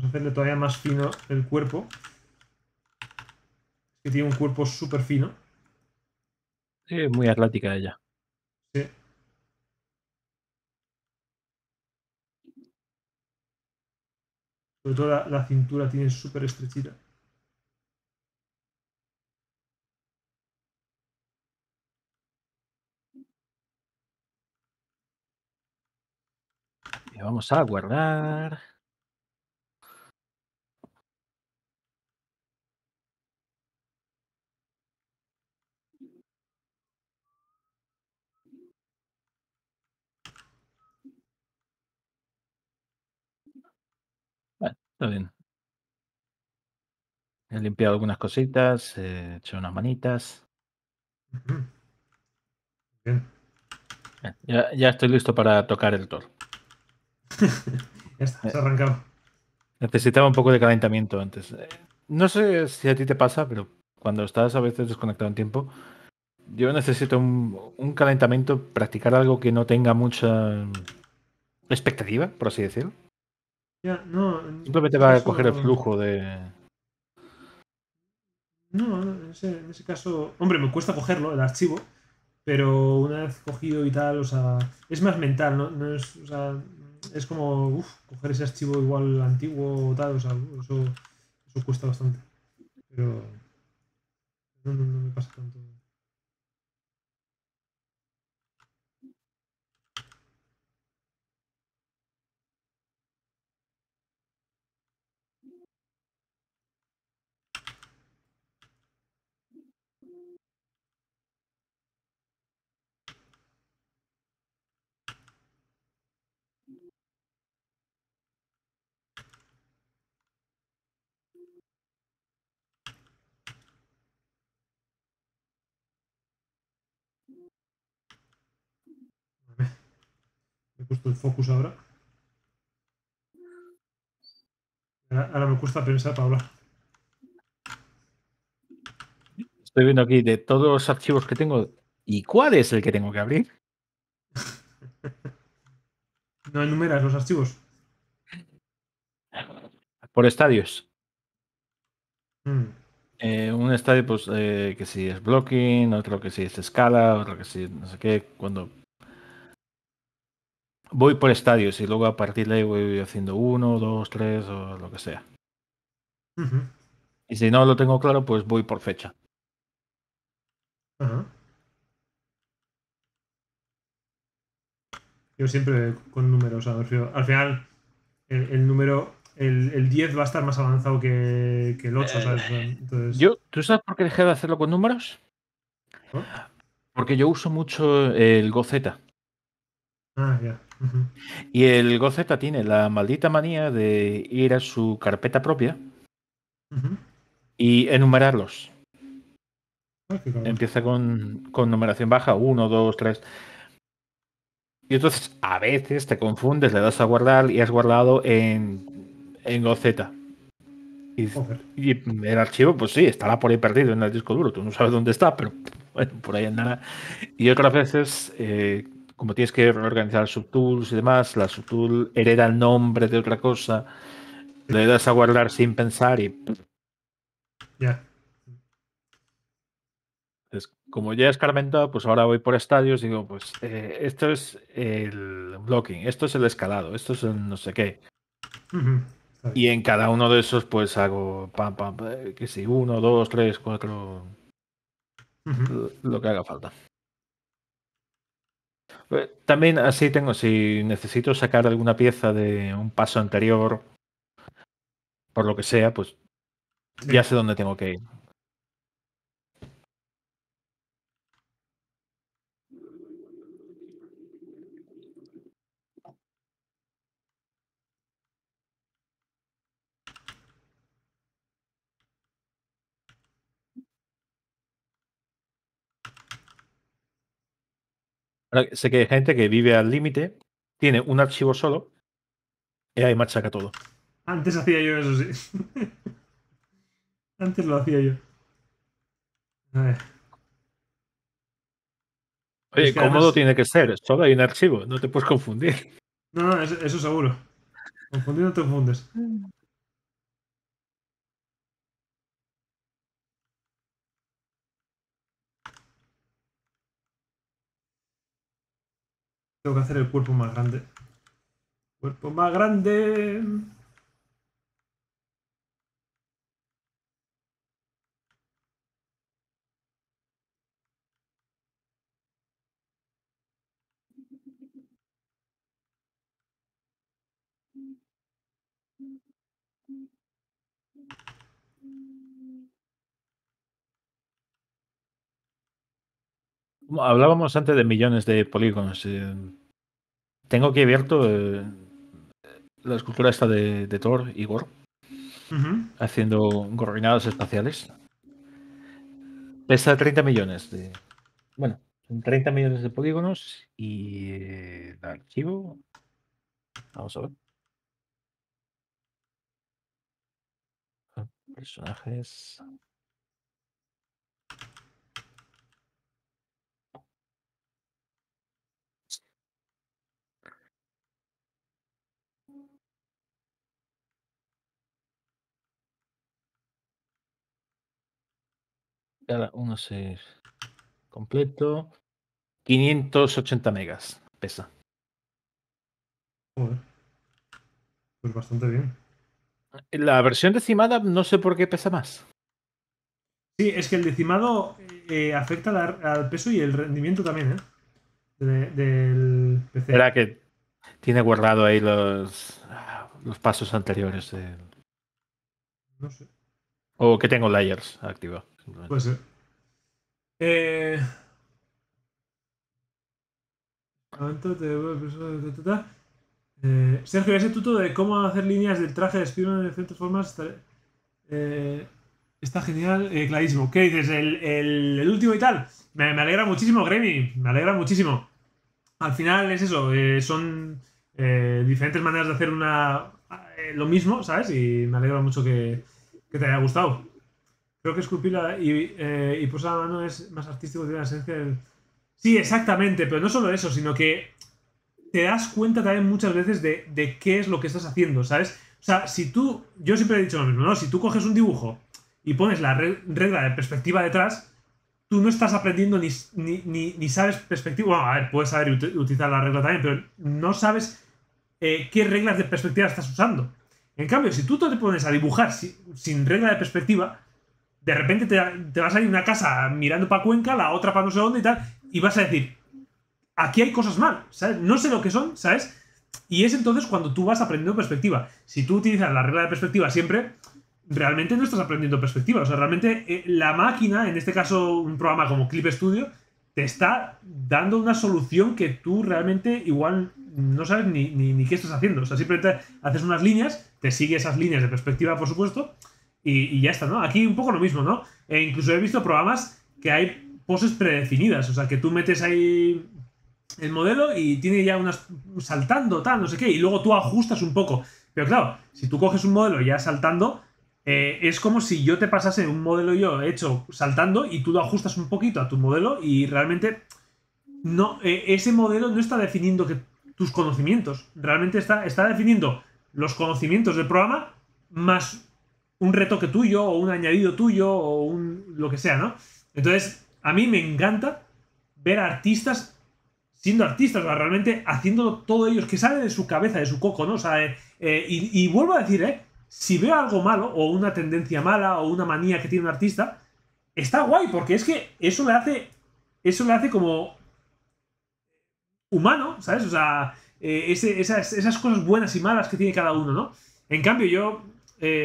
Vamos a hacerle todavía más fino el cuerpo. Que tiene un cuerpo súper fino. muy atlética ella. Sí. Sobre todo la, la cintura tiene súper estrechita. vamos a guardar. Está bien. He limpiado algunas cositas, he eh, hecho unas manitas. Ya, estoy listo para tocar el tor (laughs) ya está, se eh, ha arrancado. Necesitaba un poco de calentamiento antes. Eh, no sé si a ti te pasa, pero cuando estás a veces desconectado en tiempo, yo necesito un, un calentamiento, practicar algo que no tenga mucha expectativa, por así decirlo no. Simplemente va a coger el flujo de. No, en ese, caso. Hombre, me cuesta cogerlo, el archivo. Pero una vez cogido y tal, o sea. Es más mental, ¿no? no es, o sea, es como. Uf, coger ese archivo igual antiguo o tal, o sea, eso, eso cuesta bastante. Pero. No, no, no me pasa tanto. puesto el focus ahora. Ahora me cuesta pensar Paula. Estoy viendo aquí de todos los archivos que tengo. ¿Y cuál es el que tengo que abrir? (laughs) no enumeras los archivos. Por estadios. Mm. Eh, un estadio, pues, eh, que si es blocking, otro que si es escala, otro que si no sé qué, cuando voy por estadios y luego a partir de ahí voy haciendo uno, dos, tres o lo que sea. Y si no lo tengo claro, pues voy por fecha. Yo siempre con números, al final el, número, el, 10 va a estar más avanzado que, el 8, eh, Yo, ¿Tú sabes por qué dejé de hacerlo con números? Porque yo uso mucho el goceta Ah, y el Gozeta tiene la maldita manía de ir a su carpeta propia y enumerarlos. Ah, Empieza con, numeración baja, 1, 2, 3. Y entonces a veces te confundes, le das a guardar y has guardado en, en Gozeta. Y, el archivo, pues sí, estará por ahí perdido en el disco duro. Tú no sabes dónde está, pero bueno, por ahí andará. Y otras veces eh, como tienes que reorganizar subtools y demás, la subtool hereda el nombre de otra cosa, le das a guardar sin pensar y. Ya. como ya he escarmentado, pues ahora voy por estadios y digo, pues eh, esto es el blocking, esto es el escalado, esto es el no sé qué. Y en cada uno de esos, pues hago pam, pam, eh, que si uno, dos, tres, cuatro, lo que haga falta. Pues, también así tengo, si necesito sacar alguna pieza de un paso anterior, por lo que sea, pues ya sé dónde tengo que ir. sé que hay gente que vive al límite, tiene un archivo solo y ahí machaca todo. Antes hacía yo eso, sí. (laughs) Antes lo hacía yo. A ver. Oye, cómodo tiene que ser, solo hay un archivo, no te puedes confundir. No, no, eso, seguro. Confundido te confundes. Tengo que hacer el cuerpo más grande. Cuerpo más grande. hablábamos antes de millones de polígonos. Eh. tengo aquí abierto eh, la escultura esta de, Thor y Gor haciendo gorrinadas espaciales. Pesa 30 millones de. Bueno, 30 millones de polígonos y el eh, archivo. Vamos a ver. Personajes. cada uno completo. 580 megas pesa. Pues bastante bien. La versión decimada no sé por qué pesa más. Sí, es que el decimado eh, afecta al peso y el rendimiento también, ¿eh? del PC. Era que tiene guardado ahí los, los pasos anteriores. No sé. O que tengo layers activo. Pues ser eh, eh, Sergio, ese tuto de cómo hacer líneas del traje de Spiderman de ciertas formas está, eh, genial, clarísimo. ¿Qué dices? El, último y tal. Me, alegra muchísimo, Gremi Me alegra muchísimo. Al final es eso. son diferentes maneras de hacer una lo mismo, ¿sabes? Y me alegra mucho que te haya gustado. Creo que esculpir y, eh, y posar la mano es más artístico, tiene la esencia del... Sí, exactamente, pero no solo eso, sino que te das cuenta también muchas veces de, de qué es lo que estás haciendo, ¿sabes? O sea, si tú, yo siempre he dicho lo mismo, ¿no? Si tú coges un dibujo y pones la regla de perspectiva detrás, tú no estás aprendiendo ni, ni, ni, ni sabes perspectiva. Bueno, a ver, puedes saber utilizar la regla también, pero no sabes eh, qué reglas de perspectiva estás usando. En cambio, si tú te pones a dibujar sin regla de perspectiva, de repente te, te va a salir una casa mirando para Cuenca, la otra para no sé dónde y tal, y vas a decir, aquí hay cosas mal, ¿sabes? No sé lo que son, ¿sabes? Y es entonces cuando tú vas aprendiendo perspectiva. Si tú utilizas la regla de perspectiva siempre, realmente no estás aprendiendo perspectiva. O sea, realmente eh, la máquina, en este caso un programa como Clip Studio, te está dando una solución que tú realmente igual no sabes ni, qué estás haciendo. O sea, simplemente haces unas líneas, te sigue esas líneas de perspectiva, por supuesto, y, ya está, ¿no? Aquí un poco lo mismo, ¿no? E incluso he visto programas que hay poses predefinidas, o sea, que tú metes ahí el modelo y tiene ya unas saltando, tal, no sé qué, y luego tú ajustas un poco. Pero claro, si tú coges un modelo ya saltando, eh, es como si yo te pasase un modelo yo hecho saltando y tú lo ajustas un poquito a tu modelo y realmente no, eh, ese modelo no está definiendo que, tus conocimientos, realmente está, está definiendo los conocimientos del programa más un retoque tuyo o un añadido tuyo o un lo que sea, ¿no? Entonces, a mí me encanta ver a artistas siendo artistas, o sea, realmente haciendo todo ellos que sale de su cabeza, de su coco, ¿no? O sea, eh, eh, y, vuelvo a decir, ¿eh? Si veo algo malo o una tendencia mala o una manía que tiene un artista, está guay porque es que eso le hace, eso le hace como humano, ¿sabes? O sea, eh, esas, cosas buenas y malas que tiene cada uno, ¿no? En cambio, yo,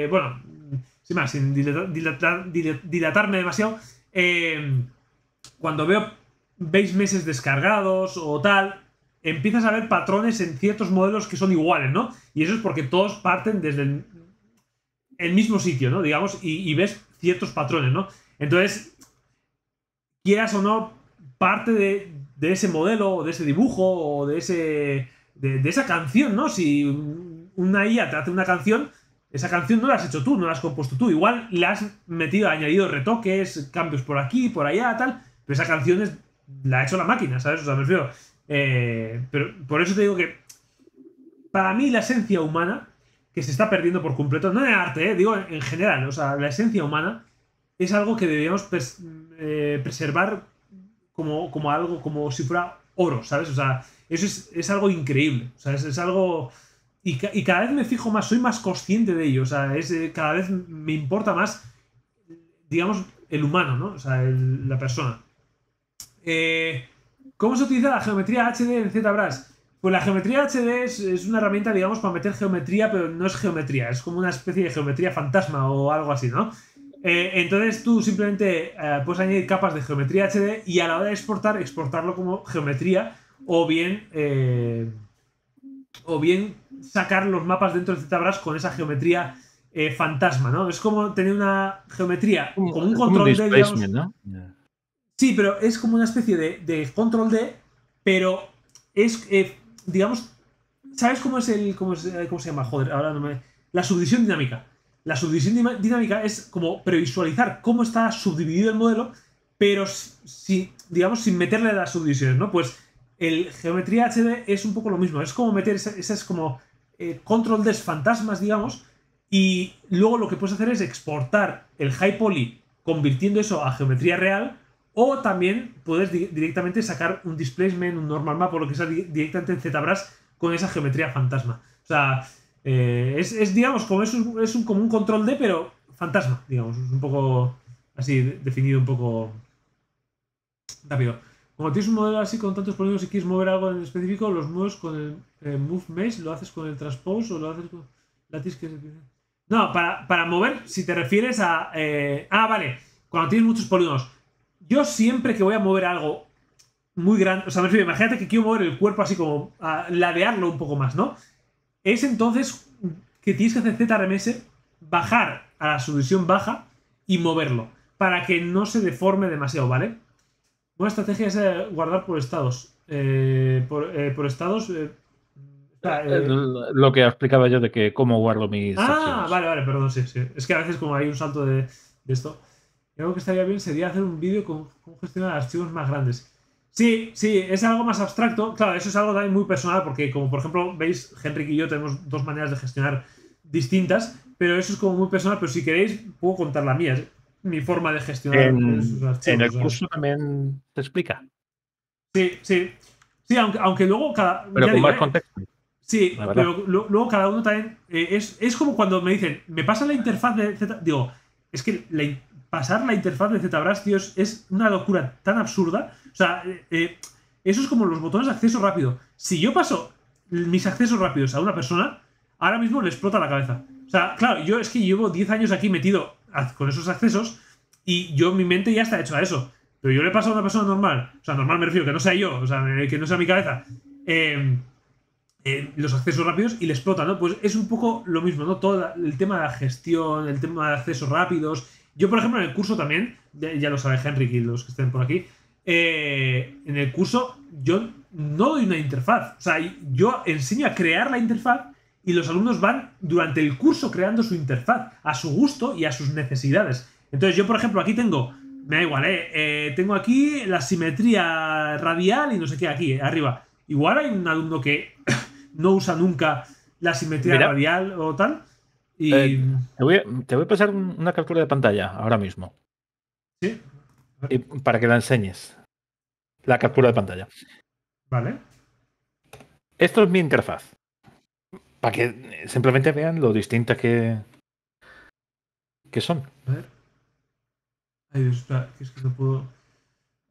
bueno, sin más, dilatarme demasiado, eh, cuando veo veis meses descargados o tal, empiezas a ver patrones en ciertos modelos que son iguales, ¿no? Y eso es porque todos parten desde el, mismo sitio, ¿no? Digamos, y, ves ciertos patrones, ¿no? Entonces, quieras o no, parte de, ese modelo, o de ese dibujo, o de ese. De, de, esa canción, ¿no? Si una IA te hace una canción, esa canción no la has hecho tú, no la has compuesto tú. Igual la has metido, añadido retoques, cambios por aquí, por allá, tal. Pero esa canción la ha hecho la máquina, ¿sabes? O sea, me refiero. Eh, pero por eso te digo que para mí la esencia humana, que se está perdiendo por completo, no en arte, eh, digo en general, o sea, la esencia humana es algo que deberíamos eh, preservar como, como algo, como si fuera oro, ¿sabes? O sea, eso es, algo increíble, o sea, es algo y, cada vez me fijo más, soy más consciente de ello. O sea, eh, cada vez me importa más, digamos, el humano, ¿no? O sea, la persona. Eh, ¿Cómo se utiliza la geometría HD en ZBrush? Pues la geometría HD es, una herramienta, digamos, para meter geometría, pero no es geometría, es como una especie de geometría fantasma o algo así, ¿no? Eh, entonces tú simplemente puedes añadir capas de geometría HD y a la hora de exportar, exportarlo como geometría o bien, o bien sacar los mapas dentro de ZBrush con esa geometría eh, fantasma, ¿no? Es como tener una geometría con un control D, Sí, pero es como una especie de, control D, pero es, eh, digamos, ¿sabes cómo es el, eh, cómo, se llama? Joder, ahora no me... La subdivisión dinámica. La subdivisión dinámica es como previsualizar cómo está subdividido el modelo, pero si, digamos, sin meterle las subdivisiones, ¿no? Pues el geometría HD es un poco lo mismo. Es como meter esas como eh, control de fantasmas, digamos, y luego lo que puedes hacer es exportar el high poly convirtiendo eso a geometría real o también puedes directamente sacar un displacement, un normal map o lo que sea directamente en ZBrush con esa geometría fantasma. O sea, eh, es, digamos, como es un, control D, pero fantasma, digamos, un poco así definido un poco rápido. Cuando tienes un modelo así con tantos polígonos y quieres mover algo en específico, los mueves con el eh, move mesh, lo haces con el transpose o lo haces con que No, para, mover, si te refieres a. Eh, ah, vale. Cuando tienes muchos polígonos. Yo siempre que voy a mover algo muy grande. O sea, imagínate que quiero mover el cuerpo así como. ladearlo un poco más, ¿no? Es entonces que tienes que hacer ZRMS, bajar a la subdivisión baja y moverlo. Para que no se deforme demasiado, ¿vale? Una estrategia es eh, guardar por estados. Eh, por, eh, por, estados. Lo que explicaba yo de que cómo guardo mis. Ah, vale, vale, perdón, sí, sí. Es que a veces, como hay un salto de, esto. Creo que estaría bien sería hacer un vídeo con cómo gestionar archivos más grandes. Sí, sí, es algo más abstracto. Claro, eso es algo también muy personal, porque, como por ejemplo, veis, Henrik y yo tenemos dos maneras de gestionar distintas, pero eso es como muy personal. Pero si queréis, puedo contar la mía mi forma de gestionar en, el curso también te explica. Sí, sí. Sí, aunque, luego cada. Pero con más eh, contexto. Sí, pero luego cada uno también. Eh, es, como cuando me dicen, me pasa la interfaz de Z. Digo, es que pasar la interfaz de ZBrush, tío, es, una locura tan absurda. O sea, eh, eso es como los botones de acceso rápido. Si yo paso mis accesos rápidos a una persona, ahora mismo le explota la cabeza. O sea, claro, yo es que llevo 10 años aquí metido con esos accesos y yo mi mente ya está hecha a eso. Pero yo le paso a una persona normal, o sea, normal me refiero, que no sea yo, o sea, eh, que no sea mi cabeza, em, eh, los accesos rápidos y le explota, ¿no? Pues es un poco lo mismo, ¿no? Todo el tema de la gestión, el tema de accesos rápidos. Yo, por ejemplo, en el curso también, ya lo sabe Henry y los que estén por aquí, eh, en el curso yo no doy una interfaz, o sea, yo enseño a crear la interfaz y los alumnos van durante el curso creando su interfaz a su gusto y a sus necesidades. Entonces yo, por ejemplo, aquí tengo, me da igual, eh, eh, tengo aquí la simetría radial y no sé qué aquí, eh, arriba. Igual hay un alumno que (coughs) no usa nunca la simetría radial o tal. Y... Te voy, a, pasar una captura de pantalla ahora mismo. Sí. para que la enseñes. La captura de pantalla. Vale. Esto es mi interfaz. Para que eh, simplemente vean lo distinta que, que son. A ver. Ay, Dios, es que no puedo.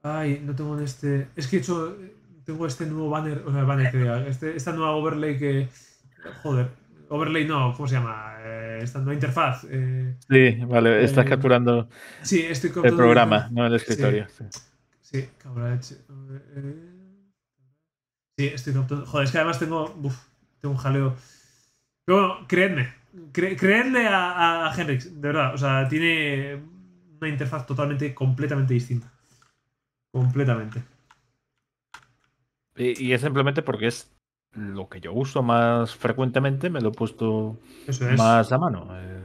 Ay, no tengo en este. Es que he hecho. Tengo este nuevo banner. O sea, banner que Este, esta nueva overlay que. Joder. Overlay no, ¿cómo se llama? Eh, esta nueva interfaz. Eh, sí, vale, estás capturando. Sí, estoy capturando. El programa, no el escritorio. Sí, sí. sí cabrón. Sí, estoy capturando. Joder, es que además tengo. tengo un jaleo. Pero bueno, creedme. creedle a, a de verdad. O sea, tiene una interfaz totalmente, completamente distinta. Completamente. Y, es simplemente porque es lo que yo uso más frecuentemente, me lo he puesto más a mano. Eh.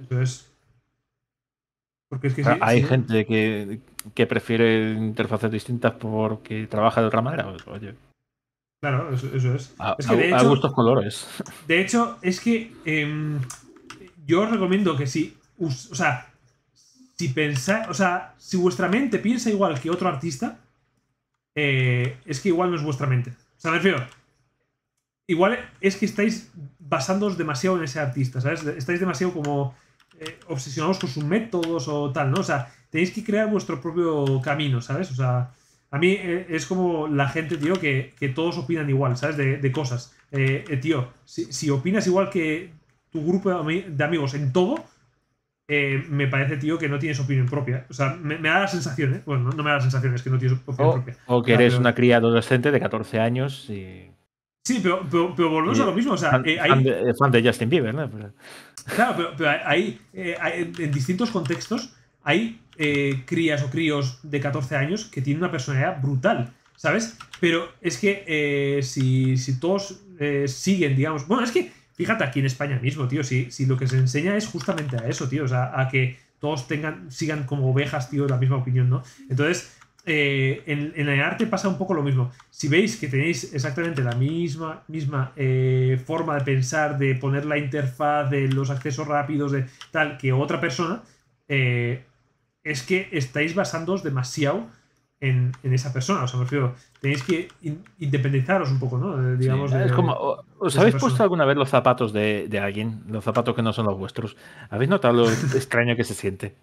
Eso es. Porque hay gente que, que prefiere interfaces distintas porque trabaja de otra manera. oye. Claro, eso, es. de hecho, gustos colores. De hecho, es que em, yo os recomiendo que si, o sea, si pensáis, o sea, si vuestra mente piensa igual que otro artista, eh, es que igual no es vuestra mente. O sea, me refiero, igual es que estáis basándoos demasiado en ese artista, ¿sabes? Estáis demasiado como eh, obsesionados con sus métodos o tal, ¿no? O sea, tenéis que crear vuestro propio camino, ¿sabes? O sea, a mí eh, es como la gente, tío, que, que todos opinan igual, ¿sabes? De, de cosas. Eh, eh, tío, si, si, opinas igual que tu grupo de, amigos en todo, me parece, tío, que no tienes opinión propia. O sea, me, me da la sensación, ¿eh? Bueno, no, me da la sensación, es que no tienes opinión propia. O que eres una cría adolescente de 14 años y... Sí, pero, pero, volvemos a lo mismo. O sea, fan, de, fan de Justin Bieber, ¿no? Claro, pero, pero ahí, en distintos contextos hay eh, crías o críos de 14 años que tienen una personalidad brutal, ¿sabes? Pero es que eh, si, si, todos eh, siguen, digamos, bueno, es que fíjate aquí en España mismo, tío, si, si lo que se enseña es justamente a eso, tío, o sea, a que todos tengan, sigan como ovejas, tío, la misma opinión, ¿no? Entonces, en, el arte pasa un poco lo mismo. Si veis que tenéis exactamente la misma, misma forma de pensar, de poner la interfaz, de los accesos rápidos, de tal, que otra persona, eh, es que estáis basándoos demasiado en, esa persona. O sea, me refiero, tenéis que independizaros un poco, ¿no? Eh, es como, ¿os habéis puesto alguna vez los zapatos de, alguien? Los zapatos que no son los vuestros. ¿Habéis notado lo (laughs) extraño que se siente?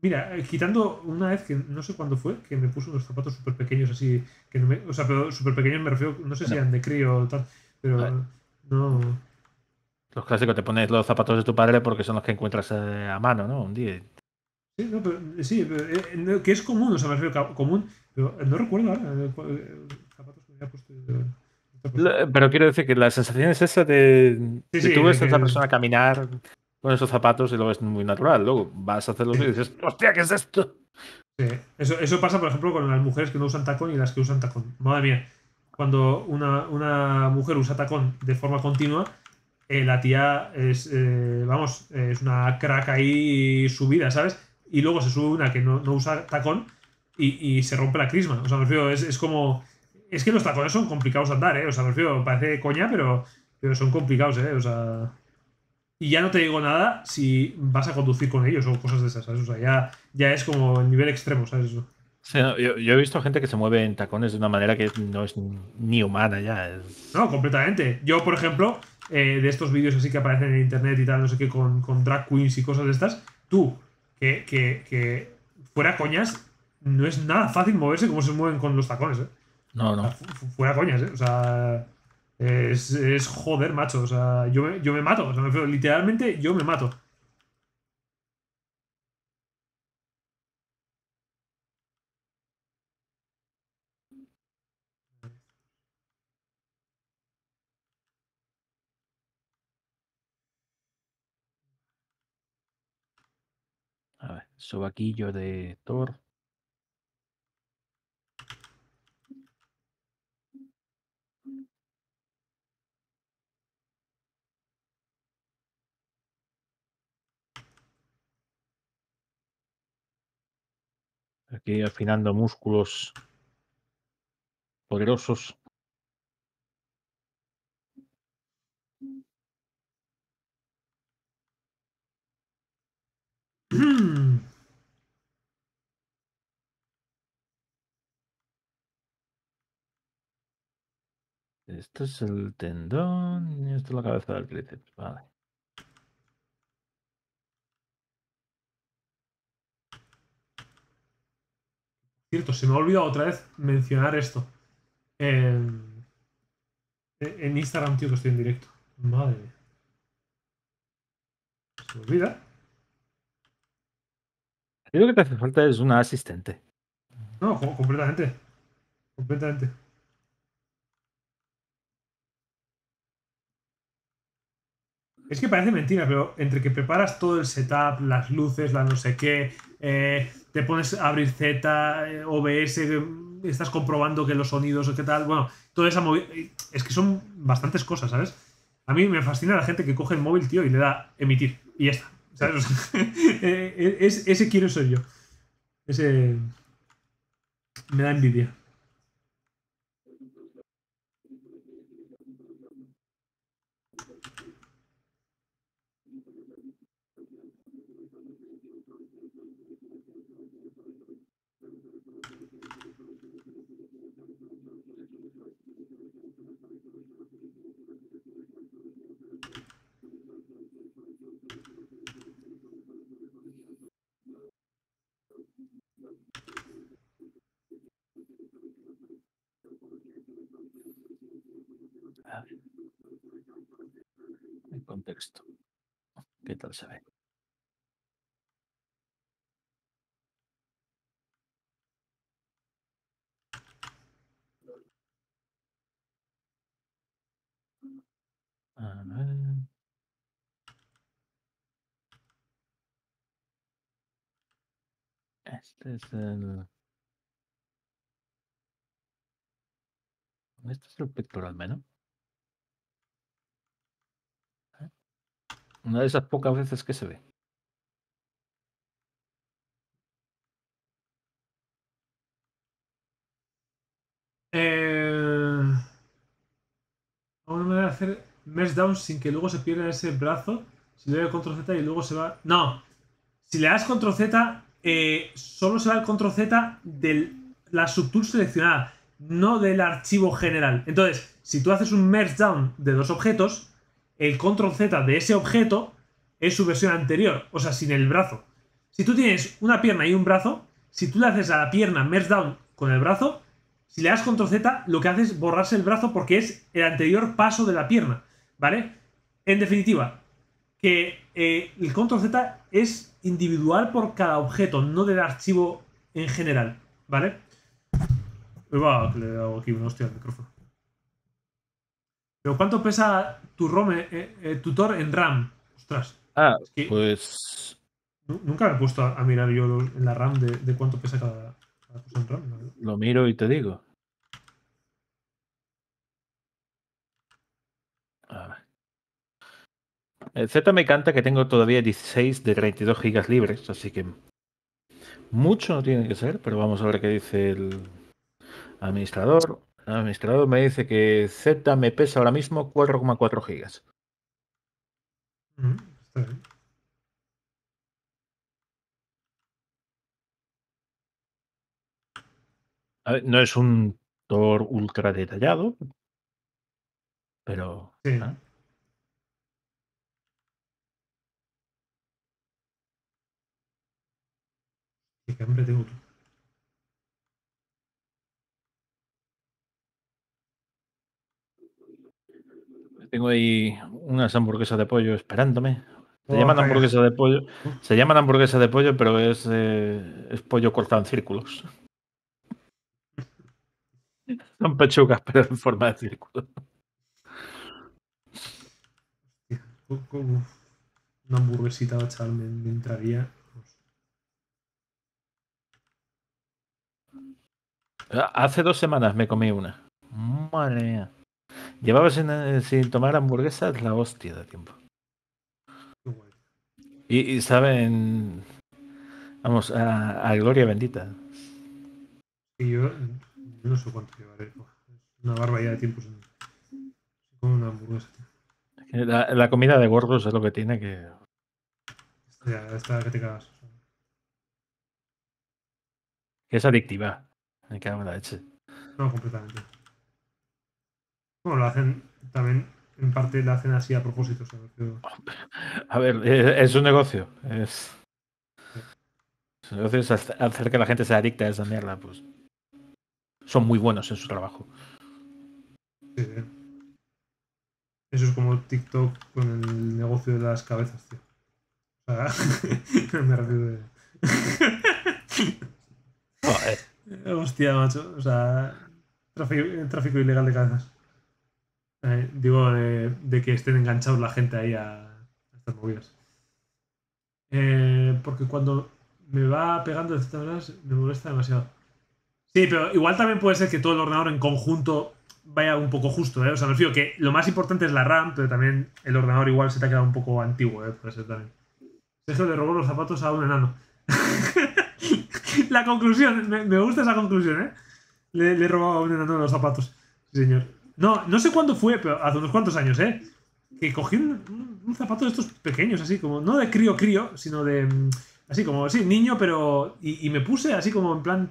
Mira, eh, quitando una vez que no sé cuándo fue, que me puso unos zapatos súper pequeños así, que no o sea, súper pequeños me refiero, no sé si eran de crío o tal, pero no. Los clásicos, te pones los zapatos de tu padre porque son los que encuentras eh, a mano, ¿no? Un día. Sí, pero, eh, sí eh, que es común, o sea, me refiero común, pero no recuerdo zapatos que Pero quiero decir que la sensación es esa de. si tú ves a esa persona caminar con esos zapatos y luego es muy natural. Luego vas a hacerlo y dices, ¡hostia, qué es esto! Sí. Eso, eso pasa, por ejemplo, con las mujeres que no usan tacón y las que usan tacón. Madre mía, cuando una, una mujer usa tacón de forma continua, eh, la tía es, eh, vamos, es una crack ahí subida, ¿sabes? Y luego se sube una que no, usa tacón y, se rompe la crisma. O sea, me refiero, es, es, como... Es que los tacones son complicados de andar, ¿eh? O sea, me refiero, parece coña, pero, pero son complicados, ¿eh? O sea... Y ya no te digo nada si vas a conducir con ellos o cosas de esas, ¿sabes? O sea, ya, es como el nivel extremo, ¿sabes? yo, he visto gente que se mueve en tacones de una manera que no es ni humana ya. No, completamente. Yo, por ejemplo, eh, de estos vídeos así que aparecen en internet y tal, no sé qué, con, drag queens y cosas de estas, tú, que, fuera coñas, no es nada fácil moverse como se mueven con los tacones, eh. No, no. fuera coñas, ¿eh? O sea, es, joder, macho. O sea, yo me, yo me mato. literalmente yo me mato. sobaquillo de Thor. Aquí afinando músculos poderosos. (clears throat) Esto es el tendón y esto es la cabeza del tríceps. Vale. Cierto, se me ha olvidado otra vez mencionar esto. En, Instagram, tío, que estoy en directo. Madre Se me olvida. lo que te hace falta es una asistente. No, completamente. Completamente. Es que parece mentira, pero entre que preparas todo el setup, las luces, la no sé qué, eh, te pones a abrir Z, eh, OBS, estás comprobando que los sonidos o qué tal, bueno, toda esa Es que son bastantes cosas, ¿sabes? A mí me fascina la gente que coge el móvil, tío, y le da emitir. Y ya está. (laughs) E-, e-, es, ese quiero ser yo. Ese. Me da envidia. Este es el... Este es el pectoral menos. Una de esas pocas veces que se ve. Eh... a hacer merge down sin que luego se pierda ese brazo. Si le doy control Z y luego se va. No. Si le das control Z, eh, solo se va el control Z de la subtool seleccionada, no del archivo general. Entonces, si tú haces un merge down de dos objetos, el control Z de ese objeto es su versión anterior, o sea, sin el brazo. Si tú tienes una pierna y un brazo, si tú le haces a la pierna merge down con el brazo, si le das control Z, lo que hace es borrarse el brazo porque es el anterior paso de la pierna, ¿vale? En definitiva, que eh, el control Z es individual por cada objeto, no del archivo en general, ¿vale? Uy, va, que le aquí una hostia al micrófono. Pero ¿cuánto pesa tu ROM, eh, eh, eh, tutor en RAM? Ostras. Ah, pues. Nunca me he puesto a, mirar yo en la RAM de, cuánto pesa cada, cosa en RAM. Lo miro y te digo. El Z me canta que tengo todavía 16 de 32 gigas libres, así que mucho no tiene que ser, pero vamos a ver qué dice el administrador. El ah, administrador me dice que Z me pesa ahora mismo 4,4 gigas. Mm, no es un Tor ultra detallado, pero... Sí. ¿ah? tengo ahí unas hamburguesas de pollo esperándome. Se oh, llaman hamburguesa de pollo. Se llaman hamburguesa de pollo, pero eh, es, pollo cortado en círculos. (laughs) Son pechugas, pero en forma de círculo. Una hamburguesita bachal me entraría. Hace dos semanas me comí una. Madre mía. Llevaba sin, eh, sin, tomar hamburguesas la hostia de tiempo. Y, saben, vamos, a, Gloria bendita. yo, no sé cuánto llevaré. ¿eh? Una barbaridad de tiempo sin, una hamburguesa. La, la, comida de gordos es lo que tiene que. Ya, esta que te cagas. Es adictiva. Me cago en la leche. No, completamente. Bueno, lo hacen también, en parte lo hacen así a propósito. A ver, eh, es un negocio. Es... hacer que la gente sea adicta a esa mierda, pues. Son muy buenos en su trabajo. Sí, Eso es como TikTok con el negocio de las cabezas, tío. O sea, (laughs) me refiero de... Hostia, macho. O sea, tráfico, tráfico ilegal de cabezas. Eh, digo, de, que estén enganchados la gente ahí a, estas movidas. Eh, porque cuando me va pegando de horas me molesta demasiado. Sí, pero igual también puede ser que todo el ordenador en conjunto vaya un poco justo, ¿eh? O sea, me refiero que lo más importante es la RAM, pero también el ordenador igual se te ha quedado un poco antiguo, ¿eh? Puede ser también. Sergio le robó los zapatos a un enano. (laughs) la conclusión, me, gusta esa conclusión, ¿eh? Le, le robado a un enano los zapatos. Sí, señor. No, no sé cuándo fue, pero hace unos cuantos años, ¿eh? Que cogí un, zapato de estos pequeños, así como, no de crío crío, sino de, mm, así como, sí, niño, pero, y, me puse así como en plan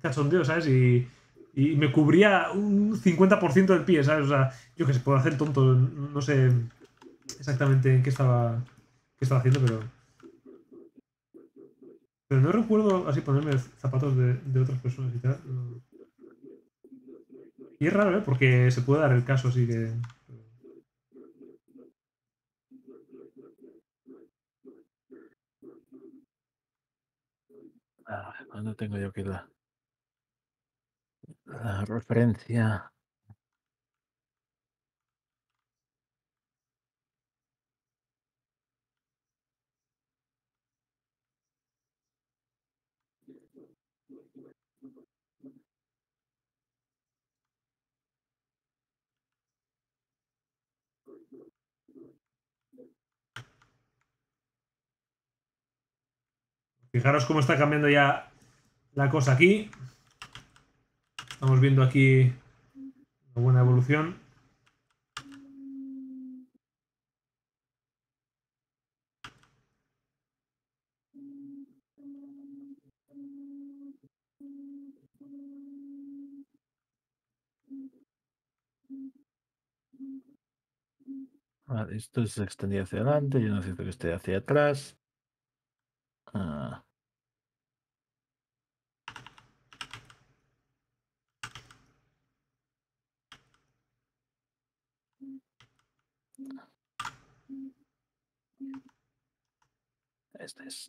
cachondeo, ¿sabes? Y, me cubría un 50% del pie, ¿sabes? O sea, yo que se puedo hacer tonto, no sé exactamente qué estaba, qué estaba haciendo, pero... Pero no recuerdo así ponerme zapatos de, otras personas y tal. Y raro, ¿eh? Porque se puede dar el caso, así que. Ah, tengo yo que dar la referencia? Fijaros cómo está cambiando ya la cosa aquí. Estamos viendo aquí una buena evolución. Ah, esto se extendía hacia adelante, yo no siento que esté hacia atrás. Ah. There's this.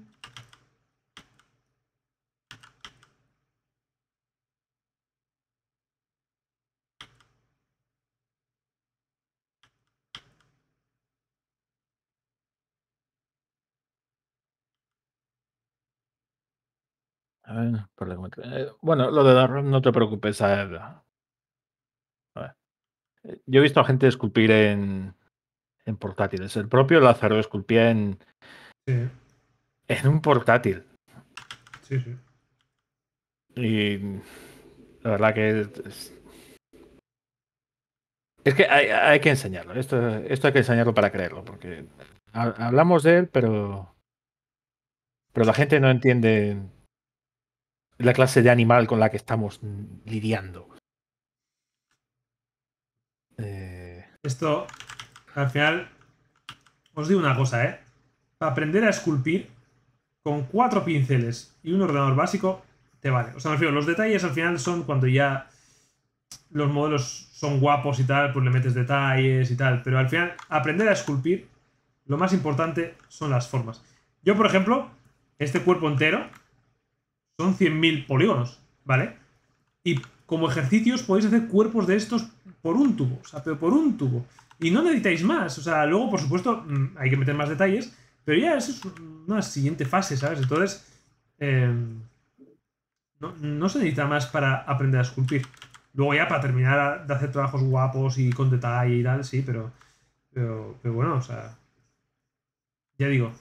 (laughs) Eh, bueno, lo de la no te preocupes. Eh, yo he visto a gente esculpir en, portátiles. El propio Lázaro esculpía en, en un portátil. Sí, sí. Y la verdad que es, es que hay, que enseñarlo. Esto, esto hay que enseñarlo para creerlo, porque hablamos de él, pero pero la gente no entiende la clase de animal con la que estamos lidiando. Eh, Esto, al final, os digo una cosa, ¿eh? Para aprender a esculpir con cuatro pinceles y un ordenador básico, te vale. O sea, los detalles al final son cuando ya los modelos son guapos y tal, pues le metes detalles y tal. Pero al final, aprender a esculpir, lo más importante son las formas. Yo, por ejemplo, este cuerpo entero, son 100.000 polígonos, ¿vale? Y como ejercicios podéis hacer cuerpos de estos por un tubo, o sea, pero por un tubo. Y no necesitáis más, o sea, luego, por supuesto, mm, hay que meter más detalles, pero ya eso es una siguiente fase, ¿sabes? Entonces, em, no, se necesita más para aprender a esculpir. Luego ya para terminar de hacer trabajos guapos y con detalle y tal, sí, pero, pero, pero bueno, o sea, ya digo,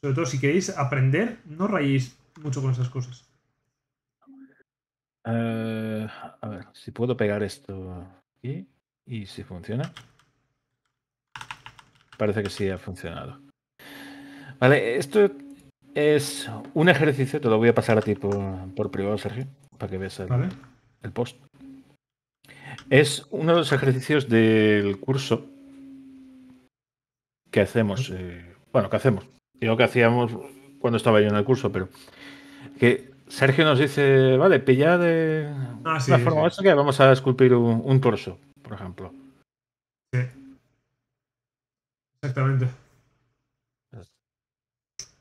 sobre todo si queréis aprender, no rayéis mucho con esas cosas. Eh, a ver, si puedo pegar esto aquí y si funciona. Parece que sí ha funcionado. Vale, esto es un ejercicio, te lo voy a pasar a ti por, privado, Sergio, para que veas el, post. Es uno de los ejercicios del curso que hacemos. Eh, bueno, que hacemos. Digo que hacíamos cuando estaba yo en el curso, pero que Sergio nos dice, vale, pilla de la ah, forma que vamos a esculpir un, torso, por ejemplo. Sí. Exactamente.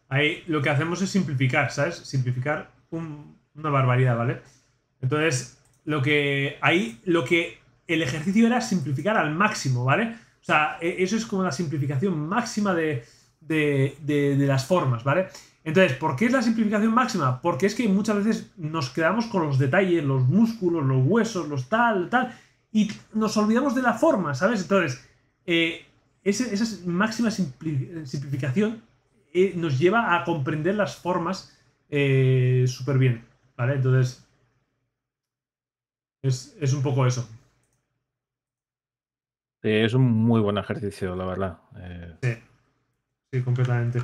Ahí lo que hacemos es simplificar, ¿sabes? Simplificar una barbaridad, ¿vale? Entonces, lo que. Ahí lo que. El ejercicio era simplificar al máximo, ¿vale? O sea, e, eso es como la simplificación máxima de, de las formas, ¿vale? Entonces, ¿por qué es la simplificación máxima? Porque es que muchas veces nos quedamos con los detalles, los músculos, los huesos, los tal, tal, y nos olvidamos de la forma, ¿sabes? Entonces, eh, esa máxima simplificación eh, nos lleva a comprender las formas eh, súper bien, ¿vale? Entonces, es, un poco eso. es un muy buen ejercicio, la verdad. Sí. sí, completamente.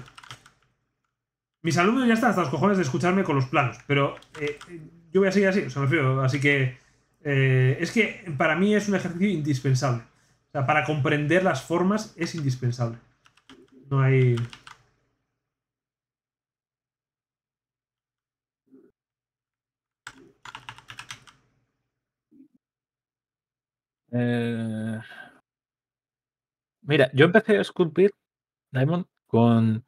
Mis alumnos ya están hasta los cojones de escucharme con los planos, pero eh, yo voy a seguir así, o sea, me refiero, así que eh, es que para mí es un ejercicio indispensable. O sea, para comprender las formas es indispensable. No hay... Eh, mira, yo empecé a esculpir Diamond con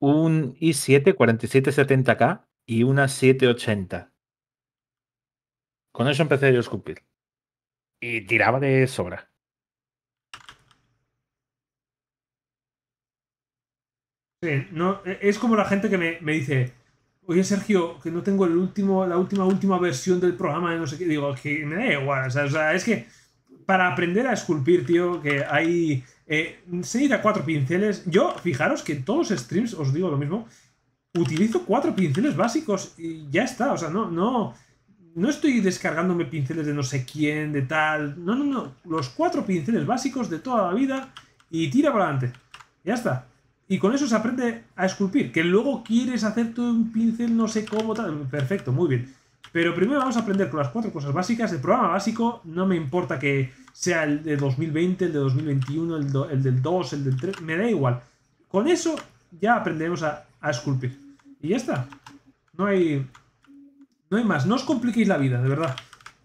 un i7 4770K y una 780. Con eso empecé yo a esculpir. Y tiraba de sobra. no, e, es como la gente que me, dice, oye Sergio, que no tengo el último, la última, última versión del programa de no sé qué. Digo, que me da igual. o sea, es que para aprender a esculpir, tío, que hay eh, se irá cuatro pinceles. Yo, fijaros que en todos los streams, os digo lo mismo, utilizo cuatro pinceles básicos y ya está. O sea, no, no, no estoy descargándome pinceles de no sé quién, de tal. No, no, no. Los cuatro pinceles básicos de toda la vida y tira para adelante. Ya está. Y con eso se aprende a esculpir. Que luego quieres hacer todo un pincel no sé cómo, tal. Perfecto, muy bien. Pero primero vamos a aprender con las cuatro cosas básicas. El programa básico no me importa que sea el de 2020, el de 2021, el, del 2, el del 3, me da igual. Con eso ya aprenderemos a, esculpir. Y ya está. No hay, no hay más. No os compliquéis la vida, de verdad.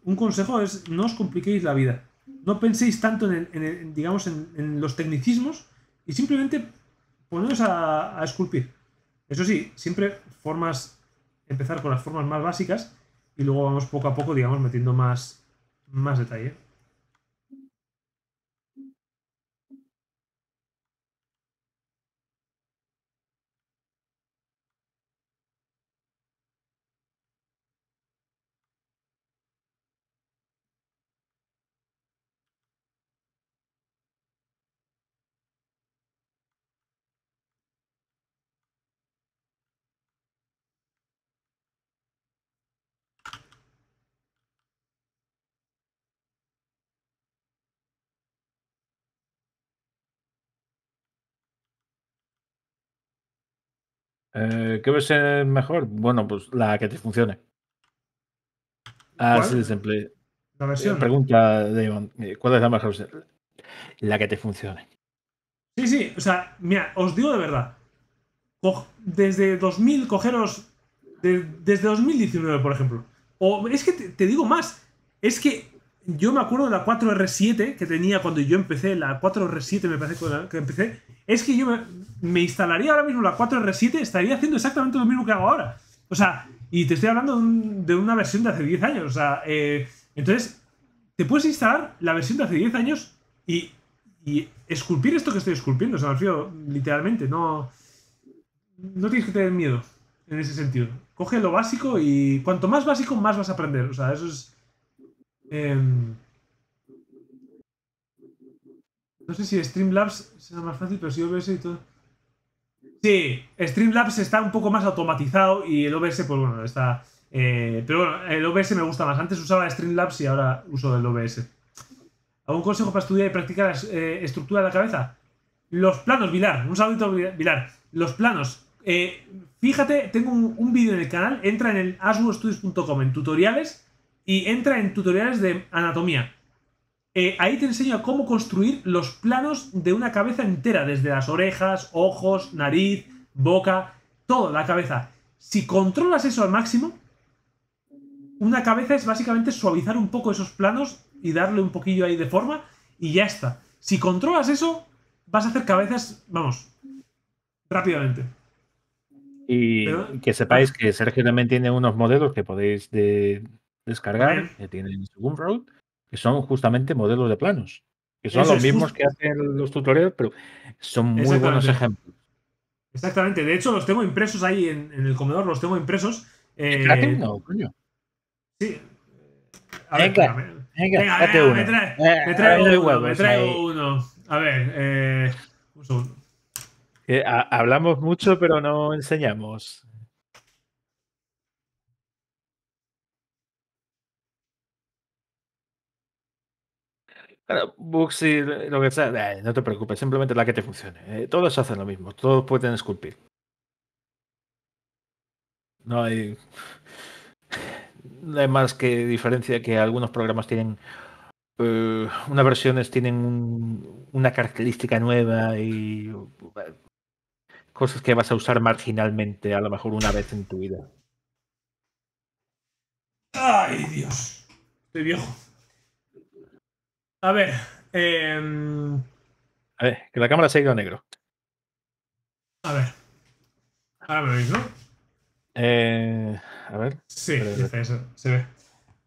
Un consejo es no os compliquéis la vida. No penséis tanto en, digamos, en, los tecnicismos y simplemente poneros a, a esculpir. Eso sí, siempre formas, empezar con las formas más básicas y luego vamos poco a poco, digamos, metiendo más, más detalle. Eh, ¿Qué ¿Qué a ser mejor? Bueno, pues la que te funcione. Así ah, sí, La eh, versión. Pregunta, Damon, eh, ¿cuál es la mejor? La que te funcione. Sí, sí, o sea, mira, os digo de verdad. Desde 2000, cogeros. desde 2019, por ejemplo. O es que te digo más. Es que yo me acuerdo de la 4R7 que tenía cuando yo empecé, la 4R7 me parece que empecé, es que yo me, instalaría ahora mismo la 4R7, estaría haciendo exactamente lo mismo que hago ahora. O sea, y te estoy hablando de, una versión de hace 10 años. O sea, eh, entonces, te puedes instalar la versión de hace 10 años y, y esculpir esto que estoy esculpiendo, o sea, literalmente, no, no tienes que tener miedo en ese sentido. Coge lo básico y cuanto más básico, más vas a aprender. O sea, eso es Em, no sé si Streamlabs será más fácil, pero si OBS y todo. Sí, Streamlabs está un poco más automatizado y el OBS, pues bueno, está. Eh, pero bueno, el OBS me gusta más. Antes usaba Streamlabs y ahora uso el OBS. ¿Algún consejo para estudiar y practicar eh, estructura de la cabeza? Los planos, Vilar. Un saludito, Vilar. Los planos. Eh, fíjate, tengo un, un vídeo en el canal. Entra en el aswostudios.com en tutoriales y entra en tutoriales de anatomía. Eh, ahí te enseña cómo construir los planos de una cabeza entera, desde las orejas, ojos, nariz, boca, toda la cabeza. Si controlas eso al máximo, una cabeza es básicamente suavizar un poco esos planos y darle un poquillo ahí de forma y ya está. Si controlas eso, vas a hacer cabezas, vamos, rápidamente. Y que sepáis que Sergio también tiene unos modelos que podéis de, descargar, que tienen su road, que son justamente modelos de planos, que son los mismos que hacen los tutoriales, pero son muy buenos ejemplos. Exactamente, de hecho los tengo impresos ahí en, el comedor, los tengo impresos. Eh... coño. Sí. A ver, venga, venga, uno. Me, trae, eh, traigo, uno, uno. A ver, eh, un segundo. Eh, hablamos mucho, pero no enseñamos. box y lo que sea, eh, no te preocupes, simplemente la que te funcione. Eh, todos hacen lo mismo, todos pueden esculpir. No hay, más que diferencia que algunos programas tienen eh, unas versiones tienen una característica nueva y eh, cosas que vas a usar marginalmente, a lo mejor una vez en tu vida. Ay, Dios. Te viejo. Em, a ver. que la cámara se ha ido a negro. A ver. Ahora me veis, ¿no? Eh, a ver. Sí, se ve.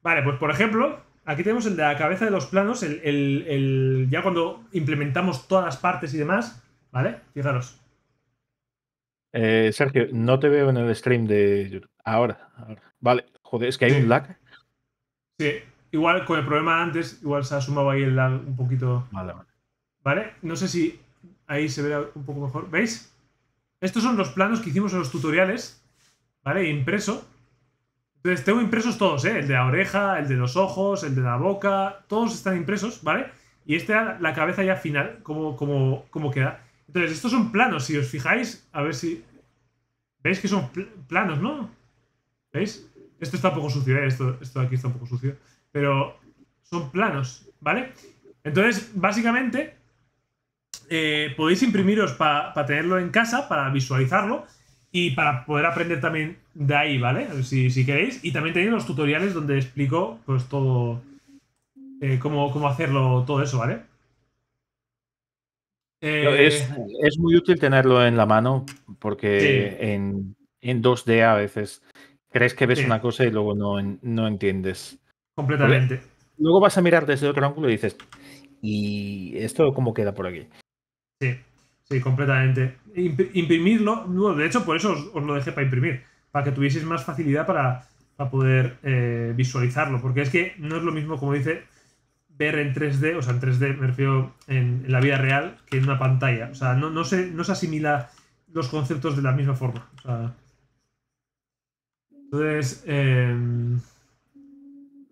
Vale, pues por ejemplo, aquí tenemos el de la cabeza de los planos, el, ya cuando implementamos todas las partes y demás, ¿vale? Fijaros. Eh, Sergio, no te veo en el stream de YouTube. Ahora, Vale, joder, es que hay un lag. Sí, Igual con el problema antes, igual se ha sumado ahí el lag un poquito. Vale, vale. Vale, no sé si ahí se ve un poco mejor. ¿Veis? Estos son los planos que hicimos en los tutoriales, ¿vale? Impreso. Entonces tengo impresos todos, ¿eh? El de la oreja, el de los ojos, el de la boca, todos están impresos, ¿vale? Y esta la cabeza ya final, como, queda. Entonces, estos son planos, si os fijáis, a ver si... ¿Veis que son planos, no? ¿Veis? Esto está un poco sucio, ¿eh? Esto, esto de aquí está un poco sucio pero son planos, ¿vale? Entonces, básicamente, eh, podéis imprimiros para tenerlo en casa, para visualizarlo y para poder aprender también de ahí, ¿vale? Si, queréis. Y también tenéis los tutoriales donde explico pues todo, eh, cómo, cómo, hacerlo, todo eso, ¿vale? Eh, es, muy útil tenerlo en la mano porque en, 2D a veces crees que ves una cosa y luego no, no entiendes. Completamente. Luego vas a mirar desde otro ángulo y dices, ¿y esto cómo queda por aquí? Sí, sí, completamente. Imprimirlo, de hecho, por eso os, lo dejé para imprimir, para que tuvieseis más facilidad para, para poder eh, visualizarlo, porque es que no es lo mismo, como dice, ver en 3D, o sea, en 3D me refiero en, la vida real, que en una pantalla. O sea, no, no, se, no asimila los conceptos de la misma forma. entonces, em,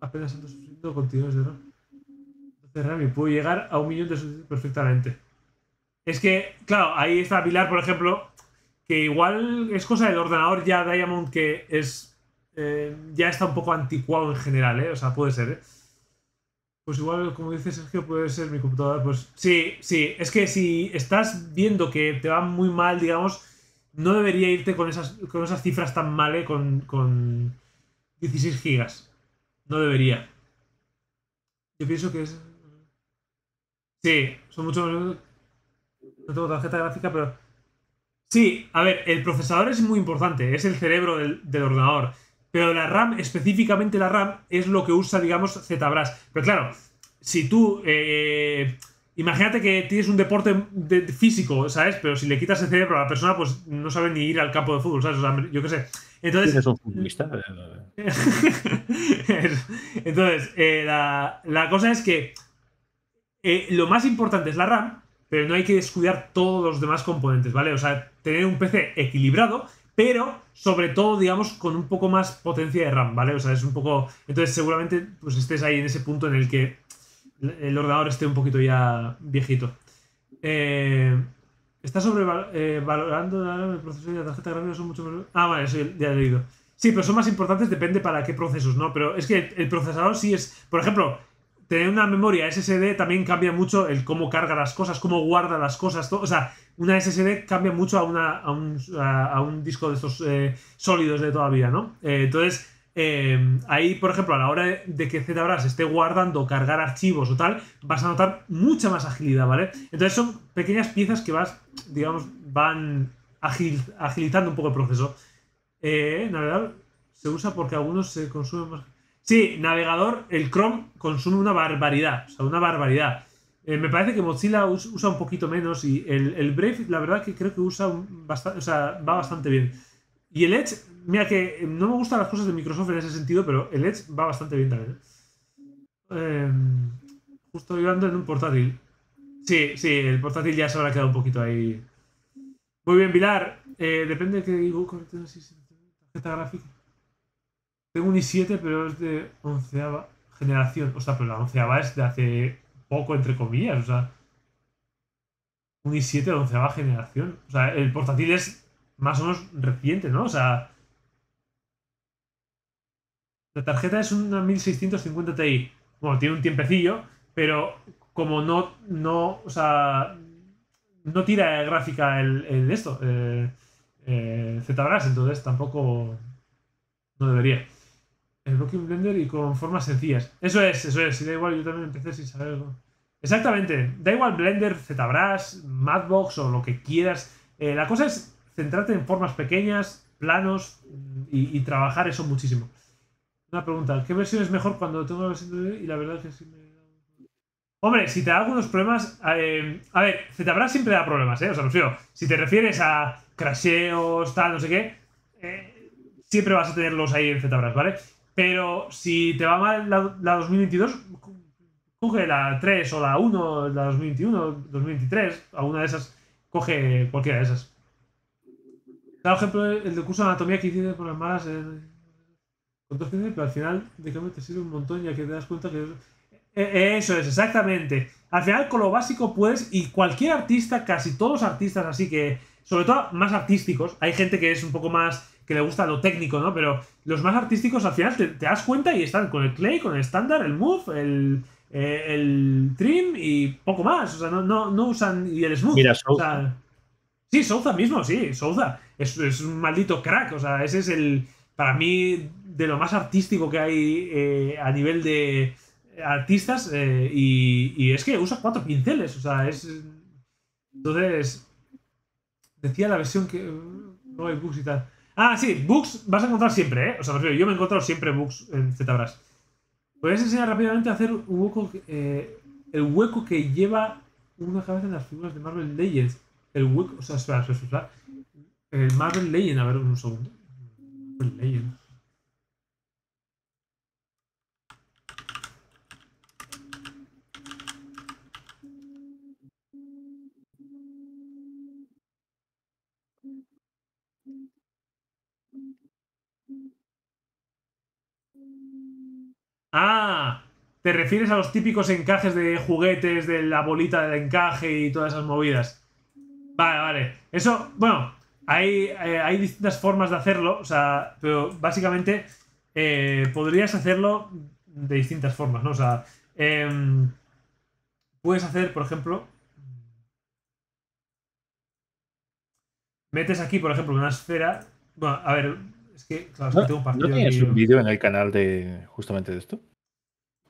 apenas ando sufriendo continuos de error. entonces puedo llegar a un millón de suscriptores perfectamente. Es que, claro, ahí está Pilar, por ejemplo, que igual es cosa del ordenador ya Diamond que es eh, ya está un poco anticuado en general, ¿eh? O sea, puede ser, ¿eh? Pues igual, como dice Sergio, puede ser mi computadora. Pues sí, sí, es que si estás viendo que te va muy mal, digamos, no debería irte con esas, con esas cifras tan mal, ¿eh? Con, con 16 gigas. No debería. Yo pienso que es. Sí, son muchos. No tengo tarjeta gráfica, pero. Sí, a ver, el procesador es muy importante, es el cerebro del, ordenador. Pero la RAM, específicamente la RAM, es lo que usa, digamos, ZBrush. Pero claro, si tú. Eh, imagínate que tienes un deporte físico, ¿sabes? Pero si le quitas el cerebro a la persona, pues no sabe ni ir al campo de fútbol, ¿sabes? yo qué sé entonces, eh, (laughs) eh, la, cosa es que eh, lo más importante es la RAM, pero no hay que descuidar todos los demás componentes, ¿vale? O sea, tener un PC equilibrado, pero sobre todo, digamos, con un poco más potencia de RAM, ¿vale? O sea, es un poco... Entonces, seguramente, pues estés ahí en ese punto en el que el ordenador esté un poquito ya viejito. Eh, Está sobrevalorando eh, el proceso de la tarjeta son mucho más... Ah, vale, ya he leído. Sí, pero son más importantes, depende para qué procesos, ¿no? Pero es que el procesador sí es... Por ejemplo, tener una memoria SSD también cambia mucho el cómo carga las cosas, cómo guarda las cosas. Todo. O sea, una SSD cambia mucho a, una, a, un, disco de estos eh, sólidos de todavía ¿no? Eh, entonces, eh, ahí, por ejemplo, a la hora de que ZBrush esté guardando, cargar archivos o tal, vas a notar mucha más agilidad, ¿vale? Entonces son pequeñas piezas que vas, digamos, van agil, agilizando un poco el proceso. Eh, navegador se usa porque algunos se consumen más. Sí, navegador, el Chrome consume una barbaridad, o sea, una barbaridad. Eh, me parece que Mozilla usa un poquito menos y el, Brave, la verdad que creo que usa bastante, o sea, va bastante bien. Y el Edge Mira que no me gustan las cosas de Microsoft en ese sentido, pero el Edge va bastante bien también. ¿eh? Em, justo ando en un portátil. Sí, sí, el portátil ya se habrá quedado un poquito ahí. Muy bien, Vilar. Eh, depende de qué digo. Tarjeta gráfica. Tengo un i7, pero es de onceava generación. O sea, pero la onceava es de hace poco, entre comillas. O sea, un i7 de onceava generación. O sea, el portátil es más o menos reciente, ¿no? O sea, la tarjeta es una 1650 Ti. Bueno, tiene un tiempecillo, pero como no, no, o sea, no tira gráfica el, esto, eh, eh, ZBrush, entonces tampoco no debería. El Blocking Blender y con formas sencillas. Eso es, eso es, y da igual, yo también empecé sin saberlo. Exactamente, da igual Blender, ZBrush, Madbox o lo que quieras. Eh, la cosa es centrarte en formas pequeñas, planos y trabajar eso muchísimo. Una pregunta, ¿qué versión es mejor cuando tengo la versión de... Y la verdad es que sí me... Hombre, si te da algunos problemas... Eh, a ver, ZBrush siempre da problemas, ¿eh? O sea, fío. si te refieres a crasheos, tal, no sé qué, eh, siempre vas a tenerlos ahí en ZBrush, ¿vale? Pero si te va mal la, 2022, coge la 3 o la 1, la 2021, 2023, alguna de esas, coge cualquiera de esas. Por ejemplo, el de curso de anatomía que hiciste por las malas... Eh, pero al final, te sirve un montón ya que te das cuenta que... Eh, eh, eso es, exactamente. Al final, con lo básico puedes, y cualquier artista, casi todos los artistas, así que, sobre todo más artísticos, hay gente que es un poco más, que le gusta lo técnico, ¿no? Pero los más artísticos, al final, te, das cuenta y están con el clay, con el estándar, el move, el, eh, el trim y poco más. O sea, no, no usan. Y el smooth. Mira, Souza. sí, Souza mismo, sí, Souza. Es, es, un maldito crack. O sea, ese es el para mí, de lo más artístico que hay eh, a nivel de artistas, eh, y, es que usa cuatro pinceles, o sea, es... Entonces, decía la versión que... Mm, no hay bugs y tal. Ah, sí, bugs vas a encontrar siempre, ¿eh? O sea, yo me he encontrado siempre bugs en ZBrush. puedes enseñar rápidamente a hacer un hueco, eh, el hueco que lleva una cabeza en las figuras de Marvel Legends. El hueco, o sea, espera, espera, espera. El Marvel Legends, a ver un segundo. Ah, te refieres a los típicos encajes de juguetes, de la bolita del encaje y todas esas movidas. Vale, vale. Eso, bueno, eh, hay, distintas formas de hacerlo, o sea, pero básicamente eh, podrías hacerlo de distintas formas, ¿no? O sea, em, puedes hacer, por ejemplo, metes aquí, por ejemplo, una esfera. Bueno, a ver, es que, claro, es que tengo un partido. ¿No tienes un vídeo en el canal de justamente de esto?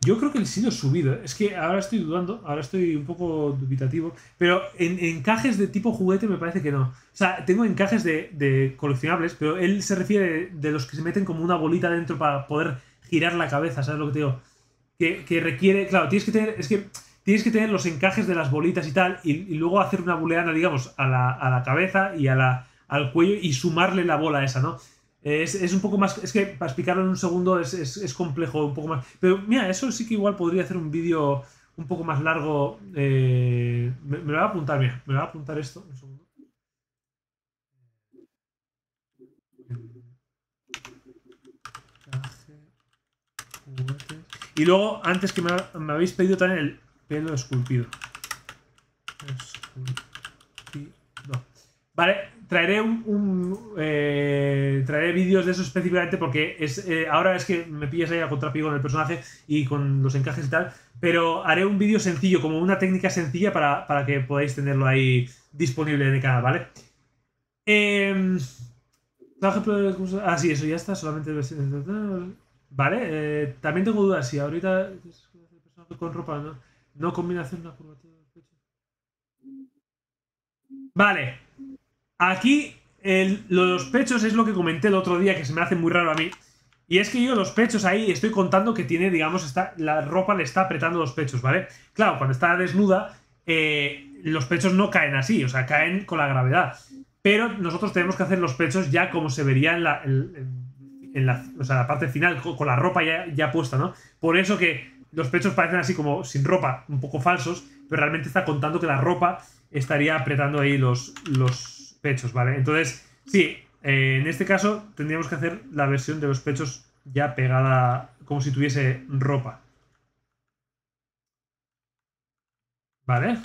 Yo creo que el sido subido. ¿eh? Es que ahora estoy dudando, ahora estoy un poco dubitativo. Pero en encajes de tipo juguete me parece que no. O sea, tengo encajes de, de coleccionables, pero él se refiere de, los que se meten como una bolita dentro para poder girar la cabeza, ¿sabes lo que te digo? Que, requiere. Claro, tienes que tener. Es que tienes que tener los encajes de las bolitas y tal, y, luego hacer una booleana, digamos, a la, a la cabeza y a la, al cuello y sumarle la bola esa, ¿no? Es, un poco más. Es que para explicarlo en un segundo es, complejo, un poco más. Pero mira, eso sí que igual podría hacer un vídeo un poco más largo. Eh, me, lo voy a apuntar, mira, me lo voy a apuntar esto. Un segundo. Y luego, antes que me, habéis pedido también el pelo esculpido. Esculpido. Vale, traeré un, eh, traeré vídeos de eso específicamente porque es eh, ahora es que me pillas ahí a contrapigo Con el personaje y con los encajes y tal, pero haré un vídeo sencillo, como una técnica sencilla para, que podáis tenerlo ahí disponible en el canal, ¿vale? Eh, ah, sí, eso ya está, solamente Vale, eh, también tengo dudas, si ahorita con ropa, ¿no? No combinación de... Vale, Aquí los pechos es lo que comenté el otro día, que se me hace muy raro a mí. Y es que yo los pechos ahí estoy contando que tiene, digamos, está, la ropa le está apretando los pechos, ¿vale? Claro, cuando está desnuda, eh, los pechos no caen así, o sea, caen con la gravedad. Pero nosotros tenemos que hacer los pechos ya como se vería en la, la, o sea, la parte final, con la ropa ya, ya puesta, ¿no? Por eso que los pechos parecen así como sin ropa, un poco falsos, pero realmente está contando que la ropa estaría apretando ahí los, los pechos, ¿vale? Entonces, sí, eh, en este caso tendríamos que hacer la versión de los pechos ya pegada, como si tuviese ropa. ¿Vale?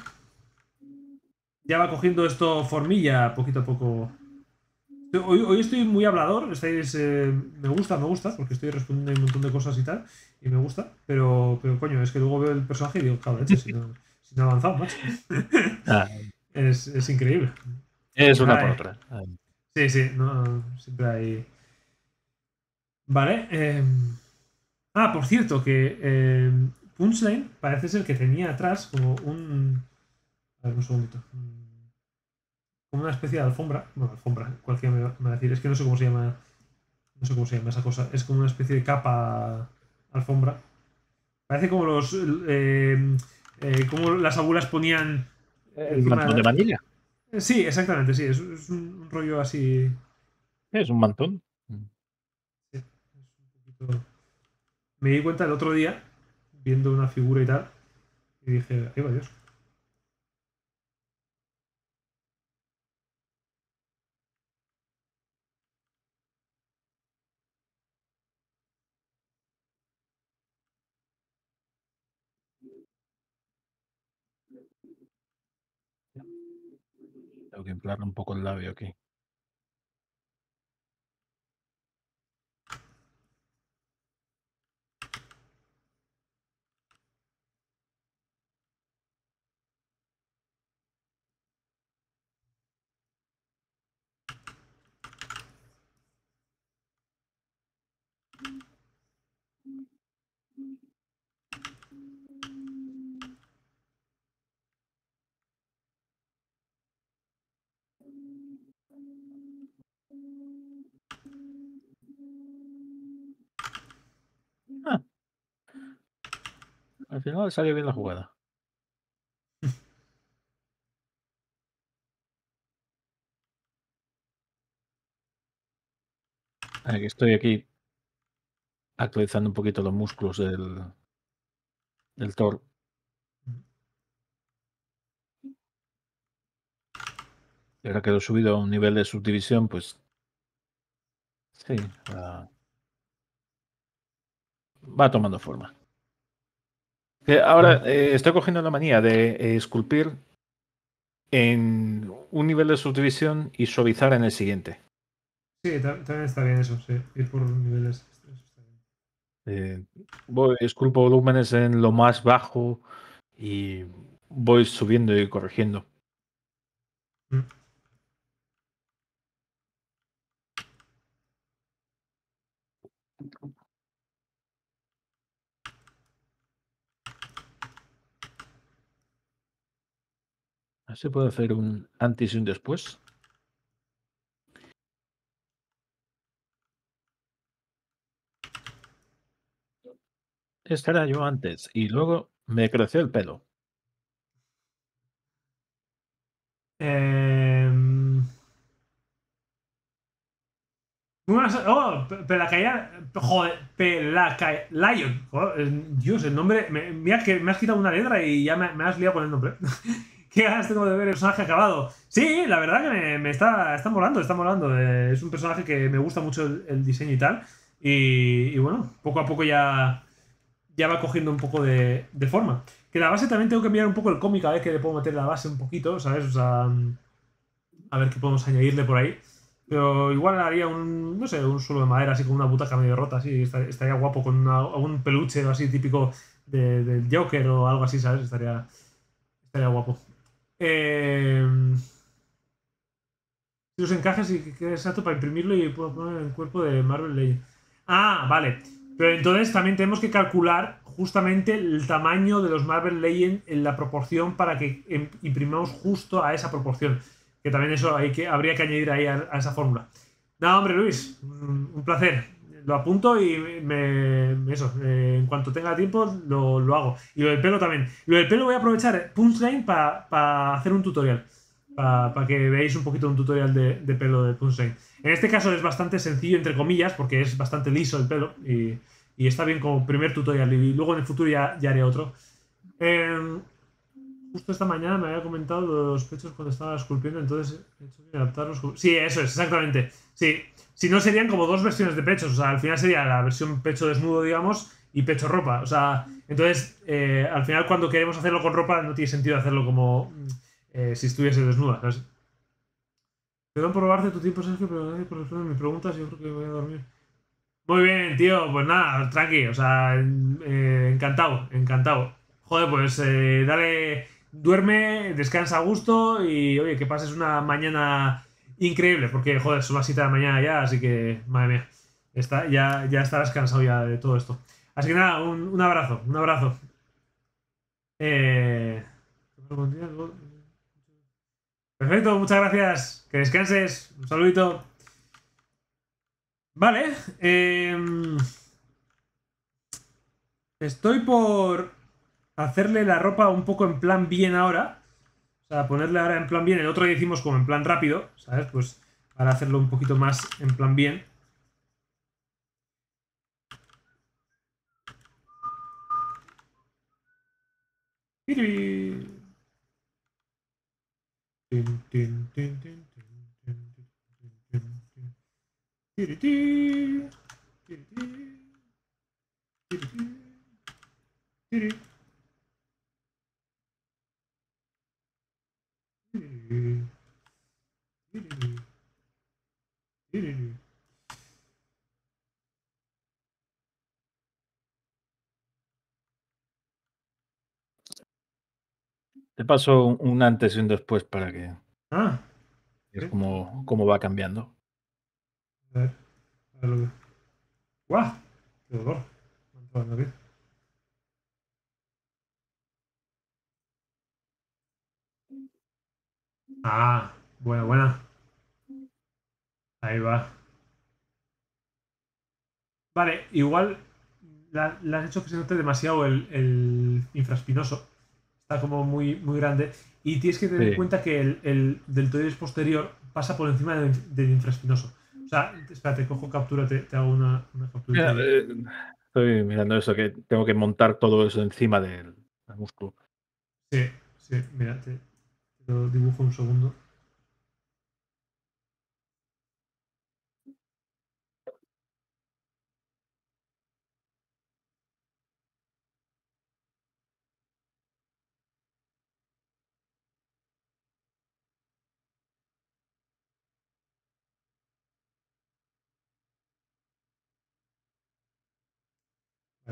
Ya va cogiendo esto formilla poquito a poco. Hoy, estoy muy hablador, estáis, eh, me gusta, me gusta, porque estoy respondiendo un montón de cosas y tal, y me gusta, pero, coño, es que luego veo el personaje y digo, cabrón, si no, si no ha avanzado, ah. (laughs) es increíble. Es una por otra. Sí, sí, no, siempre hay. Vale. Em, ah, por cierto, que eh, Punchline parece ser que tenía atrás como un. A ver, un segundito. Como una especie de alfombra. Bueno, alfombra, cualquiera me va a decir. Es que no sé cómo se llama. No sé cómo se llama esa cosa. Es como una especie de capa alfombra. Parece como los. Eh, eh, como las abuelas ponían. El, de vanilla. Sí, exactamente, sí. Es, un rollo así. Es un mantón. Mm. Me di cuenta el otro día, viendo una figura y tal, y dije, ay, Dios. Tengo que inflarle un poco el labio aquí. al final salió bien la jugada. estoy aquí actualizando un poquito los músculos del, del Thor. Y ahora que lo he subido a un nivel de subdivisión, pues sí, va tomando forma. Ahora eh, estoy cogiendo la manía de eh, esculpir en un nivel de subdivisión y suavizar en el siguiente. Sí, también está bien eso, sí. Ir por niveles. Eh, voy, esculpo volúmenes en lo más bajo y voy subiendo y corrigiendo. Mm. Ah, Se puede hacer un antes y un después. Este era yo antes y luego me creció el pelo. Eh... Oh, Pelacaya. Joder, Pelacaia Lion. Dios, el nombre. mira que me has quitado una letra y ya me, me has liado con el nombre. (laughs) ¿Qué ganas tengo de ver el personaje acabado? Sí, la verdad que me, está, está molando, está molando. Eh, es un personaje que me gusta mucho el, diseño y tal. Y, bueno, poco a poco ya, ya va cogiendo un poco de, forma. Que la base también tengo que cambiar un poco el cómic, a ver que le puedo meter la base un poquito, ¿sabes? O sea, mm, a ver qué podemos añadirle por ahí. Pero igual haría un, no sé, un suelo de madera así con una butaca medio rota, así, estaría guapo con algún un peluche o así típico del Joker o algo así, ¿sabes? Estaría, estaría guapo. Eh, los encajes y que exacto para imprimirlo y puedo poner el cuerpo de Marvel Legends. Ah, vale. Pero entonces también tenemos que calcular justamente el tamaño de los Marvel Legends en la proporción para que imprimamos justo a esa proporción. Que también eso hay que, habría que añadir ahí a, a esa fórmula. Nada, hombre, Luis, un placer lo apunto y me, eso, en cuanto tenga tiempo lo, lo, hago. Y lo del pelo también. Lo del pelo voy a aprovechar eh, Punchline para hacer un tutorial, para que veáis un poquito un tutorial de, pelo de Punchline. En este caso es bastante sencillo, entre comillas, porque es bastante liso el pelo y, y está bien como primer tutorial y luego en el futuro ya, haré otro. Em, justo esta mañana me había comentado los pechos cuando estaba esculpiendo, entonces he hecho adaptarlos. Sí, eso es, exactamente. Sí, si no, serían como dos versiones de pechos. O sea, al final sería la versión pecho desnudo, digamos, y pecho ropa. O sea, entonces, eh, al final cuando queremos hacerlo con ropa, no tiene sentido hacerlo como mm, eh, si estuviese desnuda. Perdón por robarte tu tiempo, Sergio, pero nadie por responder mis preguntas. Yo creo que voy a dormir. Muy bien, tío. Pues nada, tranqui. O sea, eh, encantado, encantado. Joder, pues dale, duerme, descansa a gusto y, oye, que pases una mañana increíble, porque joder, son las 7 de la mañana ya, así que, madre mía, está, ya, ya estarás cansado ya de todo esto. Así que nada, un, abrazo, un abrazo. Eh, perfecto, muchas gracias. Que descanses. Un saludito. Vale. Em, estoy por hacerle la ropa un poco en plan bien ahora. O sea, ponerle ahora en plan bien, el otro día hicimos como en plan rápido, ¿sabes? Pues para hacerlo un poquito más en plan bien. Te paso un antes y un después para que ah, es como, va cambiando. Ah, Buena, bueno Ahí va. Vale, igual la, has han hecho que se note demasiado el, el, infraespinoso. Está como muy, muy grande. Y tienes que tener en cuenta que el, el deltoides posterior pasa por encima del, infraspinoso infraespinoso. O sea, espérate, cojo captura, te, hago una, captura. Eh, estoy mirando eso, que tengo que montar todo eso encima del, músculo. Sí, sí, mira, te lo dibujo un segundo.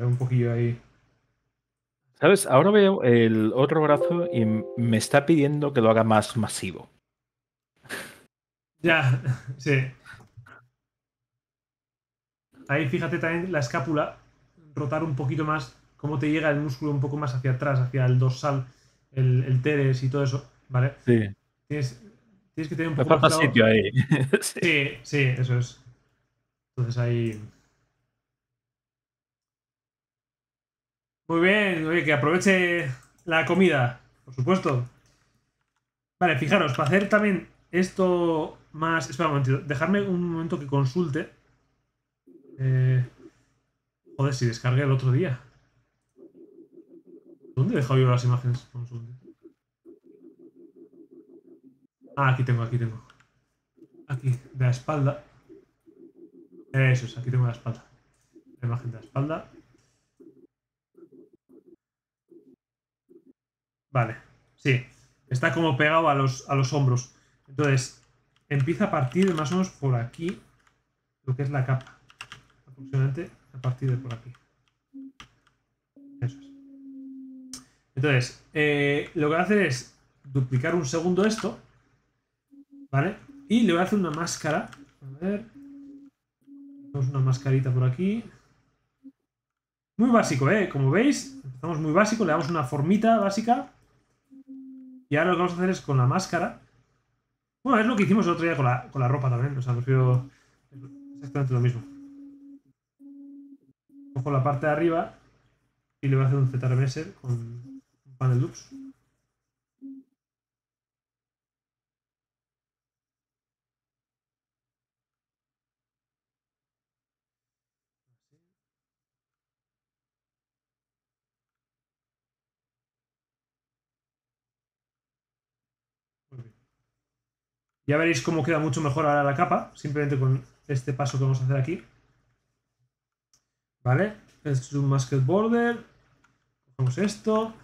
un poquillo ahí. ¿Sabes? Ahora veo el otro brazo y me está pidiendo que lo haga más masivo. Ya, (laughs) sí. Ahí fíjate también la escápula, rotar un poquito más, cómo te llega el músculo un poco más hacia atrás, hacia el dorsal, el, teres y todo eso, ¿vale? Sí. Tienes, tienes que tener un poco sitio ahí. (laughs) sí, sí, eso es. Entonces ahí... Muy bien, oye, que aproveche la comida, por supuesto. Vale, fijaros, para hacer también esto más... Espera un momento, dejarme un momento que consulte. Eh... Joder, si descargué el otro día. ¿Dónde he dejado yo las imágenes? Ah, aquí tengo, aquí tengo. Aquí, de la espalda. Eso es, aquí tengo la espalda. La imagen de la espalda. Vale, sí. Está como pegado a los, a los hombros. Entonces, empieza a partir de más o menos por aquí, lo que es la capa. Aproximadamente a partir de por aquí. Eso es. Entonces, eh, lo que voy a hacer es duplicar un segundo esto, ¿vale? Y le voy a hacer una máscara. A ver. una mascarita por aquí. Muy básico, ¿eh? Como veis, empezamos muy básico, le damos una formita básica. Y ahora lo que vamos a hacer es con la máscara. Bueno, es lo que hicimos el otro día con la, ropa también. O sea, prefiero exactamente lo mismo. Cojo la parte de arriba y le voy a hacer un ZRMS con un panel loops. Ya veréis cómo queda mucho mejor ahora la capa, simplemente con este paso que vamos a hacer aquí. ¿Vale? es un Masked Border. Cogemos esto.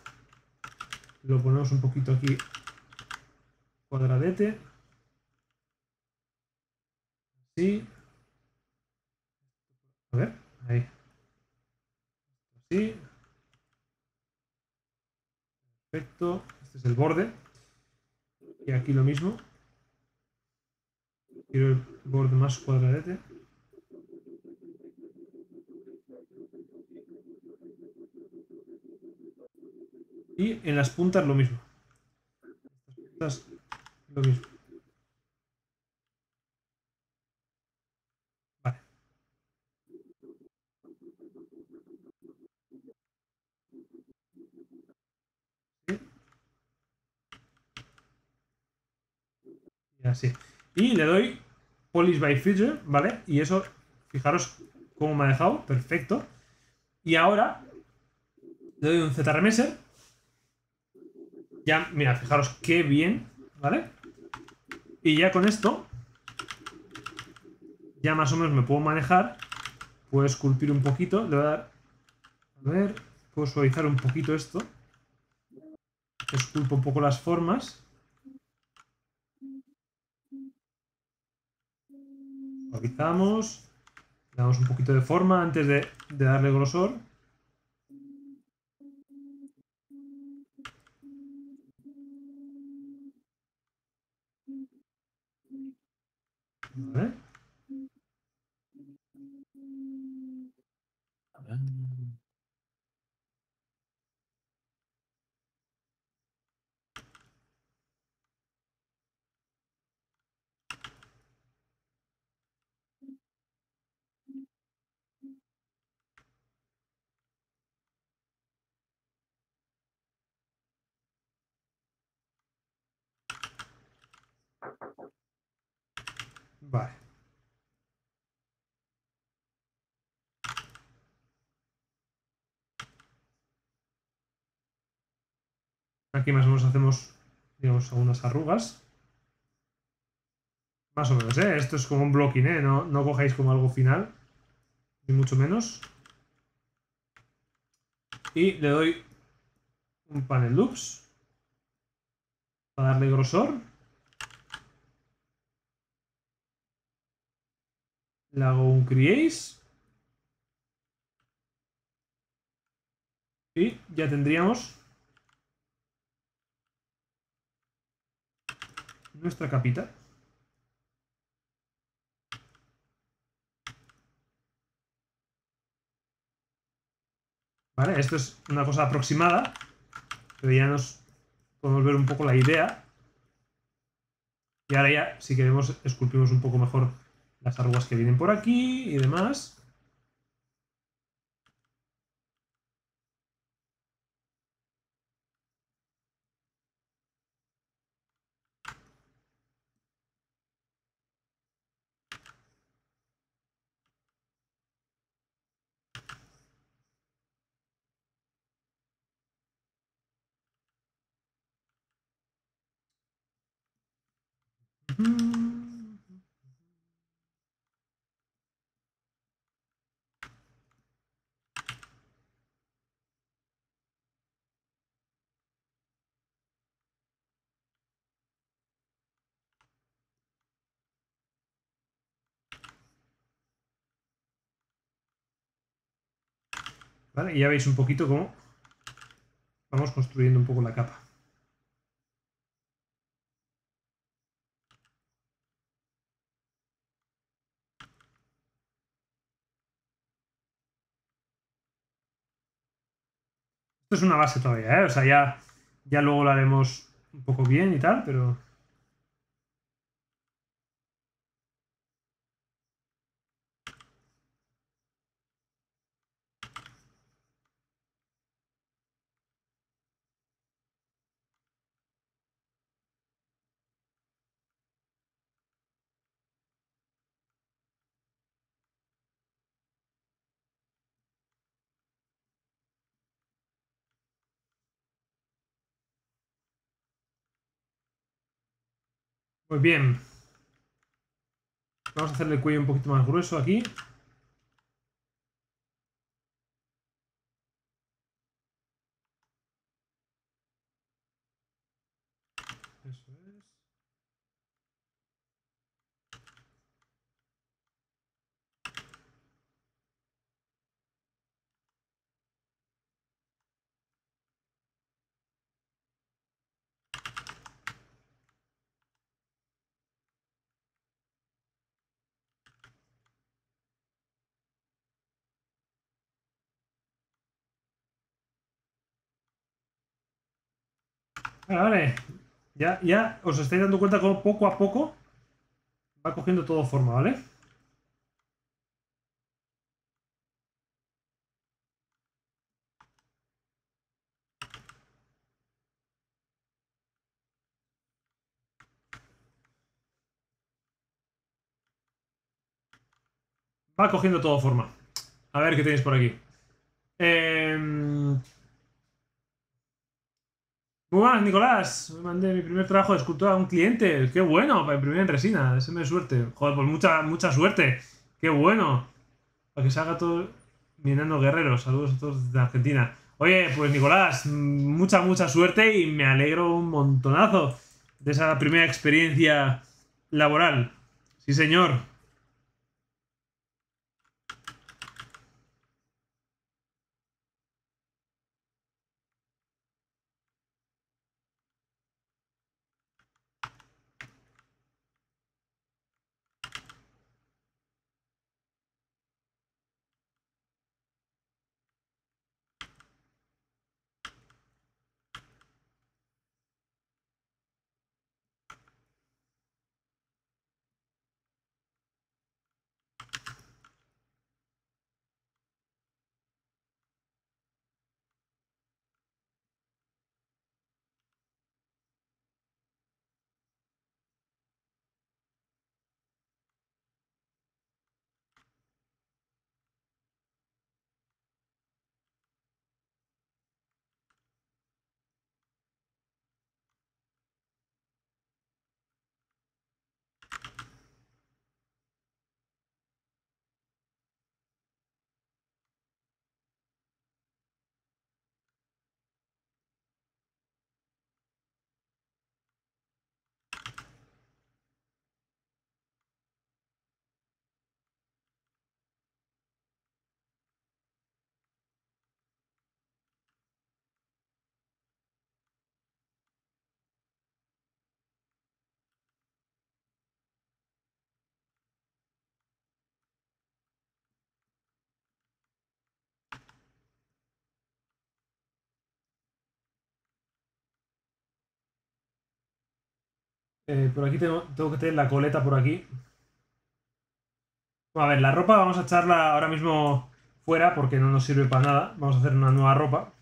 Lo ponemos un poquito aquí cuadradete. Así. A ver, ahí. Así. Perfecto. Este es el borde. Y aquí lo mismo. Quiero el borde más cuadradete. Y en las puntas lo mismo. Las puntas lo mismo. Vale. Y así. Y le doy Polish by Feature, ¿vale? Y eso, fijaros cómo me ha dejado, perfecto. Y ahora le doy un ZRMS. Ya, mira, fijaros qué bien, ¿vale? Y ya con esto, ya más o menos me puedo manejar. Puedo esculpir un poquito, le voy a dar... A ver, puedo suavizar un poquito esto. Esculpo un poco las formas. suavizamos, damos un poquito de forma antes de darle grosor. Aquí más o menos hacemos, digamos, algunas arrugas. Más o menos, ¿eh? Esto es como un blocking, ¿eh? No, no cojáis como algo final, ni mucho menos. Y le doy un panel loops para darle grosor. Le hago un crease. Y ya tendríamos nuestra capita, Vale, esto es una cosa aproximada, pero ya nos podemos ver un poco la idea. Y ahora ya, si queremos, esculpimos un poco mejor las arrugas que vienen por aquí y demás. Y ya veis un poquito cómo vamos construyendo un poco la capa. Esto es una base todavía, ¿eh? O sea, ya, ya luego lo haremos un poco bien y tal, pero... Muy bien. Vamos a hacerle el cuello un poquito más grueso aquí. Vale, ya, ya os estáis dando cuenta cómo poco a poco va cogiendo todo forma, ¿vale? Va cogiendo todo forma. A ver qué tenéis por aquí. Eh... Muy buenas, Nicolás. Me mandé mi primer trabajo de escultura a un cliente. Qué bueno, para imprimir en resina. Ese me suerte. Joder, pues mucha, mucha suerte. Qué bueno. Para que se haga todo mi guerrero. Saludos a todos de Argentina. Oye, pues Nicolás, mm, mucha, mucha suerte y me alegro un montonazo de esa primera experiencia laboral. Sí, señor. Eh, por aquí tengo, tengo que tener la coleta por aquí. A ver, la ropa vamos a echarla ahora mismo fuera porque no nos sirve para nada. Vamos a hacer una nueva ropa.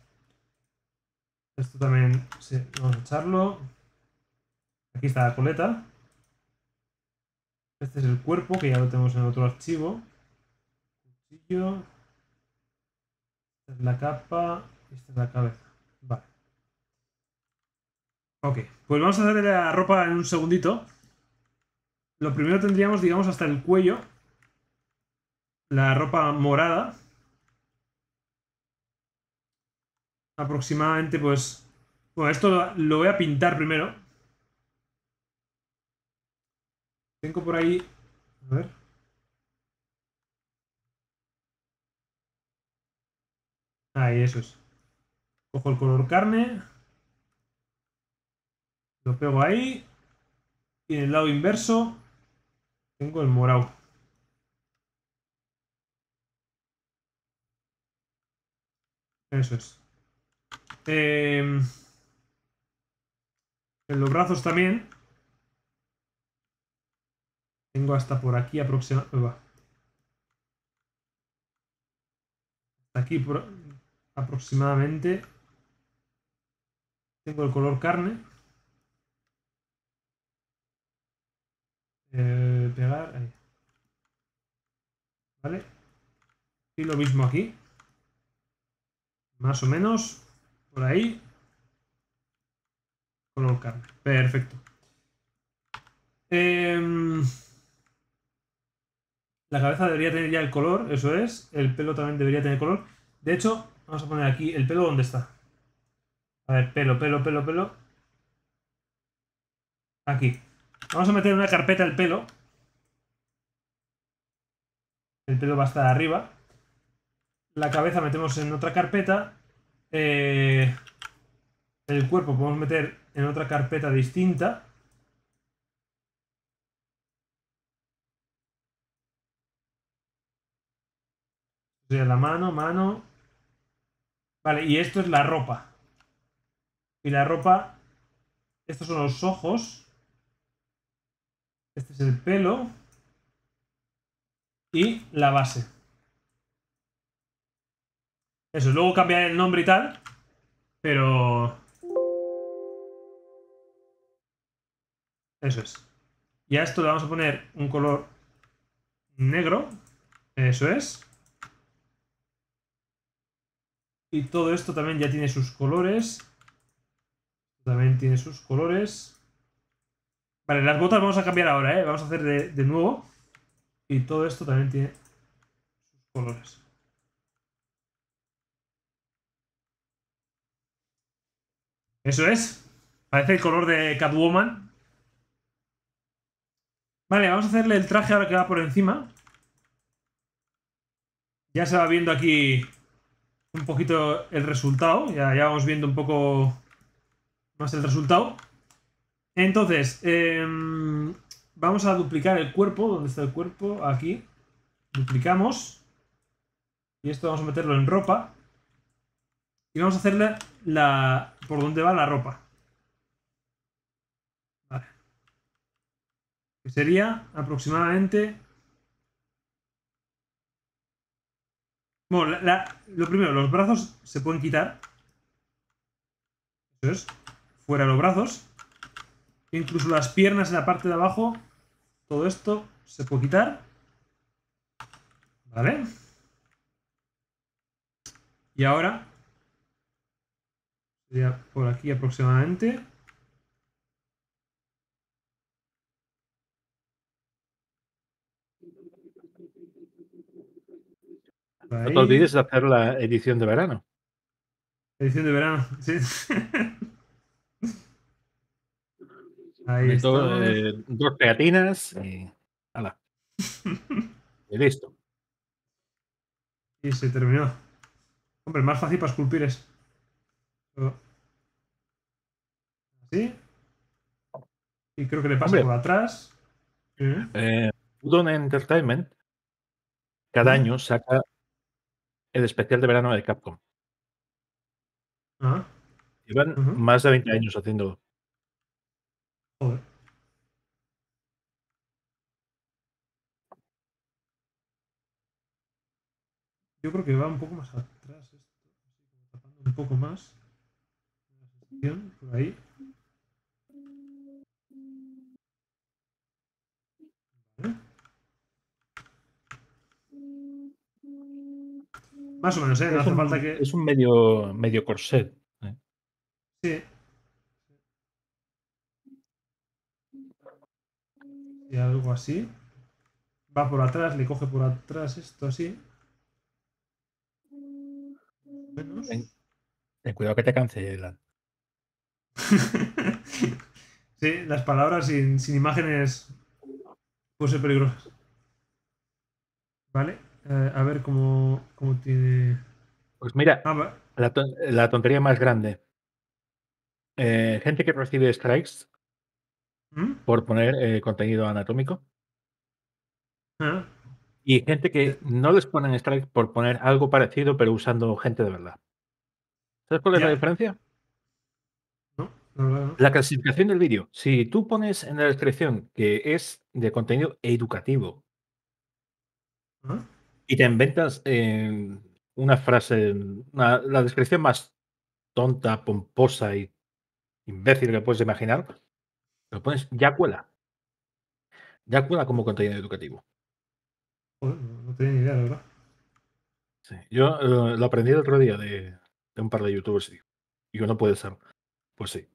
Esto también, vamos a echarlo. Aquí está la coleta. Este es el cuerpo, que ya lo tenemos en otro archivo. Cuchillo. Esta es la capa y esta es la cabeza. Ok, pues vamos a hacer la ropa en un segundito. Lo primero tendríamos, digamos, hasta el cuello. La ropa morada. Aproximadamente, pues... Bueno, esto lo voy a pintar primero. Tengo por ahí... A ver. Ahí, eso es. Cojo el color carne. Lo pego ahí. Y en el lado inverso tengo el morado. Eso es. Em, en los brazos también. Tengo hasta por aquí aproximadamente. Aquí aproximadamente. Tengo el color carne. Eh, pegar ahí. ¿Vale? Y lo mismo aquí. Más o menos. Por ahí. colocar Perfecto. Em, la cabeza debería tener ya el color, eso es. El pelo también debería tener color. De hecho, vamos a poner aquí el pelo donde está. A ver, pelo, pelo, pelo, pelo. Aquí. Vamos a meter una carpeta el pelo. El pelo va a estar arriba. La cabeza metemos en otra carpeta. Eh, el cuerpo podemos meter en otra carpeta distinta. sea, la mano, mano. Vale, y esto es la ropa. Y la ropa, estos son los ojos. Este es el pelo. Y la base. Eso, luego cambiar el nombre y tal. Pero... Eso es. Y a esto le vamos a poner un color negro. Eso es. Y todo esto también ya tiene sus colores. También tiene sus colores. Vale, las botas vamos a cambiar ahora, ¿eh? Vamos a hacer de, nuevo. Y todo esto también tiene sus colores. Eso es. Parece el color de Catwoman. Vale, vamos a hacerle el traje ahora que va por encima. Ya se va viendo aquí un poquito el resultado. Ya, ya vamos viendo un poco más el resultado. Entonces, em, vamos a duplicar el cuerpo. ¿Dónde está el cuerpo? Aquí. Duplicamos. Y esto vamos a meterlo en ropa. Y vamos a hacerle la, por dónde va la ropa. Que sería aproximadamente... Bueno, lo primero, los brazos se pueden quitar. Eso es. Fuera los brazos. Incluso las piernas en la parte de abajo. Todo esto se puede quitar. ¿Vale? Y ahora... Sería por aquí aproximadamente. No te olvides de hacer la edición de verano. Edición de verano, sí. (laughs) Eh, dos pegatinas y, eh, ¡Hala! (laughs) y listo. Y se terminó. Hombre, más fácil para esculpir es. Así. Y creo que le pasa por atrás. ¿Eh? Entertainment cada año saca el especial de verano de Capcom. Ah. Llevan más de 20 años haciendo... Yo creo que va un poco más atrás esto, tapando un poco más la por ahí. Más o menos, ¿eh? No hace falta que... Es un medio, medio corset. ¿eh? Sí, algo así. Va por atrás, le coge por atrás esto así. Ten, cuidado que te cancelan. (laughs) sí, las palabras sin, imágenes pueden ser peligrosas. Vale, eh, a ver cómo, cómo, tiene. Pues mira, ah, la, tontería más grande. Eh, gente que recibe strikes por poner eh, contenido anatómico. Ah. Y gente que no les ponen strike por poner algo parecido, pero usando gente de verdad. ¿Sabes cuál es la diferencia? la clasificación del vídeo. Si tú pones en la descripción que es de contenido educativo ah. y te inventas eh, una frase, la descripción más tonta, pomposa y imbécil que puedes imaginar, lo pones ya cuela. Ya cuela como contenido educativo. Oh, no tenía ni idea, verdad. Sí. Yo eh, lo aprendí el otro día de, un par de youtubers y yo no puede ser. Pues sí.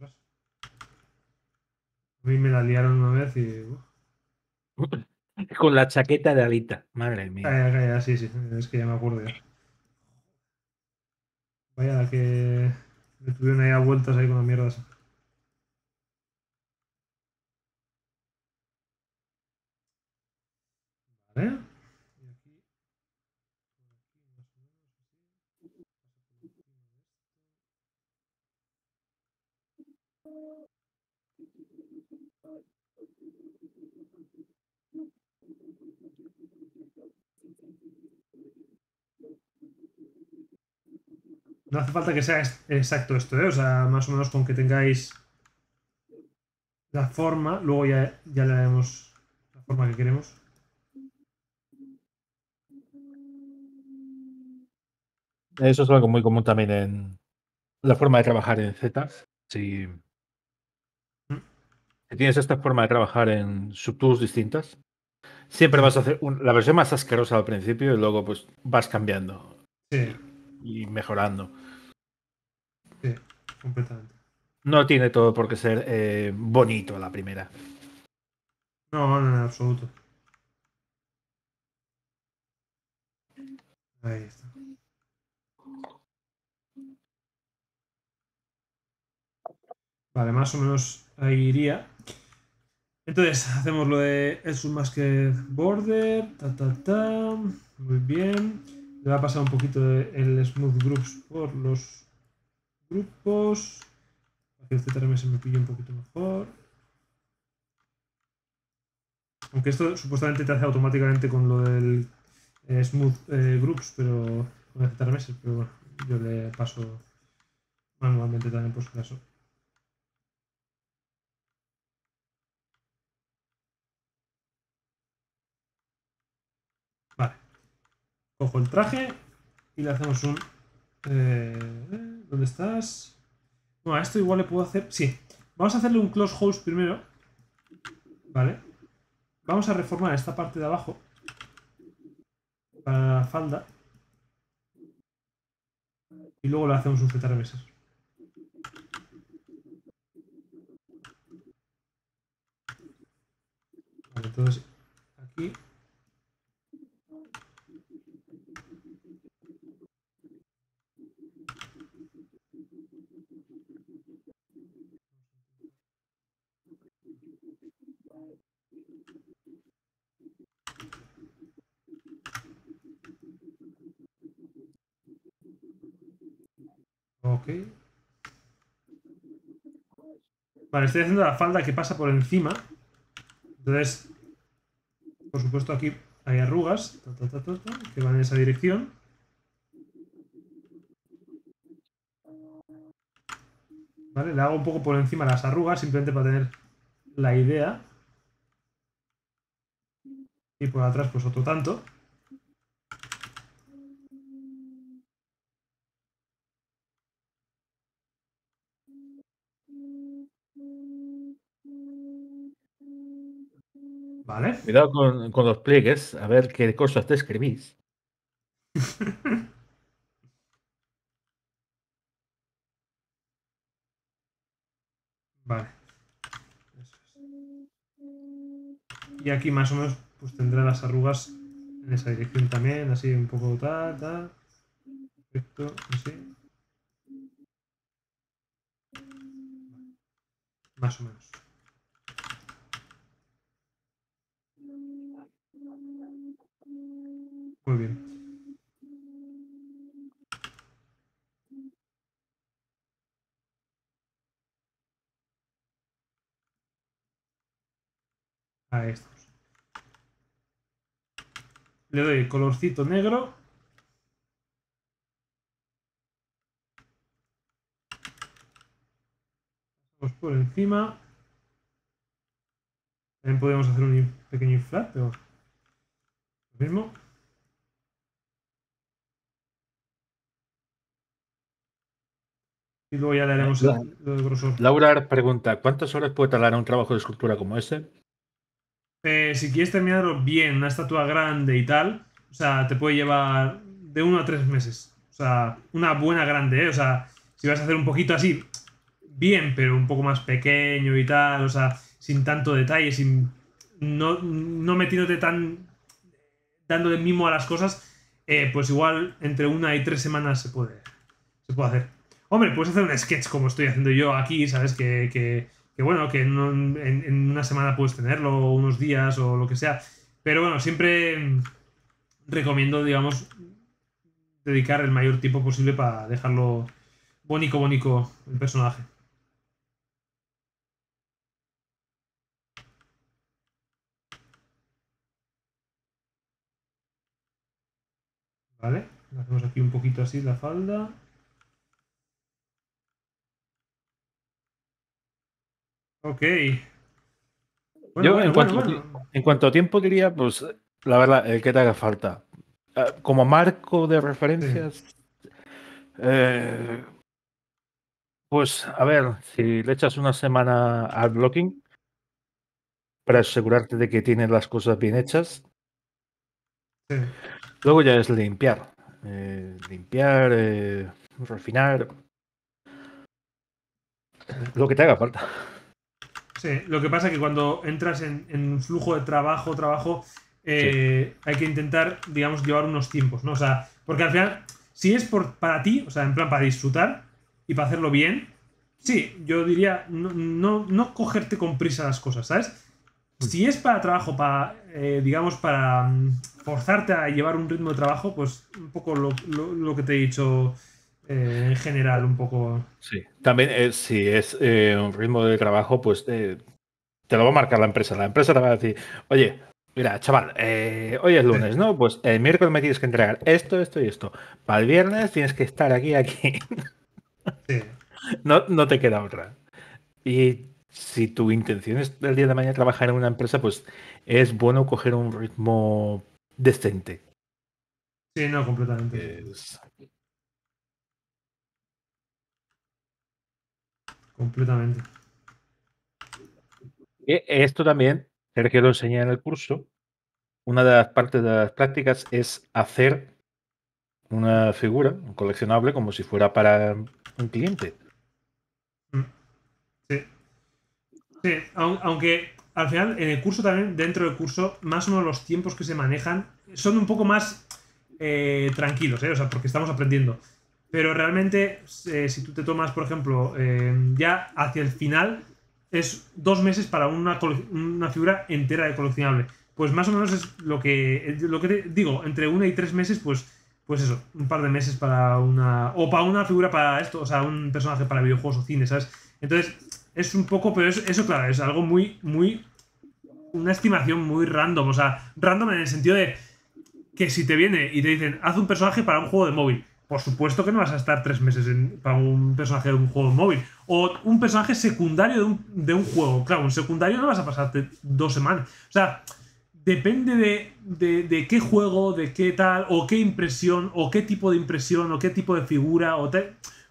A mí me la liaron una vez y. (laughs) Con la chaqueta de Alita, madre mía. ay, ah, sí, sí, es que ya me acuerdo. Ya. Vaya, que me tuvieron ahí a vueltas ahí con la mierda. No hace falta que sea exacto esto, ¿eh? O sea, más o menos con que tengáis la forma, luego ya, ya le daremos la forma que queremos. Eso es algo muy común también en la forma de trabajar en Z. Mm, si, tienes esta forma de trabajar en subtools distintas, siempre vas a hacer la versión más asquerosa al principio y luego pues vas cambiando y mejorando. Sí, completamente. No tiene todo por qué ser eh, bonito la primera. No, no, en absoluto. Ahí está. Vale, más o menos ahí iría. Entonces, hacemos lo de el que Border. Ta, ta, ta. Muy bien. Le va a pasar un poquito el Smooth Groups por los grupos. Para que el me pille un poquito mejor. Aunque esto supuestamente te hace automáticamente con lo del eh, Smooth eh, Groups, pero con el este ZRMS, pero bueno, yo le paso manualmente también por su caso. Cojo el traje y le hacemos un... Eh, eh, ¿Dónde estás? Bueno, a esto igual le puedo hacer... Sí. Vamos a hacerle un close house primero. Vale. Vamos a reformar esta parte de abajo. Para la falda. Y luego le hacemos un reveses. Vale, entonces aquí Ok. Vale, estoy haciendo la falda que pasa por encima. Entonces, por supuesto, aquí hay arrugas que van en esa dirección. ¿Vale? Le hago un poco por encima las arrugas, simplemente para tener la idea. Y por atrás, pues otro tanto. Cuidado con, los pliegues, a ver qué cosas te escribís. (laughs) Vale. Y aquí más o menos pues tendrá las arrugas en esa dirección también, así un poco tal, tal. Perfecto, así. Más o menos. a estos. Le doy colorcito negro. por encima. También podemos hacer un pequeño inflat, lo mismo. Y luego ya le haremos el, el grosor. Laura pregunta, ¿cuántas horas puede tardar un trabajo de escultura como ese? Eh, si quieres terminarlo bien, una estatua grande y tal, o sea, te puede llevar de uno a tres meses. O sea, una buena grande, ¿eh? O sea, si vas a hacer un poquito así, bien, pero un poco más pequeño y tal, o sea, sin tanto detalle, sin no, no metiéndote tan dando de mimo a las cosas, eh, pues igual entre una y tres semanas se puede, se puede hacer. Hombre, puedes hacer un sketch como estoy haciendo yo aquí, ¿sabes? que que bueno, que en, una semana puedes tenerlo, o unos días, o lo que sea. Pero bueno, siempre recomiendo, digamos, dedicar el mayor tiempo posible para dejarlo bonico bónico el personaje. Vale, hacemos aquí un poquito así la falda. Ok. Yo, en, cuanto, en cuanto a tiempo, diría, pues, la verdad, el que te haga falta. Ah, como marco de referencias, eh, pues, a ver, si le echas una semana al blocking para asegurarte de que tienes las cosas bien hechas, luego ya es limpiar. Eh, limpiar, eh, refinar, lo que te haga falta. Sí, lo que pasa es que cuando entras en, un flujo de trabajo, trabajo, eh, hay que intentar, digamos, llevar unos tiempos, ¿no? O sea, porque al final, si es por, para ti, o sea, en plan para disfrutar y para hacerlo bien, sí, yo diría no, no, no cogerte con prisa las cosas, ¿sabes? Mm. Si es para trabajo, para, eh, digamos, para mm, forzarte a llevar un ritmo de trabajo, pues un poco lo que te he dicho eh, en general un poco. Sí, también eh, si es eh, un ritmo de trabajo, pues te lo va a marcar la empresa. La empresa te va a decir, oye, mira, chaval, hoy es lunes, ¿no? Pues el miércoles me tienes que entregar esto, esto y esto. Para el viernes tienes que estar aquí, aquí. (laughs) No, no te queda otra. Y si tu intención es el día de mañana trabajar en una empresa, pues es bueno coger un ritmo decente. Sí, no, completamente. completamente. Esto también, Sergio lo enseña en el curso. Una de las partes de las prácticas es hacer una figura, un coleccionable, como si fuera para un cliente. Mm. Sí. Sí, aunque al final en el curso también, dentro del curso, más o menos los tiempos que se manejan son un poco más eh, tranquilos, ¿eh? o sea, porque estamos aprendiendo. Pero realmente, eh, si tú te tomas, por ejemplo, eh, ya hacia el final, es dos meses para una, una figura entera de coleccionable. Pues más o menos es lo que, lo que te digo, entre una y tres meses, pues, pues eso, un par de meses para una. O para una figura para esto, o sea, un personaje para videojuegos o cine, ¿sabes? Entonces, es un poco, pero eso, claro, es algo muy, muy. Una estimación muy random, o sea, random en el sentido de que si te viene y te dicen, haz un personaje para un juego de móvil por supuesto que no vas a estar tres meses en, para un personaje de un juego móvil. O un personaje secundario de un, juego. Claro, un secundario no vas a pasarte dos semanas. O sea, depende de, qué juego, de qué tal, o qué impresión, o qué tipo de impresión, o qué tipo de figura, o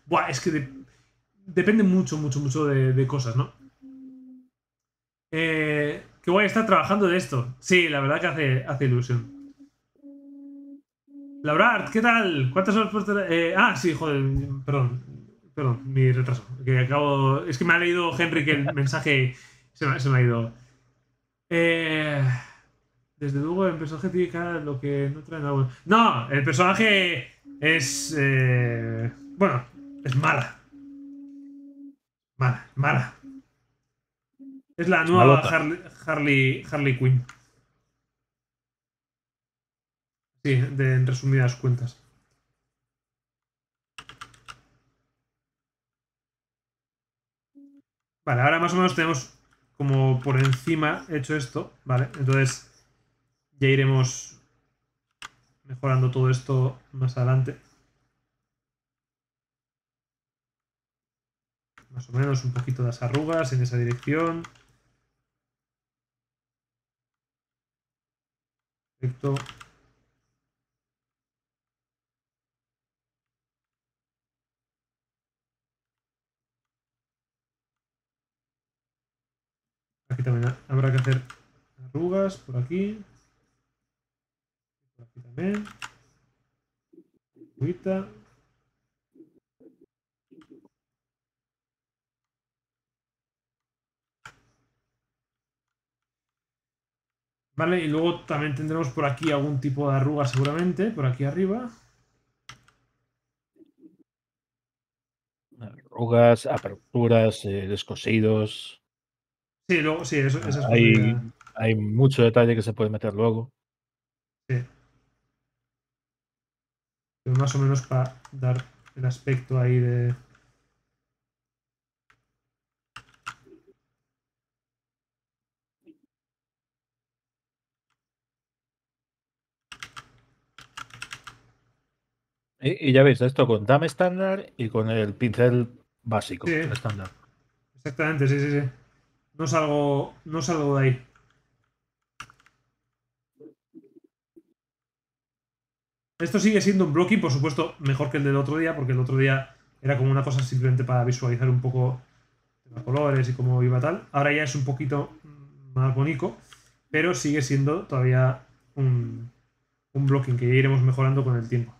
Buah, es que depende mucho, mucho, mucho de, cosas, ¿no? que voy a estar trabajando de esto. Sí, la verdad que hace, hace ilusión. ¡Laurart! ¿qué tal? ¿Cuántas horas por eh, Ah, sí, joder, perdón. Perdón, mi retraso. Que acabo... Es que me ha leído Henry que el (laughs) mensaje se me, ha ido. Eh, desde luego, el personaje tiene cara lo que no trae nada No, el personaje es. Eh, bueno, es mala. Mala, mala. Es la nueva Harley, Harley, Harley Quinn. Sí, de, en resumidas cuentas. Vale, ahora más o menos tenemos como por encima hecho esto, ¿vale? Entonces ya iremos mejorando todo esto más adelante. Más o menos un poquito de las arrugas en esa dirección. Perfecto. Aquí también habrá que hacer arrugas por aquí. aquí también. Vale, y luego también tendremos por aquí algún tipo de arruga seguramente, por aquí arriba. Arrugas, aperturas, eh, descosidos. Sí, luego, sí, eso, hay, hay mucho detalle que se puede meter luego. Sí. Pero más o menos para dar el aspecto ahí de. Y, ya veis, esto con DAM estándar y con el pincel básico, estándar. Exactamente, sí, sí, sí. No salgo, no salgo de ahí. Esto sigue siendo un blocking, por supuesto, mejor que el del otro día, porque el otro día era como una cosa simplemente para visualizar un poco los colores y cómo iba tal. Ahora ya es un poquito más bonito, pero sigue siendo todavía un, un blocking que iremos mejorando con el tiempo.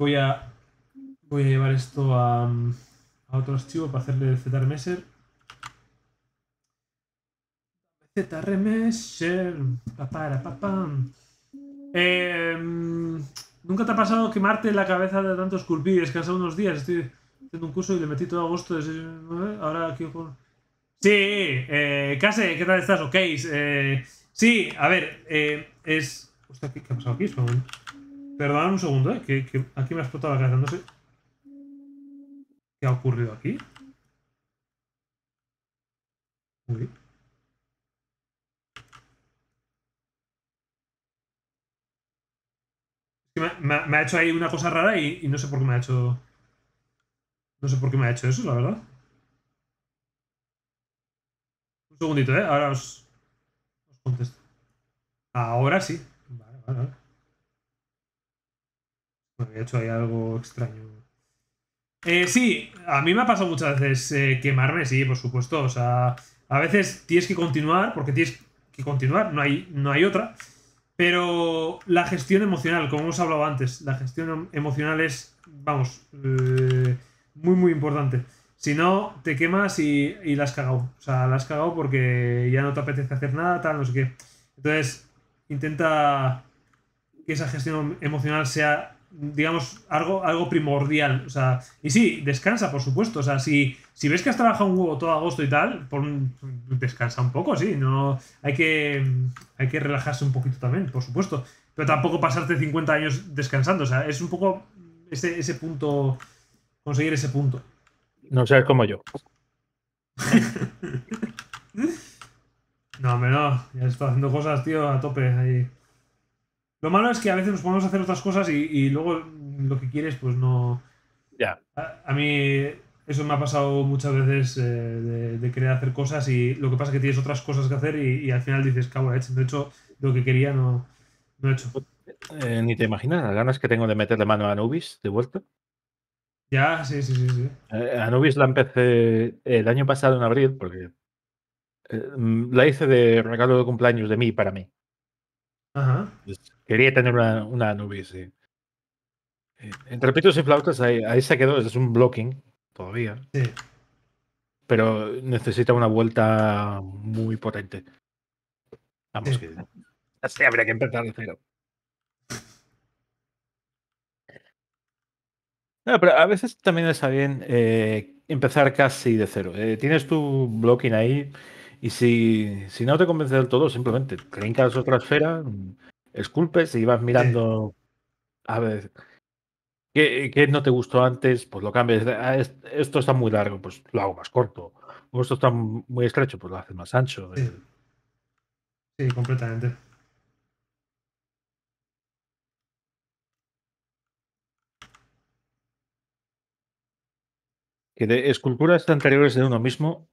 Voy a, voy a llevar esto a, otro archivo para hacerle zrmesher. Zrmesher. Papara, papam. Eh, em, ¿Nunca te ha pasado quemarte la cabeza de tanto esculpir y descansar unos días? Estoy haciendo un curso y le metí todo agosto. De... Ahora quiero con... Sí, eh, Case, ¿qué tal estás? Ok. Eh, sí, a ver, eh, es. ¿qué ha pasado aquí? Perdón un segundo, eh, Que, aquí me ha explotado la cabeza. No sé. ¿Qué ha ocurrido aquí? Uy. Me, me, ha hecho ahí una cosa rara y, no sé por qué me ha hecho. No sé por qué me ha hecho eso, la verdad. Un segundito, ¿eh? Ahora os, os contesto. Ahora sí. Vale, vale, vale. De hecho hay algo extraño. Eh, sí, a mí me ha pasado muchas veces eh, quemarme, sí, por supuesto. O sea, a veces tienes que continuar porque tienes que continuar, no hay, no hay otra. Pero la gestión emocional, como hemos hablado antes, la gestión em, emocional es, vamos, eh, muy, muy importante. Si no, te quemas y, y la has cagado. O sea, la has cagado porque ya no te apetece hacer nada, tal, no sé qué. Entonces, intenta que esa gestión em, emocional sea digamos, algo, algo primordial. O sea, y sí, descansa, por supuesto. O sea, si, si ves que has trabajado un huevo todo agosto y tal, descansa un poco, sí. No, hay, que, hay que relajarse un poquito también, por supuesto. Pero tampoco pasarte 50 años descansando. O sea, es un poco ese, punto, conseguir ese punto. No seas como yo. (laughs) no, hombre, Ya estoy haciendo cosas, tío, a tope ahí. Lo malo es que a veces nos podemos hacer otras cosas y, luego lo que quieres, pues no. Ya. A, mí eso me ha pasado muchas veces eh, de, querer hacer cosas y lo que pasa es que tienes otras cosas que hacer y, al final dices, cabo he hecho, no hecho lo que quería, no, he hecho. Eh, ni te imaginas las ganas que tengo de meterle mano a Anubis de vuelta. Ya, sí, sí, sí. Eh, Anubis la empecé el año pasado en abril porque mm, la hice de regalo de cumpleaños de mí para mí. Ajá. Pues, Quería tener una, nube, sí. E, entre pitos y flautas, ahí, se quedó. Es un blocking todavía. Sí. Pero necesita una vuelta muy potente. Vamos, que. Así habría que empezar de cero. No, pero a veces también está bien eh, empezar casi de cero. Eh, tienes tu blocking ahí y si, no te convence del todo, simplemente que otra esfera, esculpes si vas mirando a ver ¿qué, no te gustó antes, pues lo cambias. Ah, esto está muy largo, pues lo hago más corto. O esto está muy estrecho, pues lo haces más ancho. Eh. Sí, completamente. Que de esculturas anteriores de uno mismo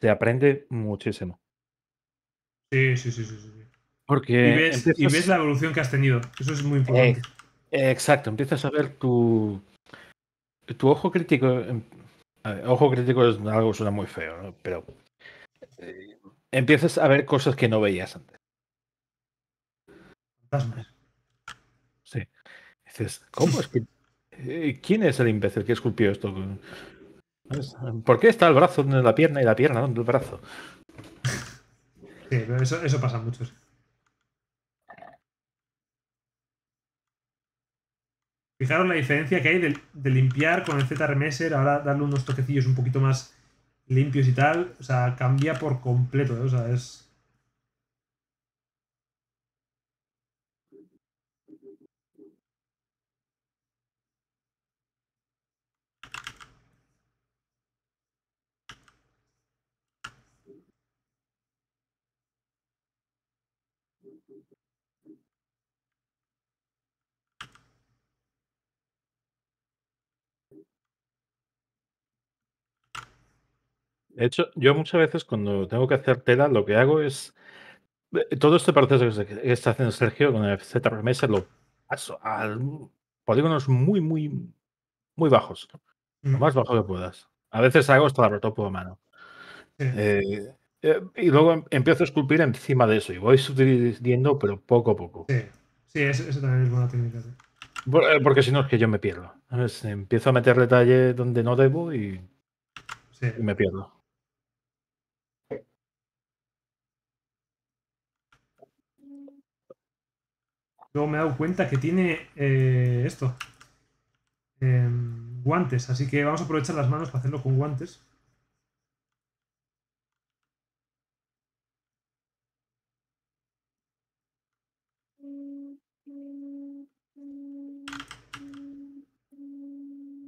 te aprende muchísimo. sí, sí, sí. sí. sí y ves, la evolución que has tenido. Eso es muy eh, importante. exacto, empiezas a ver tu, tu ojo crítico. Em, ojo crítico es algo que suena muy feo, pero eh, empiezas a ver cosas que no veías antes. Fantasmas. Sí. Dices, ¿cómo es que.? Eh, ¿Quién es el imbécil que esculpió esto? ¿Por qué está el brazo en la pierna y la pierna donde el brazo? (laughs) Sí, pero eso, eso pasa mucho. Fijaros la diferencia que hay de, limpiar con el Z-Remeser, ahora darle unos toquecillos un poquito más limpios y tal. O sea, cambia por completo. ¿eh? O sea, es, De hecho, yo muchas veces cuando tengo que hacer tela, lo que hago es eh, todo este proceso que está haciendo Sergio con el ZRMS lo paso a polígonos muy, muy, muy bajos. Lo mm. más bajo que puedas. A veces hago hasta la protopo a mano. Eh, eh, y luego em, empiezo a esculpir encima de eso y voy subiendo, pero poco a poco. Sí, eso, también es buena técnica. porque si no es que yo me pierdo. Empiezo a meter detalle donde no debo y me pierdo. Luego me he dado cuenta que tiene eh, esto. Em, guantes, así que vamos a aprovechar las manos para hacerlo con guantes.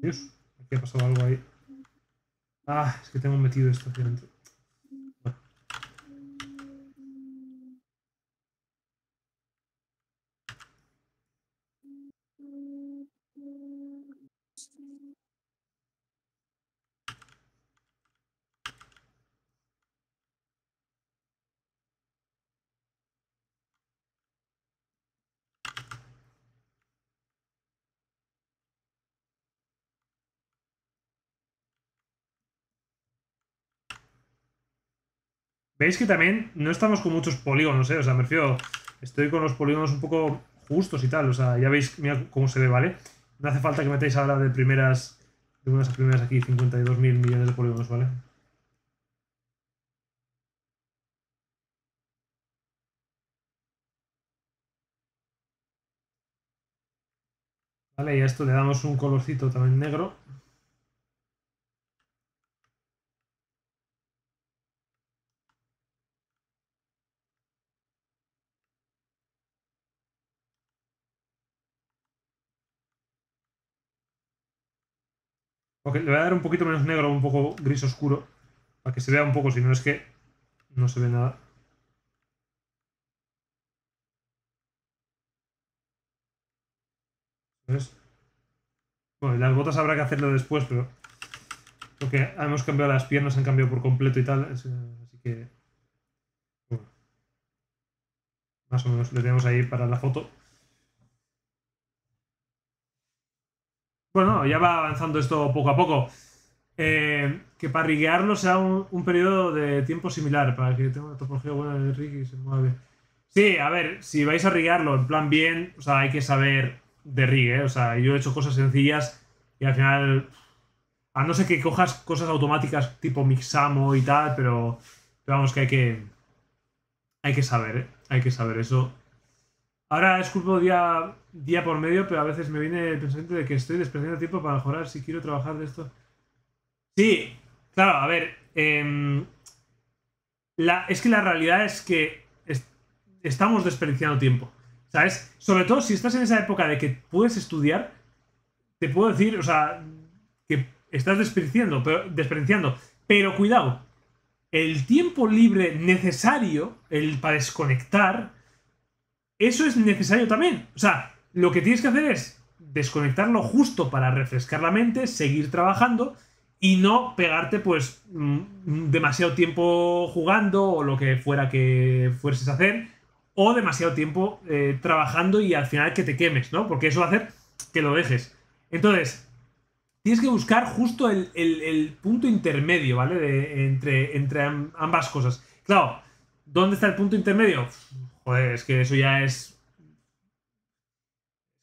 Dios, aquí ha pasado algo ahí. Ah, es que tengo metido esto aquí dentro. Veis que también no estamos con muchos polígonos, ¿eh? O sea, me refiero, estoy con los polígonos un poco justos y tal. O sea, ya veis mira cómo se ve, ¿vale? No hace falta que metáis ahora de primeras, de unas primeras aquí, 52.000 millones de polígonos, ¿vale? Vale, y a esto le damos un colorcito también negro. Ok, le voy a dar un poquito menos negro, un poco gris oscuro, para que se vea un poco, si no es que no se ve nada. ¿Ves? Bueno, las botas habrá que hacerlo después, pero... Porque hemos cambiado las piernas, han cambiado por completo y tal, eh, así que... Bueno. Más o menos le tenemos ahí para la foto. Bueno, ya va avanzando esto poco a poco. Eh, que para riguearlo sea un, periodo de tiempo similar, para que tenga una topología buena de Ricky y se mueve. Sí, a ver, si vais a riguearlo en plan bien, o sea, hay que saber de rigue, eh. o sea, yo he hecho cosas sencillas y al final, a no ser que cojas cosas automáticas tipo Mixamo y tal, pero, vamos que hay que, hay que saber, hay que saber eso Ahora esculpo día, día por medio, pero a veces me viene el pensamiento de que estoy desperdiciando tiempo para mejorar si quiero trabajar de esto. Sí, claro, a ver. Em, es que la realidad es que estamos desperdiciando tiempo. ¿Sabes? Sobre todo si estás en esa época de que puedes estudiar, te puedo decir, o sea, que estás desperdiciando, pero, desperdiciando. Pero cuidado, el tiempo libre necesario el, para desconectar eso es necesario también. O sea, lo que tienes que hacer es desconectarlo justo para refrescar la mente, seguir trabajando y no pegarte pues mm, demasiado tiempo jugando o lo que fuera que fuerces a hacer o demasiado tiempo eh, trabajando y al final que te quemes, ¿no? Porque eso va a hacer que lo dejes. Entonces, tienes que buscar justo el, punto intermedio, ¿vale? entre, entre ambas cosas. Claro, ¿dónde está el punto intermedio? es pues que eso ya es.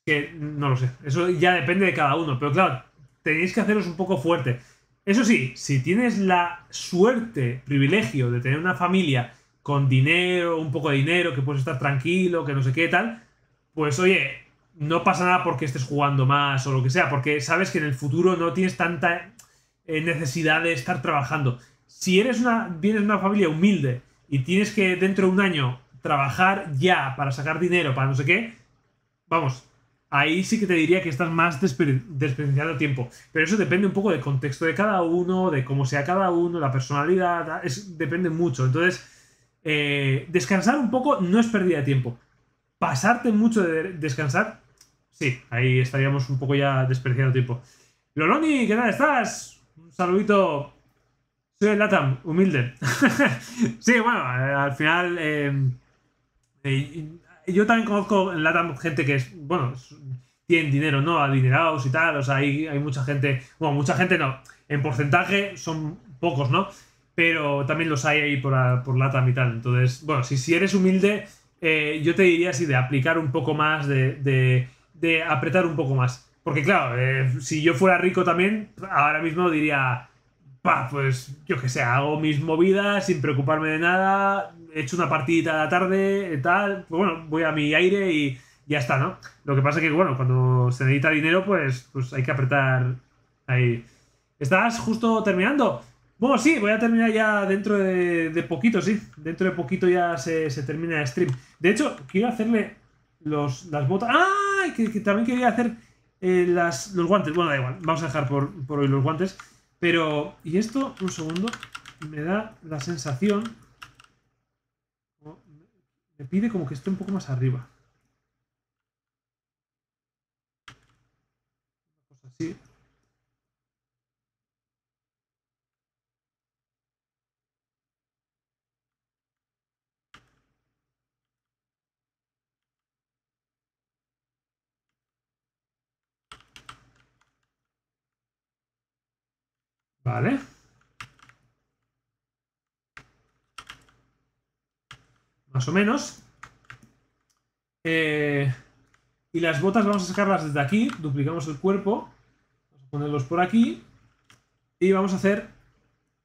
Que no lo sé. Eso ya depende de cada uno. Pero claro, tenéis que haceros un poco fuerte. Eso sí, si tienes la suerte, privilegio de tener una familia con dinero, un poco de dinero, que puedes estar tranquilo, que no sé qué tal, pues oye, no pasa nada porque estés jugando más o lo que sea, porque sabes que en el futuro no tienes tanta eh, necesidad de estar trabajando. Si eres una, vienes de una familia humilde y tienes que dentro de un año trabajar ya para sacar dinero, para no sé qué, vamos, ahí sí que te diría que estás más Desperdiciado desperdiciando tiempo. Pero eso depende un poco del contexto de cada uno, de cómo sea cada uno, la personalidad, ah, es, depende mucho. Entonces, eh, descansar un poco no es pérdida de tiempo. Pasarte mucho de descansar, sí, ahí estaríamos un poco ya desperdiciando tiempo. Loloni, ¿qué tal estás? Un saludito. Soy el Latam, humilde. (laughs) sí, bueno, eh, al final... Eh, yo también conozco en LATAM gente que es, bueno, tienen dinero, ¿no? Adinerados y tal, o sea, hay, hay mucha gente, bueno, mucha gente no, en porcentaje son pocos, ¿no? Pero también los hay ahí por, por LATAM y tal. Entonces, bueno, si, si eres humilde, eh, yo te diría así de aplicar un poco más, de, de, apretar un poco más. Porque claro, eh, si yo fuera rico también, ahora mismo diría, pues yo que sé, hago mis movidas sin preocuparme de nada, he hecho una partidita a la tarde, eh, tal, pues bueno, voy a mi aire y ya está, ¿no? Lo que pasa es que, bueno, cuando se necesita dinero, pues, pues hay que apretar ahí. ¿Estás justo terminando? Bueno, sí, voy a terminar ya dentro de, de poquito, sí. Dentro de poquito ya se, termina el stream. De hecho, quiero hacerle los, las botas. ¡Ah! Que, también quería hacer eh, las, los guantes. Bueno, da igual, vamos a dejar por hoy los guantes. Pero, y esto, un segundo, me da la sensación, me pide como que esté un poco más arriba. así. Vale. Más o menos. Eh, y las botas vamos a sacarlas desde aquí. Duplicamos el cuerpo. Vamos a ponerlos por aquí. Y vamos a hacer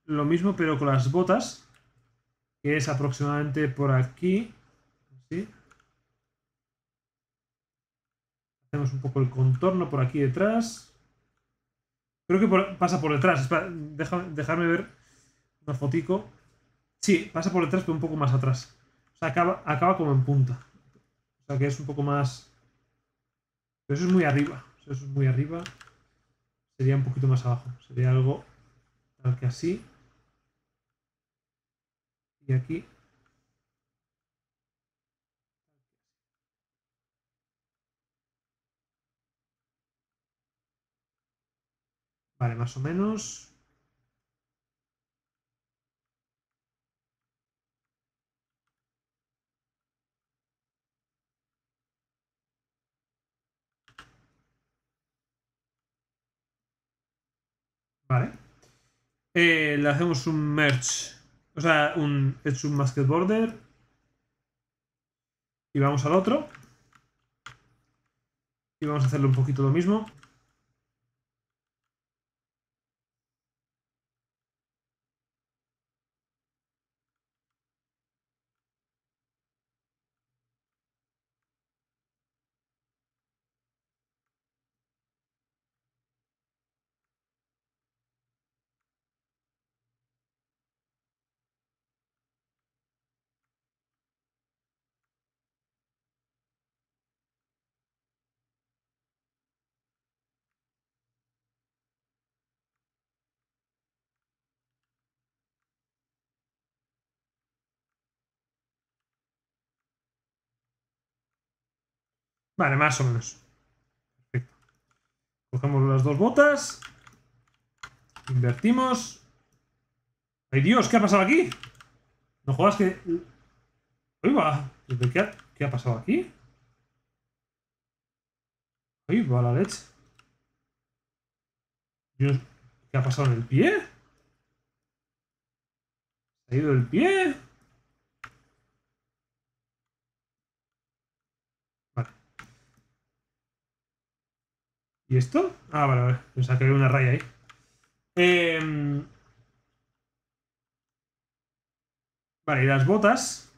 lo mismo pero con las botas. Que es aproximadamente por aquí. Hacemos un poco el contorno por aquí detrás. Creo que pasa por detrás. Espera, dejarme ver una fotico. Sí, pasa por detrás, pero un poco más atrás. O sea, acaba, acaba como en punta. O sea, que es un poco más... Pero eso es muy arriba. Eso es muy arriba. Sería un poquito más abajo. Sería algo tal que así. Y aquí Vale, más o menos. Vale. Eh, le hacemos un merge, o sea, un edge un masket border. Y vamos al otro. Y vamos a hacerlo un poquito lo mismo. Vale, más o menos. Perfecto. Cogemos las dos botas. Invertimos. ¡Ay, Dios! ¿Qué ha pasado aquí? No jodas que... ¡Ay, va! ¿Qué ha... pasado aquí? ¡Ay, va la leche! ¿Qué ha pasado en el pie? ¿Se ha ido el pie? ¿Y esto? Ah, vale, vale. Pensaba que había una raya ahí. Em, vale, y las botas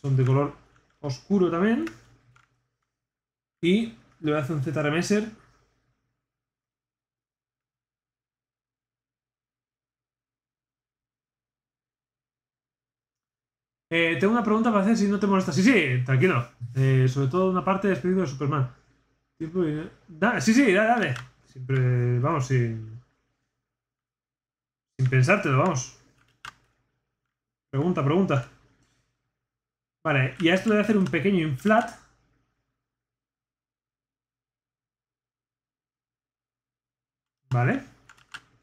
son de color oscuro también. Y le voy a hacer un Z remeser. Eh, tengo una pregunta para hacer si no te molesta. Sí, sí, tranquilo. Eh, sobre todo una parte de despedido de Superman sí, sí, dale, dale. Siempre, vamos, sin... Sin pensártelo, vamos. Pregunta, pregunta. Vale, y a esto le voy a hacer un pequeño inflat. Vale.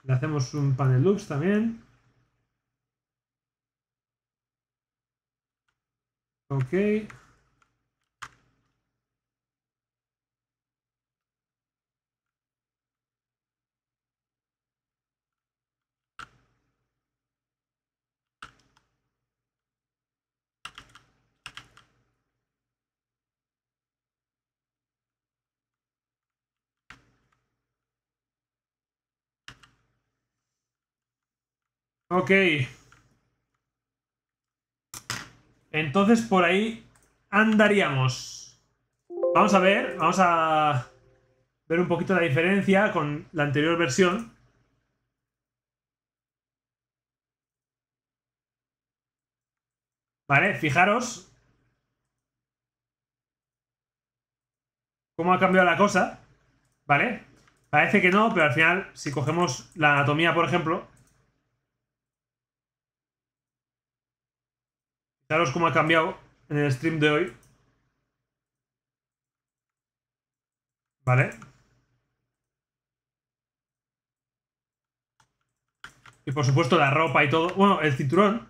Le hacemos un panel lux también. Ok. Ok. Entonces por ahí andaríamos. Vamos a ver, vamos a ver un poquito la diferencia con la anterior versión. Vale, fijaros cómo ha cambiado la cosa. Vale, parece que no, pero al final si cogemos la anatomía, por ejemplo, Fijaros cómo ha cambiado en el stream de hoy. ¿Vale? Y por supuesto la ropa y todo. Bueno, el cinturón.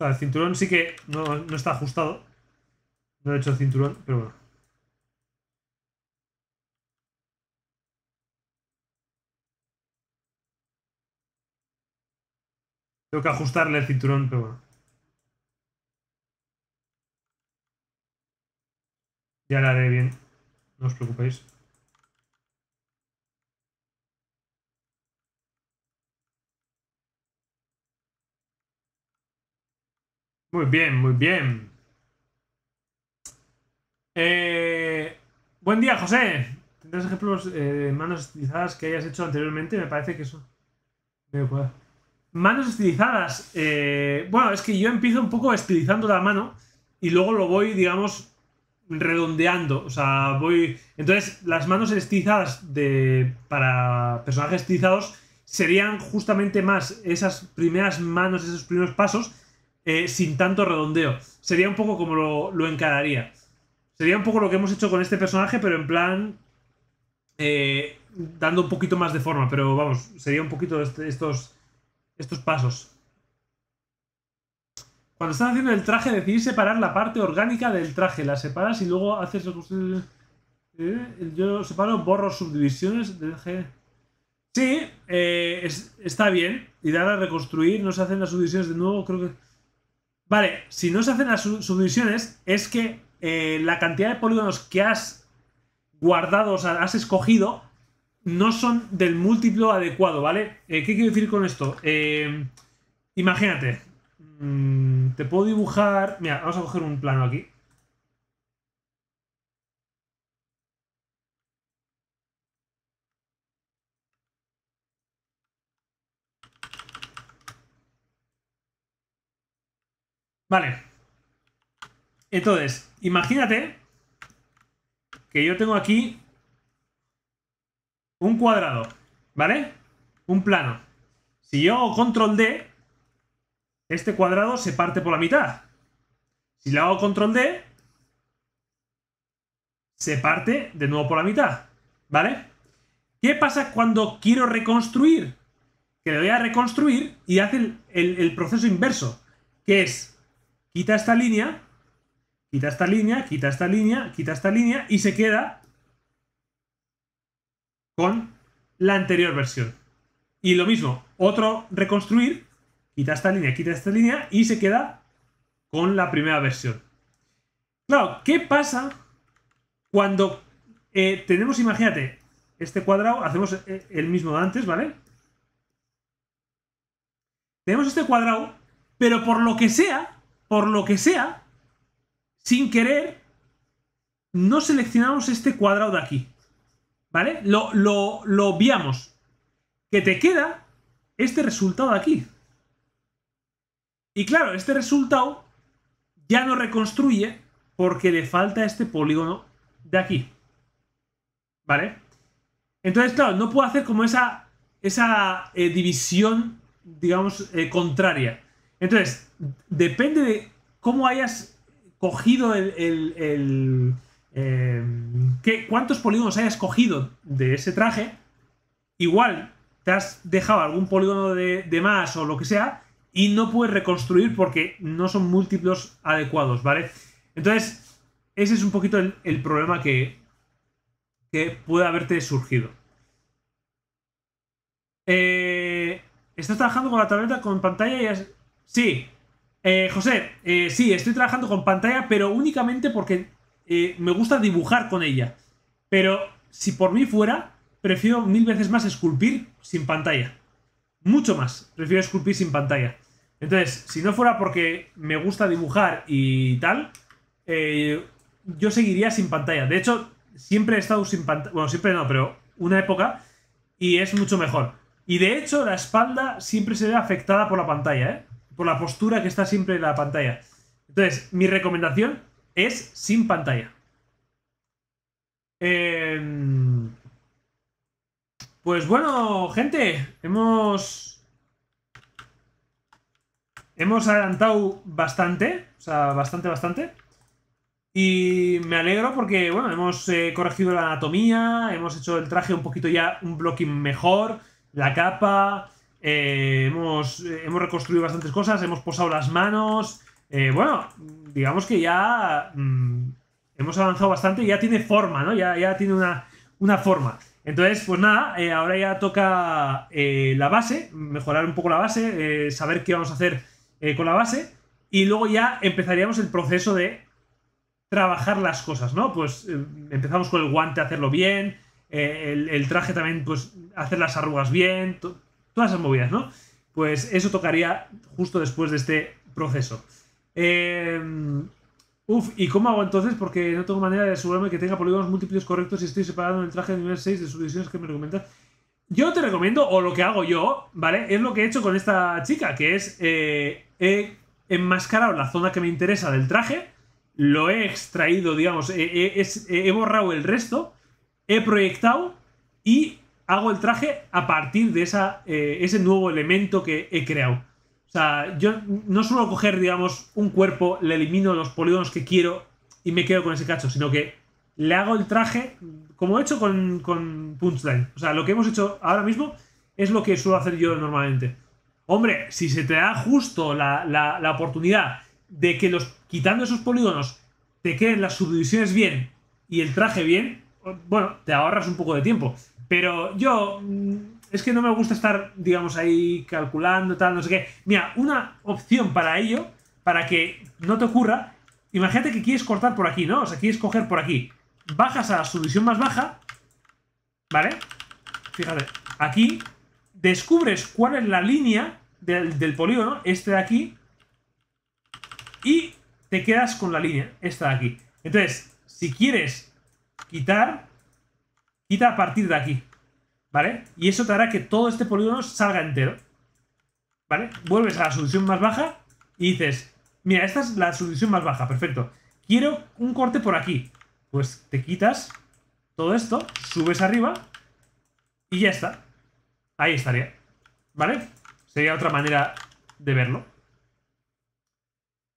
el cinturón sí que no, no está ajustado. No he hecho el cinturón, pero bueno. Tengo que ajustarle el cinturón, pero bueno. Ya la haré bien, no os preocupéis. Muy bien, muy bien. Eh, buen día, José. ¿Tendrás ejemplos eh, de manos estilizadas que hayas hecho anteriormente? Me parece que eso... Manos estilizadas. Eh, bueno, es que yo empiezo un poco estilizando la mano y luego lo voy, digamos, redondeando, o sea, voy... Entonces, las manos estizadas de, para personajes estilizados serían justamente más esas primeras manos, esos primeros pasos, eh, sin tanto redondeo. Sería un poco como lo, encararía. Sería un poco lo que hemos hecho con este personaje, pero en plan... Eh, dando un poquito más de forma, pero vamos, sería un poquito este, estos, estos pasos. Cuando estás haciendo el traje, decidís separar la parte orgánica del traje. La separas y luego haces eh, Yo separo, borro subdivisiones. Sí, eh, está bien. Y dar a reconstruir, no se hacen las subdivisiones de nuevo, creo que... Vale, si no se hacen las subdivisiones, es que eh, la cantidad de polígonos que has guardado, o sea, has escogido, no son del múltiplo adecuado, ¿vale? ¿Qué quiero decir con esto? imagínate, Mm, te puedo dibujar... Mira, vamos a coger un plano aquí. Vale. Entonces, imagínate que yo tengo aquí un cuadrado, ¿vale? Un plano. Si yo control D, este cuadrado se parte por la mitad. Si le hago control D, se parte de nuevo por la mitad, ¿vale? ¿Qué pasa cuando quiero reconstruir? Que le voy a reconstruir y hace el, el proceso inverso, que es, quita esta línea, quita esta línea, quita esta línea, quita esta línea y se queda con la anterior versión. Y lo mismo, otro reconstruir quita esta línea, quita esta línea y se queda con la primera versión. Claro, ¿qué pasa cuando eh, tenemos, imagínate, este cuadrado, hacemos eh, el mismo de antes, ¿vale? Tenemos este cuadrado, pero por lo que sea, por lo que sea, sin querer, no seleccionamos este cuadrado de aquí, ¿vale? Lo, lo obviamos, que te queda este resultado de aquí. Y claro, este resultado ya no reconstruye porque le falta este polígono de aquí. ¿Vale? Entonces, claro, no puedo hacer como esa, esa eh, división, digamos, eh, contraria. Entonces, depende de cómo hayas cogido el... el, eh, qué, cuántos polígonos hayas cogido de ese traje, igual te has dejado algún polígono de más o lo que sea, y no puedes reconstruir porque no son múltiplos adecuados, ¿vale? Entonces, ese es un poquito el, problema que, que puede haberte surgido. Eh, ¿Estás trabajando con la tableta con pantalla? Sí. Eh, José, eh, sí, estoy trabajando con pantalla, pero únicamente porque eh, me gusta dibujar con ella. Pero si por mí fuera, prefiero mil veces más esculpir sin pantalla mucho más. Prefiero esculpir sin pantalla. Entonces, si no fuera porque me gusta dibujar y tal, eh, yo seguiría sin pantalla. De hecho, siempre he estado sin pantalla. Bueno, siempre no, pero una época. Y es mucho mejor. Y de hecho, la espalda siempre se ve afectada por la pantalla, ¿eh? Por la postura que está siempre en la pantalla. Entonces, mi recomendación es sin pantalla. Eh... Pues bueno, gente, hemos... Hemos adelantado bastante, o sea, bastante, bastante. Y me alegro porque, bueno, hemos eh, corregido la anatomía, hemos hecho el traje un poquito ya, un blocking mejor, la capa, eh, eh, hemos, reconstruido bastantes cosas, hemos posado las manos. bueno, digamos que ya mm, hemos avanzado bastante, y ya tiene forma, ¿no? Ya, ya tiene una, una forma. Entonces, pues nada, eh, ahora ya toca eh, la base, mejorar un poco la base, eh, saber qué vamos a hacer con la base, y luego ya empezaríamos el proceso de trabajar las cosas, ¿no? Pues empezamos con el guante, hacerlo bien, el, traje también, pues hacer las arrugas bien, todas esas movidas, ¿no? Pues eso tocaría justo después de este proceso. Eh, Uf, ¿y cómo hago entonces? Porque no tengo manera de asegurarme que tenga polígonos múltiples correctos y estoy separando el traje de nivel 6 de subdivisiones que me recomiendas. Yo te recomiendo, o lo que hago yo, ¿vale? Es lo que he hecho con esta chica, que es eh, he enmascarado la zona que me interesa del traje, lo he extraído, digamos, he, borrado el resto, he proyectado y hago el traje a partir de esa, eh, ese nuevo elemento que he creado. O sea, yo no suelo coger, digamos, un cuerpo, le elimino los polígonos que quiero y me quedo con ese cacho, sino que le hago el traje como he hecho con, con Punchline. O sea, lo que hemos hecho ahora mismo es lo que suelo hacer yo normalmente. Hombre, si se te da justo la, la oportunidad de que los quitando esos polígonos te queden las subdivisiones bien y el traje bien, bueno, te ahorras un poco de tiempo. Pero yo mm, es que no me gusta estar, digamos, ahí calculando, tal, no sé qué. Mira, una opción para ello, para que no te ocurra, imagínate que quieres cortar por aquí, ¿no? O sea, quieres coger por aquí. Bajas a la subdivisión más baja, ¿vale? Fíjate, aquí descubres cuál es la línea del, del polígono, este de aquí, y te quedas con la línea, esta de aquí. Entonces, si quieres quitar, quita a partir de aquí. ¿Vale? Y eso te hará que todo este polígono salga entero. ¿Vale? Vuelves a la solución más baja y dices, mira, esta es la solución más baja, perfecto. Quiero un corte por aquí. Pues te quitas todo esto, subes arriba y ya está. Ahí estaría. ¿Vale? Sería otra manera de verlo.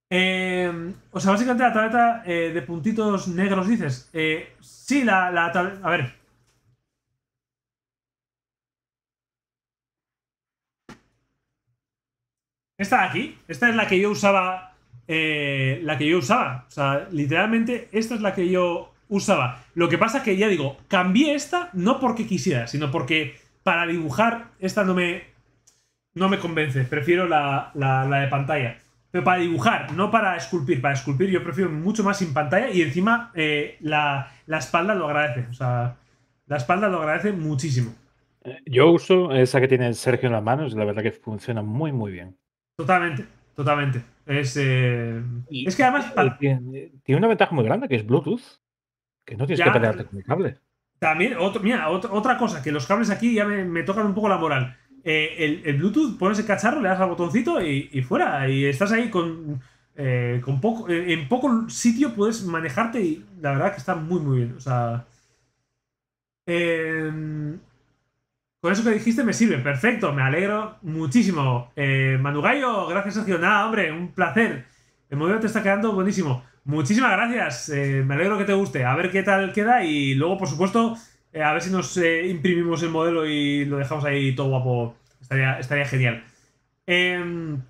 Em, o sea, básicamente la tableta eh, de puntitos negros dices. Eh, sí, la, la A ver, Esta de aquí, esta es la que yo usaba. Eh, la que yo usaba. O sea, literalmente, esta es la que yo usaba. Lo que pasa es que ya digo, cambié esta no porque quisiera, sino porque para dibujar esta no me, no me convence. Prefiero la, de pantalla. Pero para dibujar, no para esculpir. Para esculpir yo prefiero mucho más sin pantalla y encima eh, la, la, espalda lo agradece. O sea, la espalda lo agradece muchísimo. Yo uso esa que tiene Sergio en las manos, la verdad que funciona muy, muy bien. Totalmente, totalmente. Es, eh, que además. Tiene, una ventaja muy grande que es Bluetooth. Que no tienes que pelearte con el cable. También, otra cosa, que los cables aquí ya me, tocan un poco la moral. Eh, el, Bluetooth, pones el cacharro, le das al botoncito y, fuera. Y estás ahí con. Eh, poco, en poco sitio puedes manejarte y la verdad que está muy, muy bien. O sea. Eh, con eso que dijiste me sirve, Perfecto, me alegro muchísimo. Eh, Manugayo, gracias, Sergio, Nada, hombre, un placer. El modelo te está quedando buenísimo. Muchísimas gracias. Eh, me alegro que te guste. A ver qué tal queda y luego, por supuesto, eh, a ver si nos eh, imprimimos el modelo y lo dejamos ahí todo guapo. Estaría, genial. Em,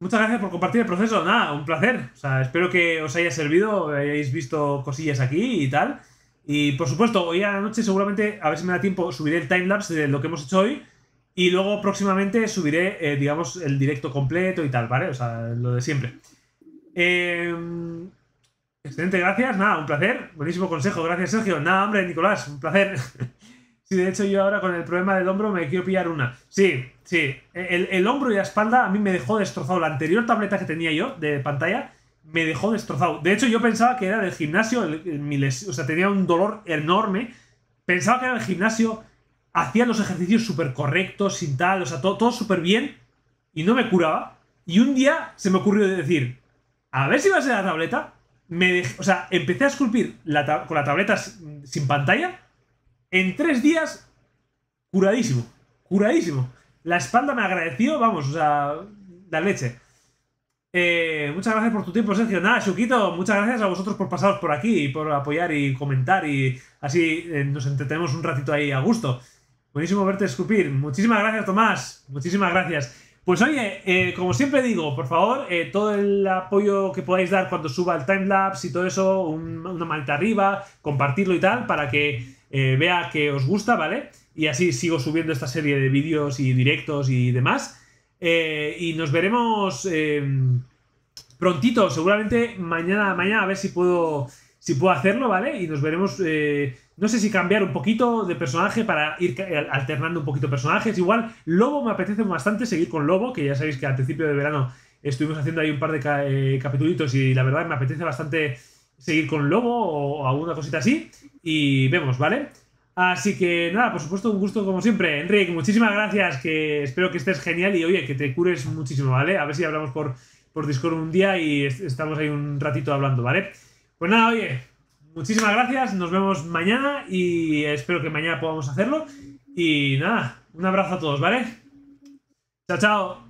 muchas gracias por compartir el proceso. Nada, un placer. espero que os haya servido, hayáis visto cosillas aquí y tal. Y por supuesto, hoy a la noche seguramente, a ver si me da tiempo, subiré el timelapse de lo que hemos hecho hoy. Y luego próximamente subiré, eh, digamos, el directo completo y tal, ¿vale? O sea, lo de siempre. Em, excelente, gracias. Nada, un placer. Buenísimo consejo. Gracias, Sergio. Nada, hombre, Nicolás, un placer. (laughs) sí, de hecho yo ahora con el problema del hombro me quiero pillar una. Sí, sí. El, el hombro y la espalda a mí me dejó destrozado. La anterior tableta que tenía yo de pantalla me dejó destrozado. De hecho, yo pensaba que era del gimnasio, o sea, tenía un dolor enorme. Pensaba que era del gimnasio, hacía los ejercicios súper correctos, sin tal, o sea, todo, súper bien, y no me curaba. Y un día se me ocurrió decir, a ver si va a ser la tableta. Me o sea, empecé a esculpir con la tableta sin pantalla. En tres días, curadísimo, curadísimo. La espalda me agradeció, vamos, o sea, la leche. Eh, muchas gracias por tu tiempo, Sergio. Nada, Chuquito, muchas gracias a vosotros por pasaros por aquí y por apoyar y comentar y así eh, nos entretenemos un ratito ahí a gusto. Buenísimo verte escupir. Muchísimas gracias, Tomás. Muchísimas gracias. Pues oye, eh, como siempre digo, por favor, todo el apoyo que podáis dar cuando suba el timelapse y todo eso, una manita arriba, compartirlo y tal, para que vea que os gusta, ¿vale? Y así sigo subiendo esta serie de vídeos y directos y demás. Eh, y nos veremos eh, prontito, seguramente mañana, mañana, a ver si puedo, si puedo hacerlo, ¿vale? Y nos veremos, eh, no sé si cambiar un poquito de personaje para ir alternando un poquito personajes. Igual, Lobo me apetece bastante seguir con Lobo, que ya sabéis que al principio de verano estuvimos haciendo ahí un par de capítulos y la verdad me apetece bastante seguir con Lobo o alguna cosita así. Y vemos, ¿vale? Así que nada, por supuesto, un gusto como siempre. Enrique, muchísimas gracias, que espero que estés genial y oye, que te cures muchísimo, ¿vale? A ver si hablamos por, por Discord un día y estamos ahí un ratito hablando, ¿vale? Pues nada, oye, muchísimas gracias, nos vemos mañana y espero que mañana podamos hacerlo. Y nada, un abrazo a todos, ¿vale? Chao, chao.